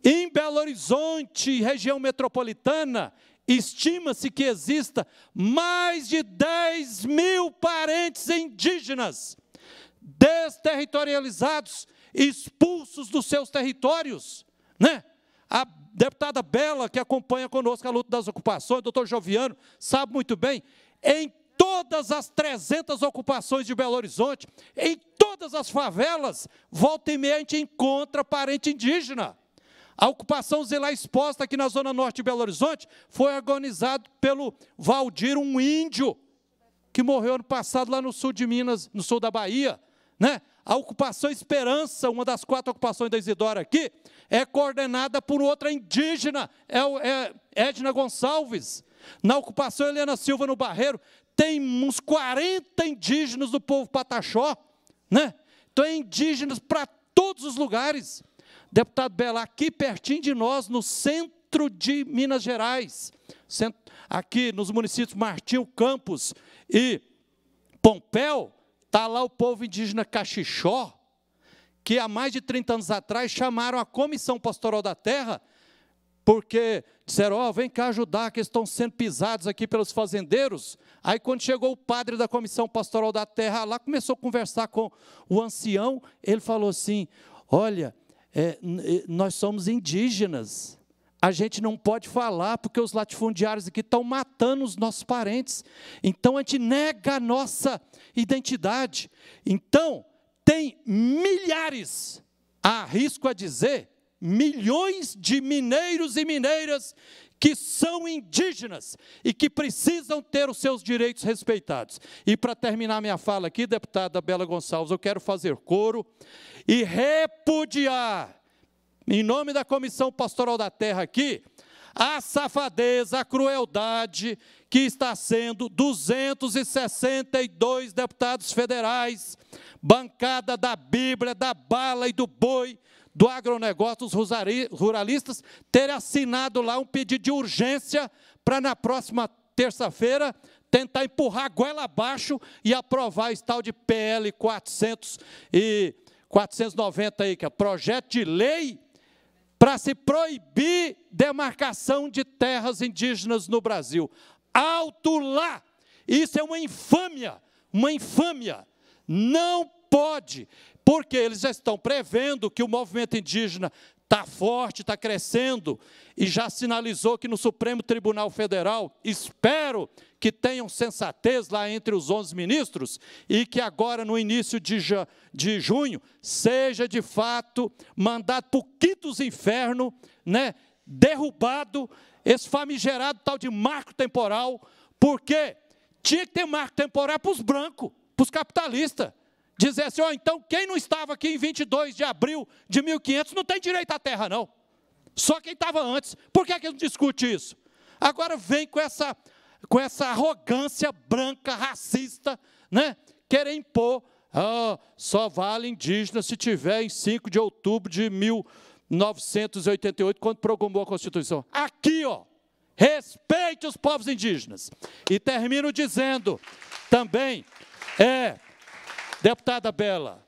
Em Belo Horizonte, região metropolitana, estima-se que exista mais de 10 mil parentes indígenas desterritorializados, expulsos dos seus territórios, né? A deputada Bela, que acompanha conosco a luta das ocupações, doutor Joviano, sabe muito bem, em todas as 300 ocupações de Belo Horizonte, em todas as favelas, volta e meia a gente encontra parente indígena. A ocupação Zilá exposta aqui na Zona Norte de Belo Horizonte foi organizada pelo Valdir, um índio, que morreu ano passado lá no sul de Minas, no sul da Bahia. Né? A ocupação Esperança, uma das quatro ocupações da Isidora aqui, é coordenada por outra indígena, é, é, Edna Gonçalves. Na ocupação Helena Silva no Barreiro, tem uns 40 indígenas do povo Pataxó, né? Então é indígenas para todos os lugares. Deputado Bela, aqui pertinho de nós, no centro de Minas Gerais, aqui nos municípios Martinho Campos e Pompéu, está lá o povo indígena Caxixó, que há mais de 30 anos atrás chamaram a Comissão Pastoral da Terra, porque disseram: Ó, oh, vem cá ajudar, que estão sendo pisados aqui pelos fazendeiros. Aí, quando chegou o padre da Comissão Pastoral da Terra lá, começou a conversar com o ancião, ele falou assim: Olha, é, nós somos indígenas. A gente não pode falar porque os latifundiários aqui estão matando os nossos parentes. Então a gente nega a nossa identidade. Então, tem milhares, arrisco a dizer, milhões de mineiros e mineiras que são indígenas e que precisam ter os seus direitos respeitados. E para terminar minha fala aqui, deputada Bela Gonçalves, eu quero fazer coro e repudiar, em nome da Comissão Pastoral da Terra aqui, a safadeza, a crueldade que está sendo 262 deputados federais bancada da Bíblia, da bala e do boi do agronegócio, os ruralistas, ter assinado lá um pedido de urgência para na próxima terça-feira tentar empurrar a goela abaixo e aprovar esse tal de PL 400 e 490 aí, que é projeto de lei para se proibir demarcação de terras indígenas no Brasil. Alto lá! Isso é uma infâmia, uma infâmia. Não pode, porque eles já estão prevendo que o movimento indígena está forte, está crescendo, e já sinalizou que no Supremo Tribunal Federal, espero que tenham sensatez lá entre os 11 ministros, e que agora, no início de, de junho, seja de fato mandado o quinto inferno, né, derrubado esse famigerado tal de marco temporal, porque tinha que ter marco temporal para os brancos para os capitalistas. Dizer assim, oh, então quem não estava aqui em 22 de abril de 1500 não tem direito à terra, não. Só quem estava antes. Por que, é que não discute isso? Agora vem com essa, com essa arrogância branca, racista, né? querer impor, oh, só vale indígena se tiver em 5 de outubro de 1988, quando promulgou a Constituição. Aqui, ó, respeite os povos indígenas. E termino dizendo também é, deputada Bela,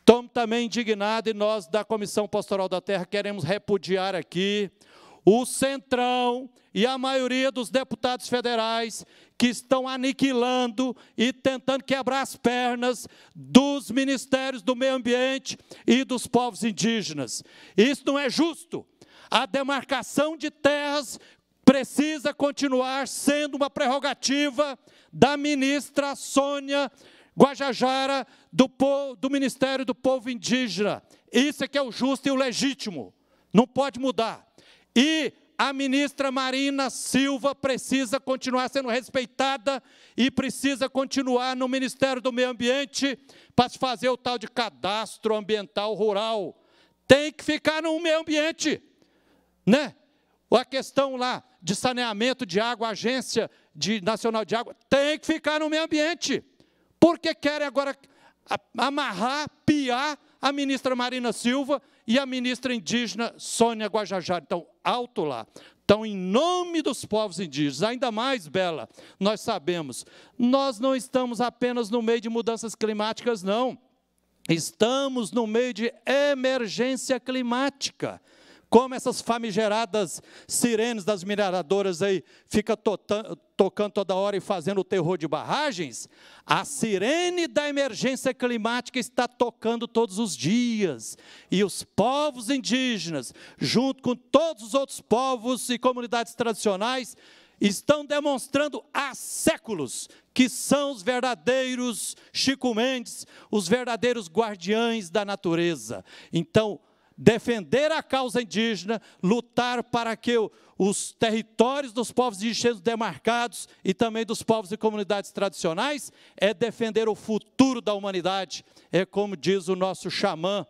estamos também indignados e nós da Comissão Pastoral da Terra queremos repudiar aqui o Centrão e a maioria dos deputados federais que estão aniquilando e tentando quebrar as pernas dos ministérios do meio ambiente e dos povos indígenas. Isso não é justo. A demarcação de terras precisa continuar sendo uma prerrogativa da ministra Sônia Guajajara do, povo, do Ministério do Povo Indígena. Isso é que é o justo e o legítimo. Não pode mudar. E a ministra Marina Silva precisa continuar sendo respeitada e precisa continuar no Ministério do Meio Ambiente para se fazer o tal de cadastro ambiental rural. Tem que ficar no meio ambiente, né? A questão lá de saneamento de água, agência de, nacional de água, tem que ficar no meio ambiente. Porque querem agora amarrar, piar a ministra Marina Silva e a ministra indígena Sônia Guajajara. Então, alto lá. Então, em nome dos povos indígenas, ainda mais, Bela, nós sabemos, nós não estamos apenas no meio de mudanças climáticas, não. Estamos no meio de emergência climática. Como essas famigeradas sirenes das mineradoras aí fica tota-, tocando toda hora e fazendo o terror de barragens, a sirene da emergência climática está tocando todos os dias. E os povos indígenas, junto com todos os outros povos e comunidades tradicionais, estão demonstrando há séculos que são os verdadeiros Chico Mendes, os verdadeiros guardiães da natureza. Então, defender a causa indígena, lutar para que os territórios dos povos indígenas demarcados e também dos povos e comunidades tradicionais é defender o futuro da humanidade. É como diz o nosso xamã,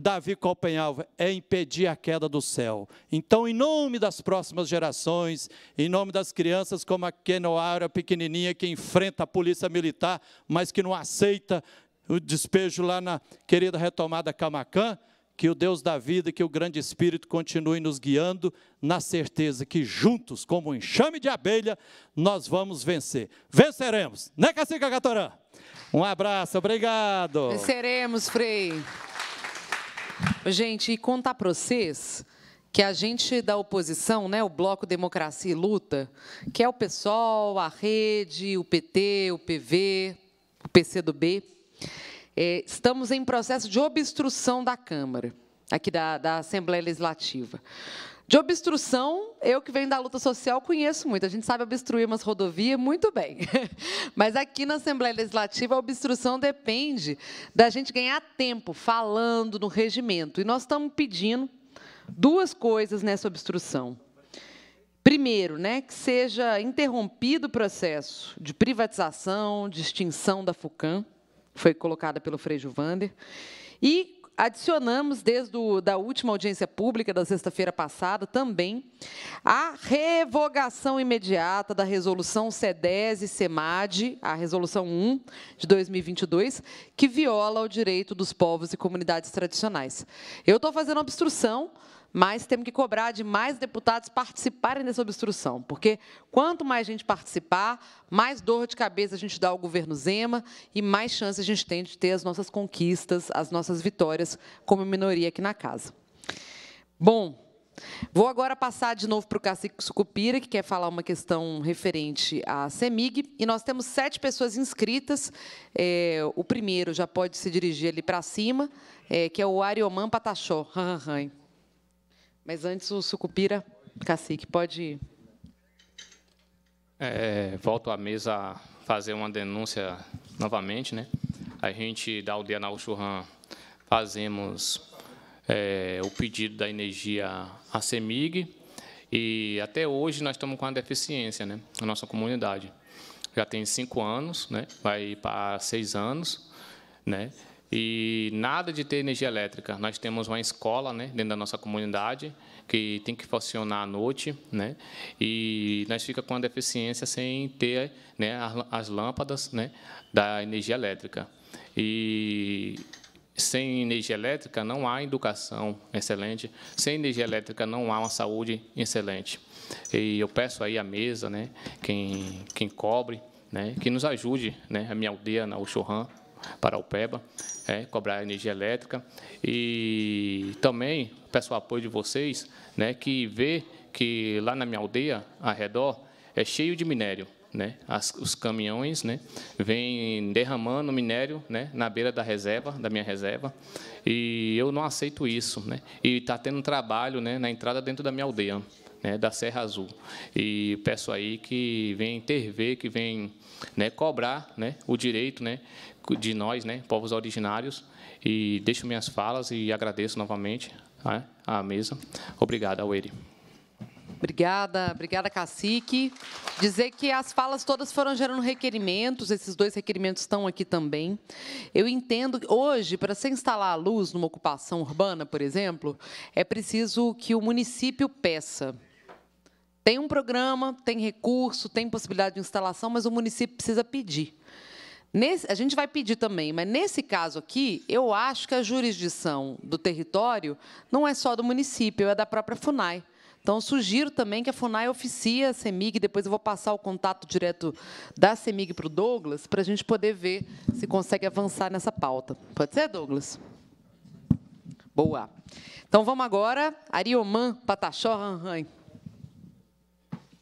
Davi Copenhalva, é impedir a queda do céu. Então, em nome das próximas gerações, em nome das crianças como a Kenoara pequenininha que enfrenta a polícia militar, mas que não aceita o despejo lá na querida retomada Camacan. Que o Deus da vida, que o grande Espírito continue nos guiando, na certeza que juntos, como um enxame de abelha, nós vamos vencer. Venceremos, né, Cacica Catorã? Um abraço, obrigado. Venceremos, Frei. Gente, e contar para vocês que a gente da oposição, né, o Bloco Democracia e Luta, que é o PSOL, a Rede, o PT, o PV, o PCdoB, é, estamos em processo de obstrução da Câmara, aqui da, da Assembleia Legislativa. De obstrução, eu que venho da luta social conheço muito. A gente sabe obstruir umas rodovias muito bem. <laughs> Mas aqui na Assembleia Legislativa, a obstrução depende da gente ganhar tempo falando no regimento. E nós estamos pedindo duas coisas nessa obstrução. Primeiro, né, que seja interrompido o processo de privatização, de extinção da FUCAM foi colocada pelo Freijo Vander. E adicionamos, desde a da última audiência pública da sexta-feira passada, também a revogação imediata da resolução CEDES e CEMAD, a resolução 1 de 2022, que viola o direito dos povos e comunidades tradicionais. Eu estou fazendo obstrução mas temos que cobrar de mais deputados participarem dessa obstrução, porque quanto mais gente participar, mais dor de cabeça a gente dá ao governo Zema e mais chance a gente tem de ter as nossas conquistas, as nossas vitórias como minoria aqui na casa. Bom, vou agora passar de novo para o Cacique Sucupira, que quer falar uma questão referente à CEMIG, e nós temos sete pessoas inscritas, é, o primeiro já pode se dirigir ali para cima, é, que é o Arioman Patachó, mas antes, o Sucupira, cacique, pode. É, volto à mesa a fazer uma denúncia novamente. Né? A gente, da aldeia Nauchurran, fazemos é, o pedido da energia à CEMIG, e até hoje nós estamos com uma deficiência né, na nossa comunidade. Já tem cinco anos, né, vai para seis anos, né, e nada de ter energia elétrica. Nós temos uma escola né, dentro da nossa comunidade que tem que funcionar à noite, né? E nós fica com a deficiência sem ter né, as lâmpadas né, da energia elétrica. E sem energia elétrica não há educação excelente, sem energia elétrica não há uma saúde excelente. E eu peço aí à mesa, né, quem, quem cobre, né, que nos ajude, né, a minha aldeia, na Oxorran, para o é, cobrar energia elétrica. E também peço o apoio de vocês, né, que vê que lá na minha aldeia, ao redor, é cheio de minério. Né, as, os caminhões né, vêm derramando minério né, na beira da reserva, da minha reserva, e eu não aceito isso. Né, e está tendo um trabalho né, na entrada dentro da minha aldeia, né, da Serra Azul. E peço aí que venha intervir, que venha né, cobrar né, o direito né, de nós, né, povos originários. E deixo minhas falas e agradeço novamente né, à mesa. Obrigado, Aueri. Obrigada, obrigada, Cacique. Dizer que as falas todas foram gerando requerimentos, esses dois requerimentos estão aqui também. Eu entendo que hoje, para se instalar a luz numa ocupação urbana, por exemplo, é preciso que o município peça. Tem um programa, tem recurso, tem possibilidade de instalação, mas o município precisa pedir. Nesse, a gente vai pedir também, mas nesse caso aqui, eu acho que a jurisdição do território não é só do município, é da própria FUNAI. Então, sugiro também que a FUNAI oficie a CEMIG, depois eu vou passar o contato direto da CEMIG para o Douglas, para a gente poder ver se consegue avançar nessa pauta. Pode ser, Douglas? Boa. Então, vamos agora. Arioman Pataxó Ranran.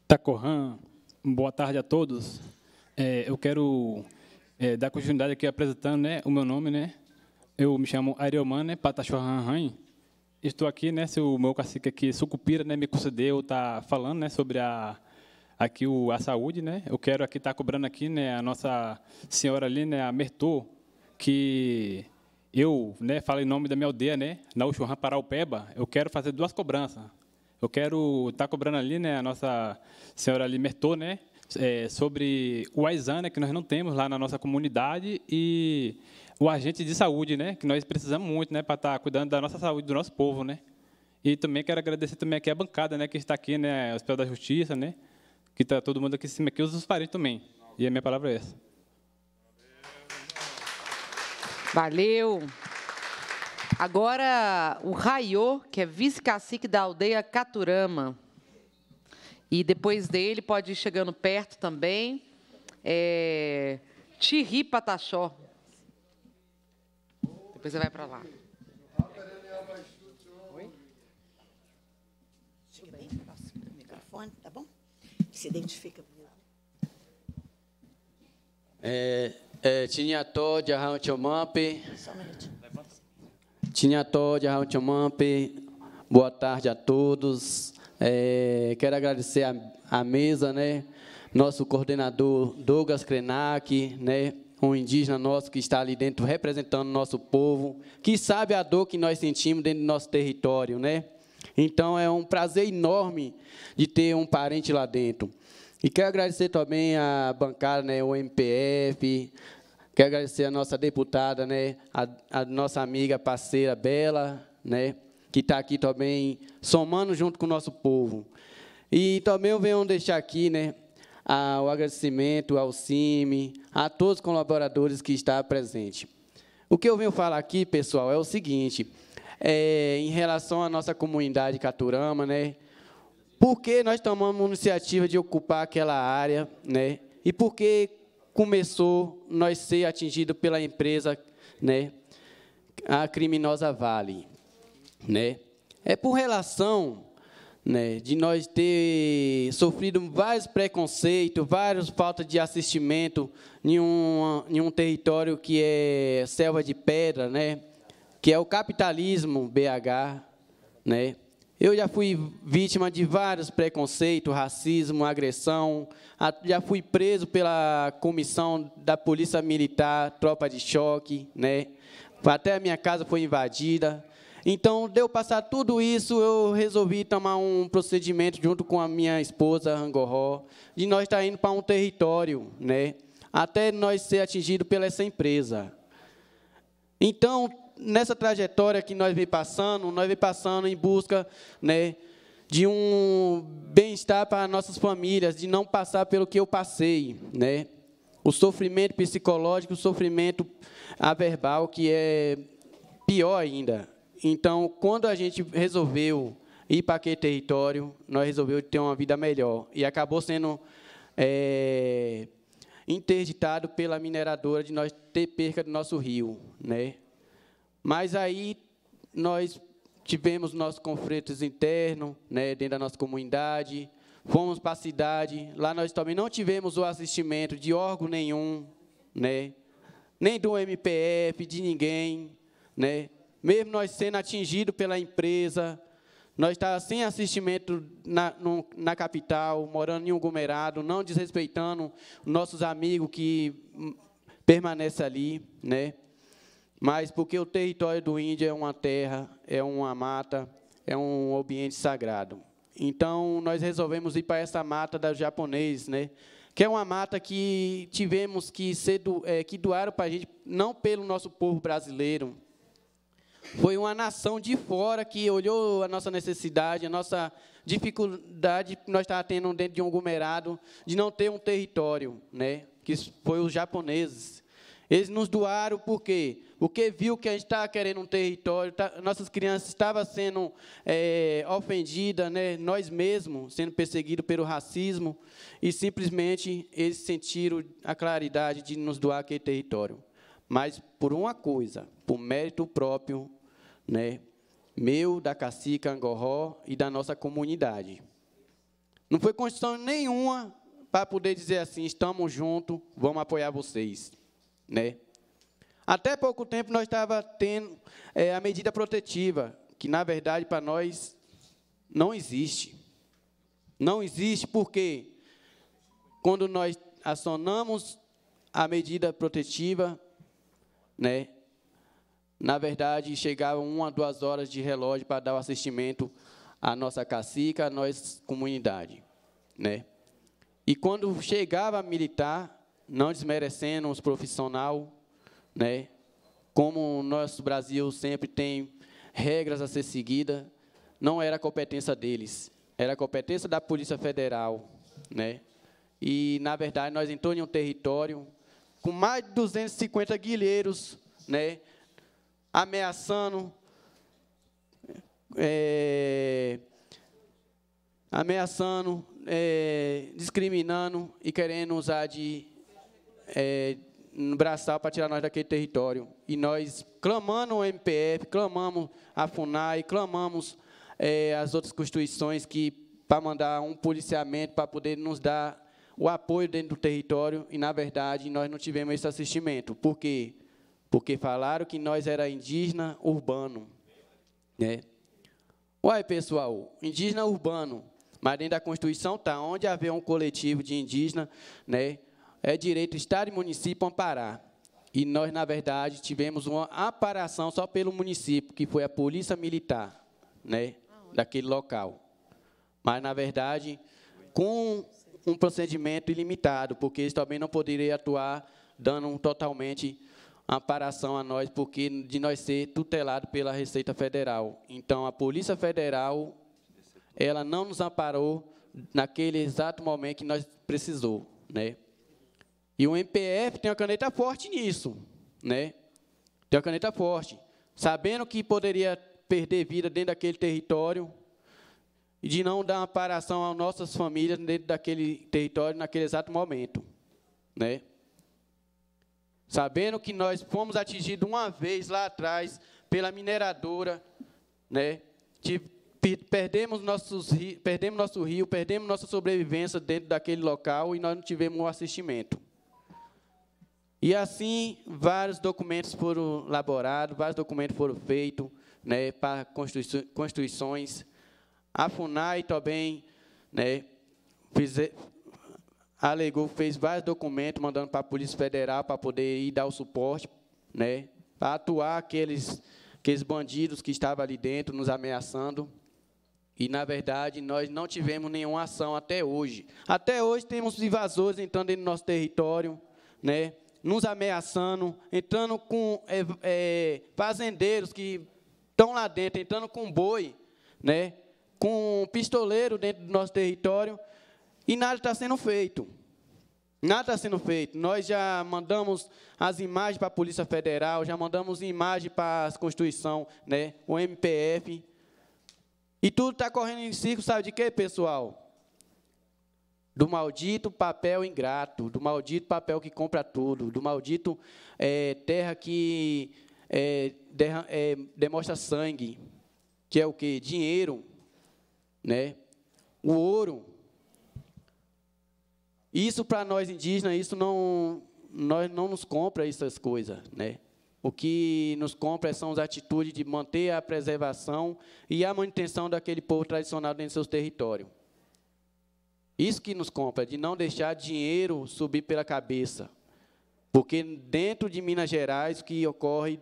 Tacorran, boa tarde a todos. É, eu quero é, dar continuidade aqui apresentando né, o meu nome. Né? Eu me chamo Arioman né, Patachorranhan. Estou aqui, né, se o meu cacique aqui, Sucupira, né, me concedeu estar tá falando né, sobre a, aqui o, a saúde. Né? Eu quero aqui estar tá cobrando aqui né, a nossa senhora ali, né, a Mertô, que eu né, falo em nome da minha aldeia, né, na Uxurran Paraupeba, eu quero fazer duas cobranças. Eu quero estar tá cobrando ali né, a nossa senhora ali Mertô, né, é, sobre o Aizana, né, que nós não temos lá na nossa comunidade, e o agente de saúde, né, que nós precisamos muito né, para estar tá cuidando da nossa saúde, do nosso povo. Né? E também quero agradecer também aqui a bancada né, que está aqui, né, o Hospital da Justiça, né, que está todo mundo aqui em cima, aqui, os parentes também. E a minha palavra é essa. Valeu. Agora, o Raiô, que é vice-cacique da aldeia Caturama. E depois dele pode ir chegando perto também. É, Tiri Pataxó. Depois você vai para lá. Oi? Chega bem próximo do microfone, tá bom? Se identifica Tinha é, é, Tinható de Arranchomampe. Só um minutinho. Tinható de Arranchomampe. Boa tarde a todos. É, quero agradecer a, a, mesa, né? Nosso coordenador Douglas Krenak, né? Um indígena nosso que está ali dentro representando o nosso povo, que sabe a dor que nós sentimos dentro do nosso território, né? Então é um prazer enorme de ter um parente lá dentro. E quero agradecer também a bancada, né, o MPF, quero agradecer a nossa deputada, né, a, a nossa amiga parceira Bela, né, que está aqui também somando junto com o nosso povo. E também eu venho deixar aqui né, a, o agradecimento ao CIMI, a todos os colaboradores que estão presentes. O que eu venho falar aqui, pessoal, é o seguinte, é, em relação à nossa comunidade Caturama, né, por que nós tomamos a iniciativa de ocupar aquela área, né, e por que começou nós ser atingido pela empresa, né, a criminosa Vale né? É por relação né, de nós ter sofrido vários preconceitos, várias faltas de assistimento em um, em um território que é selva de pedra, né? Que é o capitalismo BH, né? Eu já fui vítima de vários preconceitos, racismo, agressão. Já fui preso pela comissão da Polícia Militar, tropa de choque, né? Até a minha casa foi invadida. Então, deu passar tudo isso, eu resolvi tomar um procedimento junto com a minha esposa, Rangorró, de nós estar tá indo para um território, né? Até nós ser atingido pela essa empresa. Então, nessa trajetória que nós vem passando, nós vem passando em busca, né, de um bem-estar para nossas famílias, de não passar pelo que eu passei, né? O sofrimento psicológico, o sofrimento averbal que é pior ainda. Então, quando a gente resolveu ir para aquele território, nós resolvemos ter uma vida melhor. E acabou sendo é, interditado pela mineradora de nós ter perca do nosso rio. Né? Mas aí nós tivemos nossos conflitos internos né, dentro da nossa comunidade, fomos para a cidade, lá nós também não tivemos o assistimento de órgão nenhum, né, nem do MPF, de ninguém. Né? Mesmo nós sendo atingidos pela empresa, nós estamos tá sem assistimento na, no, na capital, morando em um aglomerado, não desrespeitando nossos amigos que permanecem ali, né? Mas porque o território do índio é uma terra, é uma mata, é um ambiente sagrado. Então, nós resolvemos ir para essa mata da japonês, né? que é uma mata que tivemos que, ser do, é, que doaram para a gente, não pelo nosso povo brasileiro, foi uma nação de fora que olhou a nossa necessidade, a nossa dificuldade que nós estávamos tendo dentro de um aglomerado, de não ter um território, né? que foi os japoneses. Eles nos doaram por quê? Porque viu que a gente estava querendo um território, tá, nossas crianças estavam sendo é, ofendidas, né? nós mesmos sendo perseguidos pelo racismo, e simplesmente eles sentiram a claridade de nos doar aquele território mas por uma coisa, por mérito próprio, né, meu, da cacica Angorró e da nossa comunidade. Não foi condição nenhuma para poder dizer assim, estamos juntos, vamos apoiar vocês, né? Até pouco tempo nós estava tendo é, a medida protetiva, que na verdade para nós não existe. Não existe porque quando nós acionamos a medida protetiva, né? Na verdade, chegavam uma, duas horas de relógio para dar o assistimento à nossa cacica, à nossa comunidade, né? E quando chegava militar, não desmerecendo os profissionais, né? Como o nosso Brasil sempre tem regras a ser seguidas, não era competência deles, era competência da Polícia Federal, né? E na verdade nós entramos em um território com mais de 250 guilheiros, né, ameaçando, é, ameaçando, é, discriminando e querendo usar de é, braçal para tirar nós daquele território. E nós clamando o MPF, clamamos a FUNAI, clamamos é, as outras constituições que para mandar um policiamento para poder nos dar o apoio dentro do território e, na verdade, nós não tivemos esse assistimento. Por quê? Porque falaram que nós era indígena urbano. Né? Uai, pessoal, indígena urbano, mas dentro da Constituição está onde haver um coletivo de indígena, né, é direito Estado e município amparar. E nós, na verdade, tivemos uma aparação só pelo município, que foi a polícia militar né, daquele local. Mas, na verdade, com um procedimento ilimitado, porque eles também não poderiam atuar dando totalmente amparação a nós, porque de nós ser tutelado pela Receita Federal. Então, a Polícia Federal, ela não nos amparou naquele exato momento que nós precisou, né? E o MPF tem uma caneta forte nisso, né? Tem uma caneta forte, sabendo que poderia perder vida dentro daquele território, e de não dar amparação às nossas famílias dentro daquele território, naquele exato momento. Né? Sabendo que nós fomos atingidos uma vez lá atrás pela mineradora, né? De, perdemos, nossos, perdemos nosso rio, perdemos nossa sobrevivência dentro daquele local e nós não tivemos um assistimento. E assim, vários documentos foram elaborados, vários documentos foram feitos né, para constituições, a FUNAI também né, fez, alegou, fez vários documentos mandando para a Polícia Federal para poder ir dar o suporte, né, para atuar aqueles, aqueles bandidos que estavam ali dentro nos ameaçando. E, na verdade, nós não tivemos nenhuma ação até hoje. Até hoje temos invasores entrando no nosso território, né, nos ameaçando, entrando com é, é, fazendeiros que estão lá dentro, entrando com boi, né, com um pistoleiro dentro do nosso território e nada está sendo feito. Nada está sendo feito. Nós já mandamos as imagens para a Polícia Federal, já mandamos imagens para a Constituição, né, o MPF. E tudo está correndo em ciclo, sabe de quê, pessoal? Do maldito papel ingrato, do maldito papel que compra tudo, do maldito é, terra que é, derra, é, demonstra sangue, que é o quê? Dinheiro né? O ouro. Isso para nós indígenas, isso não nós não nos compra essas coisas, né? O que nos compra são as atitudes de manter a preservação e a manutenção daquele povo tradicional dentro de seus territórios. Isso que nos compra, de não deixar dinheiro subir pela cabeça. Porque dentro de Minas Gerais, o que ocorre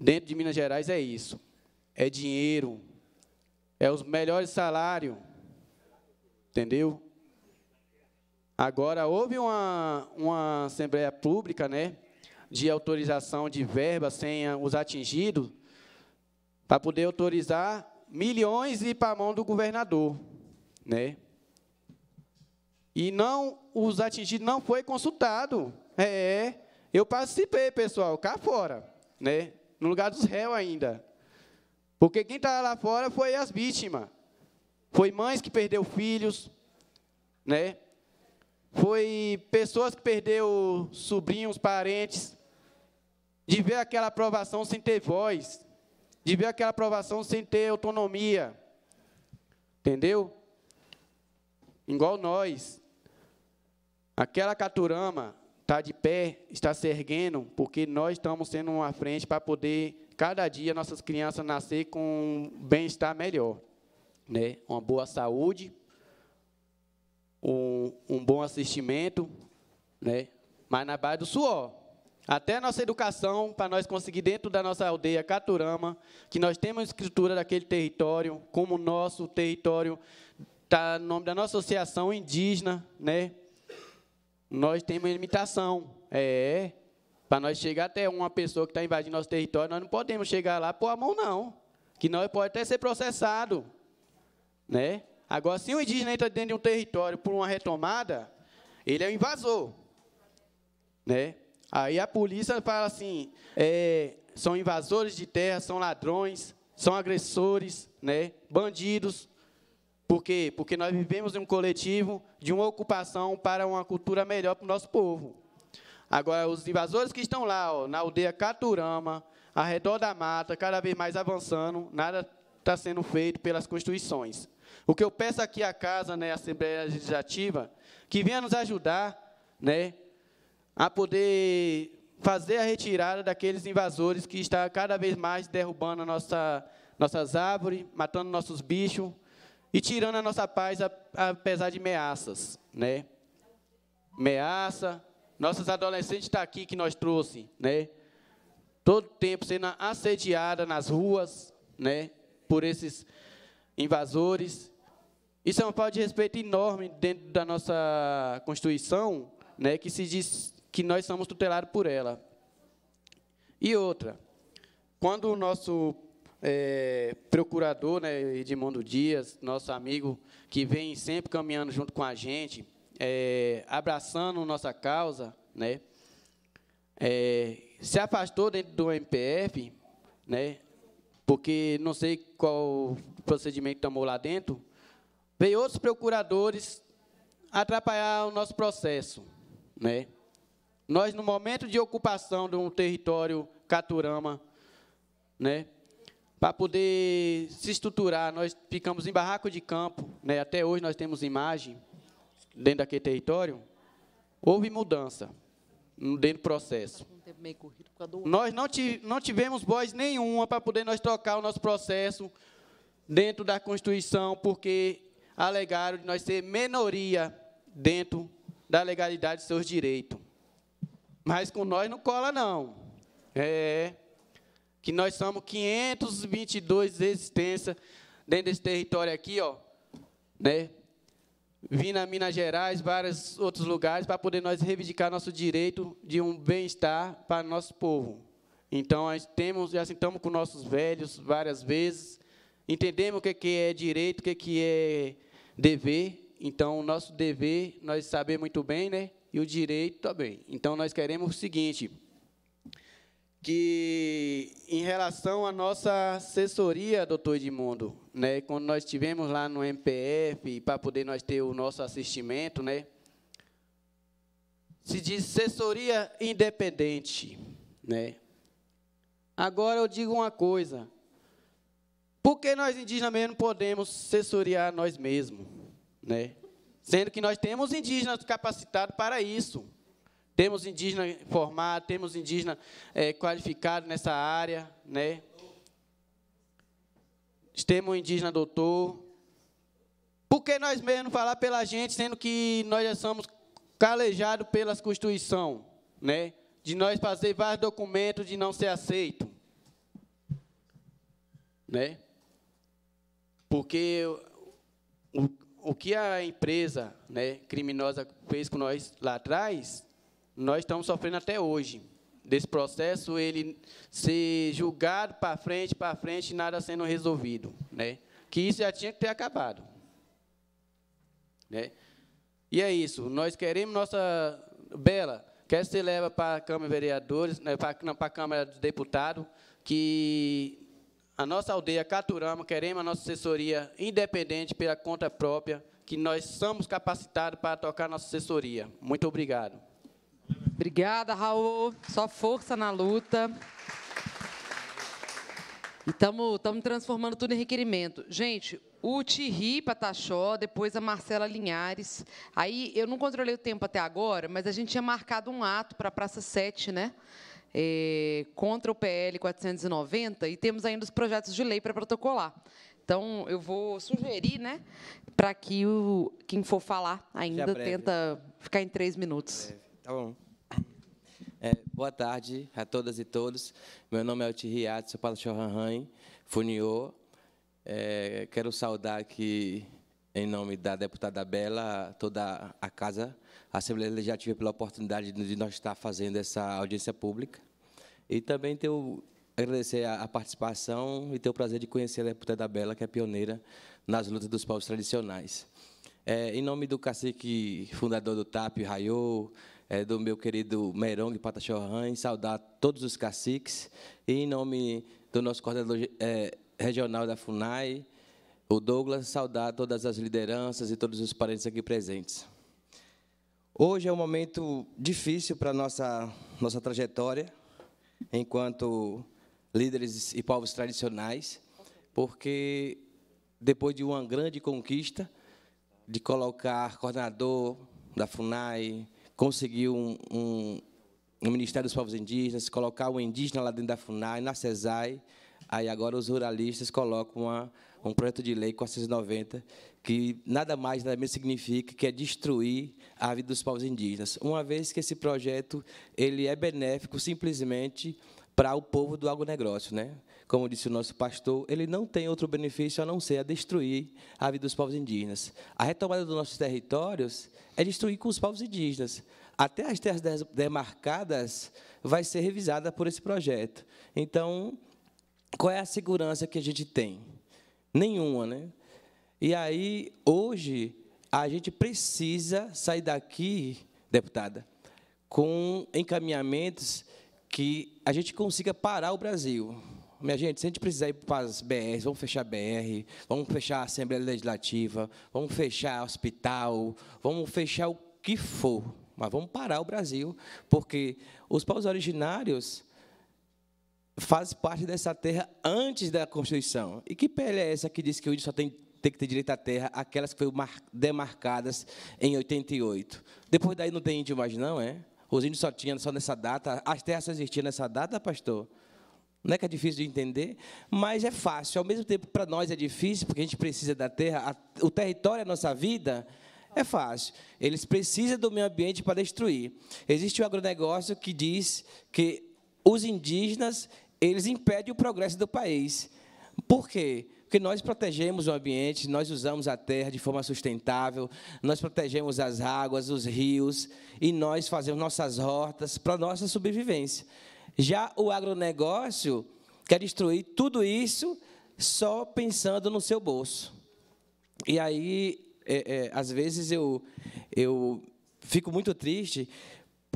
dentro de Minas Gerais é isso: é dinheiro, é os melhores salários. Entendeu? Agora, houve uma, uma Assembleia Pública, né? De autorização de verba sem os atingidos, para poder autorizar milhões e para a mão do governador, né? E não os atingidos não foi consultado. É, eu participei, pessoal, cá fora, né? No lugar dos réus ainda. Porque quem estava tá lá fora foi as vítimas. Foi mães que perdeu filhos, né? Foi pessoas que perdeu sobrinhos, parentes, de ver aquela aprovação sem ter voz, de ver aquela aprovação sem ter autonomia. Entendeu? Igual nós. Aquela caturama está de pé, está se erguendo, porque nós estamos sendo uma frente para poder cada dia nossas crianças nascer com um bem-estar melhor, né? Uma boa saúde, um, um bom assistimento, né? Mas na base do suor. Até a nossa educação, para nós conseguir, dentro da nossa aldeia Caturama, que nós temos escritura daquele território, como nosso território, está no nome da nossa associação indígena, né? Nós temos limitação. É, para nós chegar até uma pessoa que está invadindo nosso território, nós não podemos chegar lá por a mão, não. Que nós pode até ser processado. Né? Agora, se um indígena entra dentro de um território por uma retomada, ele é um invasor. Né? Aí a polícia fala assim: é, são invasores de terra, são ladrões, são agressores, né? bandidos. Por quê? Porque nós vivemos em um coletivo de uma ocupação para uma cultura melhor para o nosso povo. Agora, os invasores que estão lá, ó, na aldeia Caturama, ao redor da mata, cada vez mais avançando, nada está sendo feito pelas constituições. O que eu peço aqui à casa, né, à Assembleia Legislativa, que venha nos ajudar né, a poder fazer a retirada daqueles invasores que estão cada vez mais derrubando nossa, nossas árvores, matando nossos bichos e tirando a nossa paz, apesar de ameaças. Né? Ameaça, nossas adolescentes estão tá aqui que nós trouxe, né? Todo tempo sendo assediada nas ruas, né? Por esses invasores. Isso é uma falta de respeito enorme dentro da nossa Constituição, né? Que se diz que nós somos tutelados por ela. E outra, quando o nosso é, procurador, né, Edmundo Dias, nosso amigo, que vem sempre caminhando junto com a gente, é, abraçando nossa causa, né, é, se afastou dentro do MPF, né, porque não sei qual procedimento tomou lá dentro, veio outros procuradores atrapalhar o nosso processo. Né? Nós, no momento de ocupação de um território Caturama, né, para poder se estruturar, nós ficamos em barraco de campo, né, até hoje nós temos imagem, dentro daquele território, houve mudança dentro do processo. Nós não, não tivemos voz nenhuma para poder nós trocar o nosso processo dentro da Constituição, porque alegaram de nós ser minoria dentro da legalidade de seus direitos. Mas com nós não cola, não. É que nós somos 522 existências dentro desse território aqui, ó, né? vir a Minas Gerais, vários outros lugares, para poder nós reivindicar nosso direito de um bem-estar para nosso povo. Então, nós temos, já sentamos com nossos velhos várias vezes, entendemos o que é direito, o que é dever. Então, o nosso dever, nós sabemos muito bem, né? e o direito também. Então, nós queremos o seguinte, que em relação à nossa assessoria, doutor Edmundo, né? Quando nós tivemos lá no MPF, para poder nós ter o nosso assistimento, né? se diz assessoria independente. Né? Agora eu digo uma coisa. Por que nós indígenas mesmo podemos assessoriar nós mesmos? Né? Sendo que nós temos indígenas capacitados para isso. Temos indígenas formados, temos indígenas é, qualificados nessa área, né? Testemunho indígena doutor. Por que nós mesmos falar pela gente, sendo que nós já somos calejados pela Constituição, né? De nós fazer vários documentos de não ser aceito, né? Porque o, o que a empresa, né, criminosa fez com nós lá atrás, nós estamos sofrendo até hoje desse processo ele ser julgado para frente, para frente, nada sendo resolvido. Né? Que isso já tinha que ter acabado. Né? E é isso. Nós queremos nossa. Bela, quer se leva para a Câmara de Vereadores, né, para, não, para a Câmara dos de Deputados, que a nossa aldeia Caturama, queremos a nossa assessoria independente pela conta própria, que nós somos capacitados para tocar nossa assessoria. Muito obrigado. Obrigada, Raul. Só força na luta. E estamos transformando tudo em requerimento. Gente, o Thierry Pataxó, depois a Marcela Linhares. Aí eu não controlei o tempo até agora, mas a gente tinha marcado um ato para a Praça 7, né? É, contra o PL 490, e temos ainda os projetos de lei para protocolar. Então, eu vou sugerir, né, para que o, quem for falar ainda tenta ficar em três minutos. Tá bom. É, boa tarde a todas e todos. Meu nome é Othiri Atsu Palachorranhan Funiô. É, quero saudar aqui, em nome da deputada Bela, toda a casa, a Assembleia Legislativa, pela oportunidade de nós estar fazendo essa audiência pública. E também teu, agradecer a, a participação e ter o prazer de conhecer a deputada Bela, que é pioneira nas lutas dos povos tradicionais. É, em nome do cacique fundador do TAP, Raiô, é, do meu querido Meirong Patachorran, saudar todos os caciques, e em nome do nosso coordenador é, regional da FUNAI, o Douglas, saudar todas as lideranças e todos os parentes aqui presentes. Hoje é um momento difícil para a nossa, nossa trajetória, enquanto líderes e povos tradicionais, porque depois de uma grande conquista, de colocar coordenador da FUNAI, conseguiu um, um, um Ministério dos Povos Indígenas, colocar o indígena lá dentro da FUNAI, na CESAI. Aí agora os ruralistas colocam uma, um projeto de lei 490 que nada mais nada menos significa que é destruir a vida dos povos indígenas. Uma vez que esse projeto ele é benéfico simplesmente para o povo do agronegócio, né? como disse o nosso pastor, ele não tem outro benefício a não ser a destruir a vida dos povos indígenas. A retomada dos nossos territórios é destruir com os povos indígenas. Até as terras demarcadas vai ser revisada por esse projeto. Então, qual é a segurança que a gente tem? Nenhuma, né? E aí, hoje, a gente precisa sair daqui, deputada, com encaminhamentos que a gente consiga parar o Brasil minha gente, se a gente precisar ir para as BRs, vamos fechar BR, vamos fechar a Assembleia Legislativa, vamos fechar hospital, vamos fechar o que for, mas vamos parar o Brasil, porque os povos originários fazem parte dessa terra antes da Constituição. E que pele é essa que diz que o índio só tem tem que ter direito à terra, aquelas que foram demarcadas em 88. Depois daí não tem índio mais, não, é? Os índios só tinham, só nessa data, as terras só existiam nessa data, pastor. Não é que é difícil de entender, mas é fácil. Ao mesmo tempo, para nós é difícil, porque a gente precisa da terra. O território é a nossa vida. É fácil. Eles precisam do meio ambiente para destruir. Existe um agronegócio que diz que os indígenas eles impedem o progresso do país. Por quê? Porque nós protegemos o ambiente, nós usamos a terra de forma sustentável, nós protegemos as águas, os rios, e nós fazemos nossas rotas para a nossa sobrevivência. Já o agronegócio quer destruir tudo isso só pensando no seu bolso. E aí, é, é, às vezes, eu, eu fico muito triste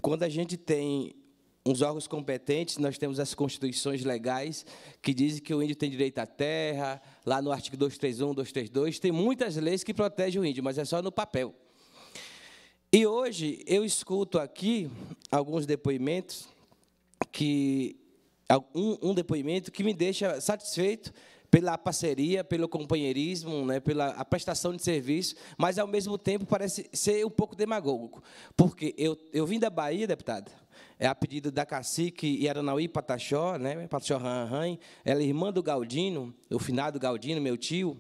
quando a gente tem uns órgãos competentes, nós temos as constituições legais que dizem que o índio tem direito à terra, lá no artigo 231, 232, tem muitas leis que protegem o índio, mas é só no papel. E hoje eu escuto aqui alguns depoimentos que um, um depoimento que me deixa satisfeito pela parceria, pelo companheirismo, né, pela prestação de serviço, mas ao mesmo tempo parece ser um pouco demagogo, porque eu, eu vim da Bahia, deputado, é a pedido da cacique Yaranaui Pataxó, né, Pataxó Ranran, ela é irmã do Galdino, o finado Galdino, meu tio,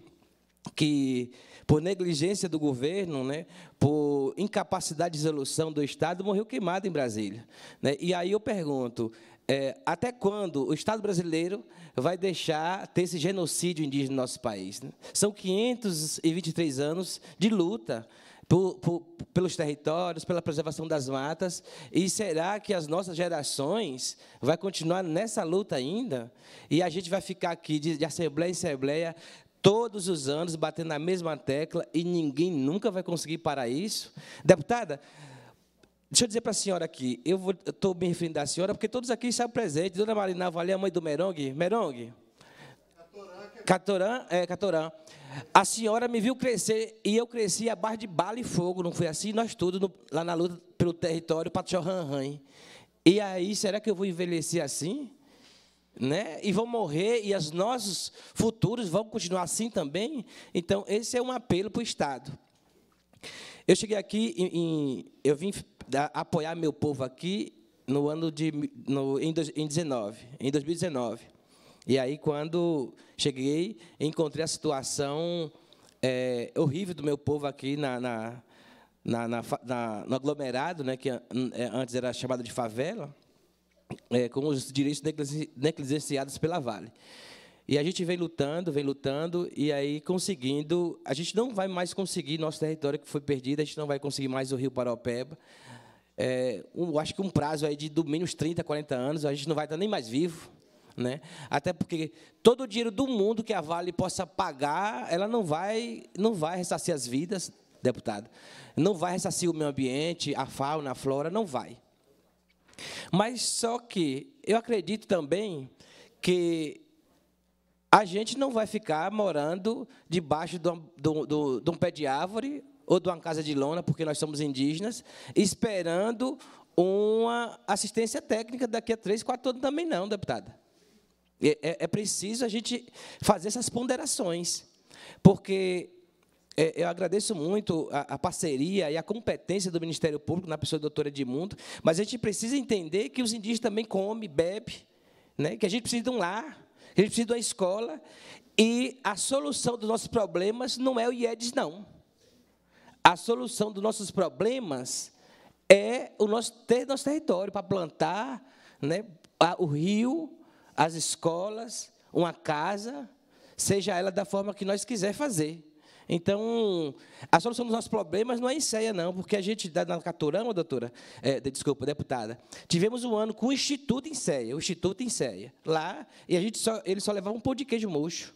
que por negligência do governo, né, por incapacidade de solução do Estado, morreu queimado em Brasília. Né? E aí eu pergunto, é, até quando o Estado brasileiro vai deixar ter esse genocídio indígena no nosso país? Né? São 523 anos de luta por, por, pelos territórios, pela preservação das matas. E será que as nossas gerações vão continuar nessa luta ainda? E a gente vai ficar aqui de, de assembleia em assembleia todos os anos batendo na mesma tecla e ninguém nunca vai conseguir parar isso. Deputada, deixa eu dizer para a senhora aqui, eu estou me referindo à senhora, porque todos aqui estão presentes. Dona Marina Valé, mãe do Merong. Merong? Catorã, é, Catorã. A senhora me viu crescer e eu cresci à base de bala e fogo, não foi assim? Nós todos no, lá na luta pelo território Pachorranhan. E aí, será que eu vou envelhecer assim? né? E vão morrer e os nossos futuros vão continuar assim também. Então, esse é um apelo para o Estado. Eu cheguei aqui em, em, eu vim apoiar meu povo aqui no ano de no, em, em 19, em 2019. E aí quando cheguei, encontrei a situação é, horrível do meu povo aqui na, na, na, na no aglomerado, né, que é, antes era chamado de favela é, com os direitos negligenciados pela Vale. E a gente vem lutando, vem lutando, e aí conseguindo. A gente não vai mais conseguir nosso território que foi perdido, a gente não vai conseguir mais o Rio Paropeba. É, um, acho que um prazo aí de do menos 30, 40 anos, a gente não vai estar nem mais vivo. Né? Até porque todo o dinheiro do mundo que a Vale possa pagar, ela não vai, não vai ressarcir as vidas, deputado. Não vai ressarcir o meio ambiente, a fauna, a flora, não vai. Mas só que eu acredito também que a gente não vai ficar morando debaixo de, um, de um pé de árvore ou de uma casa de lona, porque nós somos indígenas, esperando uma assistência técnica daqui a três, quatro anos também não, deputada. É, é, é preciso a gente fazer essas ponderações, porque é, eu agradeço muito a, a, parceria e a competência do Ministério Público na pessoa da doutora Edmundo, mas a gente precisa entender que os indígenas também comem, bebem, né? que a gente precisa de um lar, que a gente precisa de uma escola, e a solução dos nossos problemas não é o IEDES, não. A solução dos nossos problemas é o nosso, ter nosso território para plantar né, o rio, as escolas, uma casa, seja ela da forma que nós quisermos fazer. Então, a solução dos nossos problemas não é em ceia, não, porque a gente, na Caturama, doutora, é, desculpa, deputada, tivemos um ano com o Instituto em ceia, o Instituto em ceia, lá, e a gente só, ele só levava um pão de queijo mocho.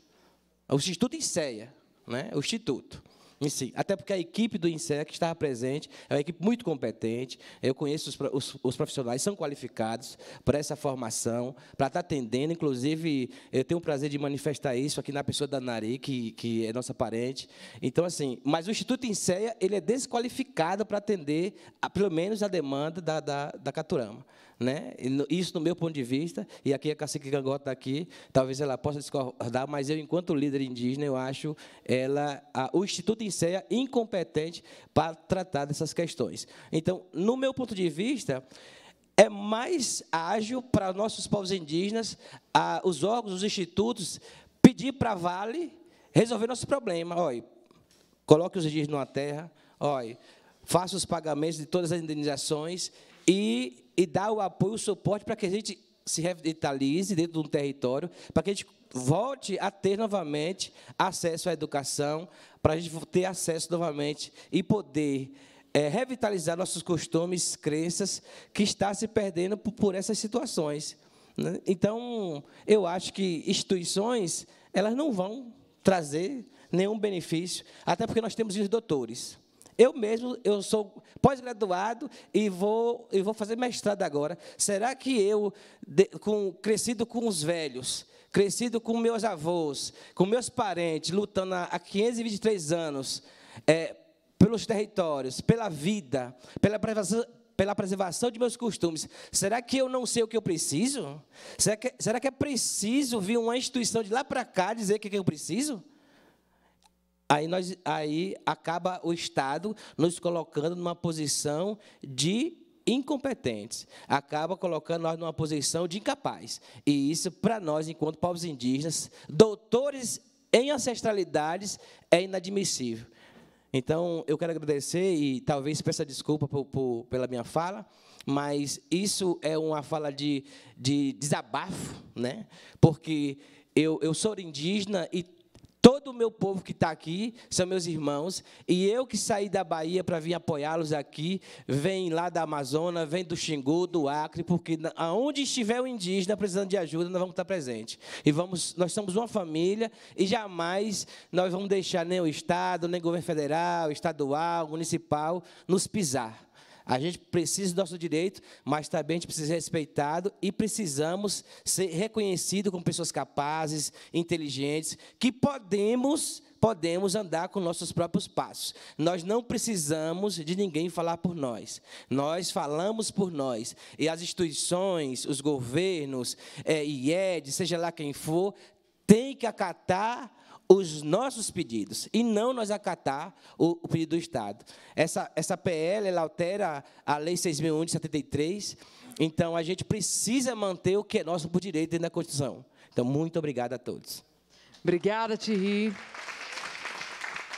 O Instituto em ceia, né, o Instituto em si. Até porque a equipe do INSEC estava presente, é uma equipe muito competente, eu conheço os, os, os profissionais, são qualificados para essa formação, para estar atendendo, inclusive, eu tenho o prazer de manifestar isso aqui na pessoa da Nari, que, que é nossa parente. Então, assim, mas o Instituto INSEA, ele é desqualificado para atender, a, pelo menos, a demanda da, da, da Caturama. Né? Isso, no meu ponto de vista, e aqui a Cacique Gangota está aqui, talvez ela possa discordar, mas eu, enquanto líder indígena, eu acho ela, a, o Instituto INSEA incompetente para tratar dessas questões. Então, no meu ponto de vista, é mais ágil para nossos povos indígenas, a, os órgãos, os institutos, pedir para a Vale resolver nosso problema. Olha, coloque os indígenas na terra, olha, faça os pagamentos de todas as indenizações e e dar o apoio, o suporte para que a gente se revitalize dentro de um território, para que a gente volte a ter novamente acesso à educação, para a gente ter acesso novamente e poder é, revitalizar nossos costumes, crenças, que está se perdendo por, por essas situações. Né? Então, eu acho que instituições elas não vão trazer nenhum benefício, até porque nós temos os doutores. Eu mesmo, eu sou pós-graduado e vou, e vou fazer mestrado agora. Será que eu, de, com, crescido com os velhos, crescido com meus avós, com meus parentes, lutando há 523 anos é, pelos territórios, pela vida, pela preservação, pela preservação de meus costumes. Será que eu não sei o que eu preciso? Será que, será que é preciso vir uma instituição de lá para cá dizer o que, é que eu preciso? Aí, nós, aí acaba o Estado nos colocando numa posição de incompetentes, acaba colocando nós numa posição de incapaz. E isso, para nós, enquanto povos indígenas, doutores em ancestralidades, é inadmissível. Então, eu quero agradecer e talvez peça desculpa por, por, pela minha fala, mas isso é uma fala de, de desabafo, né? porque eu, eu sou indígena e Todo o meu povo que está aqui são meus irmãos, e eu que saí da Bahia para vir apoiá-los aqui, vem lá da Amazônia, vem do Xingu, do Acre, porque aonde estiver o indígena precisando de ajuda, nós vamos estar presentes. E vamos, nós somos uma família e jamais nós vamos deixar nem o Estado, nem o governo federal, estadual, municipal nos pisar. A gente precisa do nosso direito, mas também a gente precisa ser respeitado e precisamos ser reconhecidos como pessoas capazes, inteligentes, que podemos podemos andar com nossos próprios passos. Nós não precisamos de ninguém falar por nós. Nós falamos por nós. E as instituições, os governos, é, eh, IED, seja lá quem for, tem que acatar os nossos pedidos e não nós acatar o, o pedido do Estado. Essa, essa PL ela altera a Lei 6.001 de 73, então a gente precisa manter o que é nosso por direito dentro da Constituição. Então, muito obrigado a todos. Obrigada, Thierry.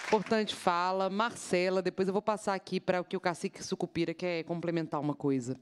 Importante fala. Marcela, depois eu vou passar aqui para o que o cacique Sucupira quer complementar uma coisa.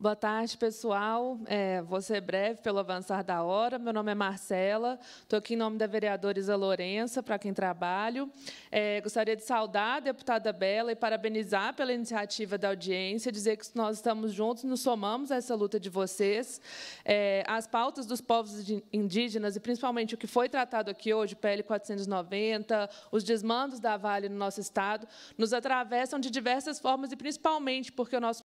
Boa tarde, pessoal. É, vou ser breve pelo avançar da hora. Meu nome é Marcela, estou aqui em nome da vereadora Isa Lourença, para quem trabalho. É, gostaria de saudar a deputada Bela e parabenizar pela iniciativa da audiência, dizer que nós estamos juntos, nos somamos a essa luta de vocês. É, as pautas dos povos indígenas, e principalmente o que foi tratado aqui hoje, PL 490, os desmandos da Vale no nosso Estado, nos atravessam de diversas formas, e principalmente porque o nosso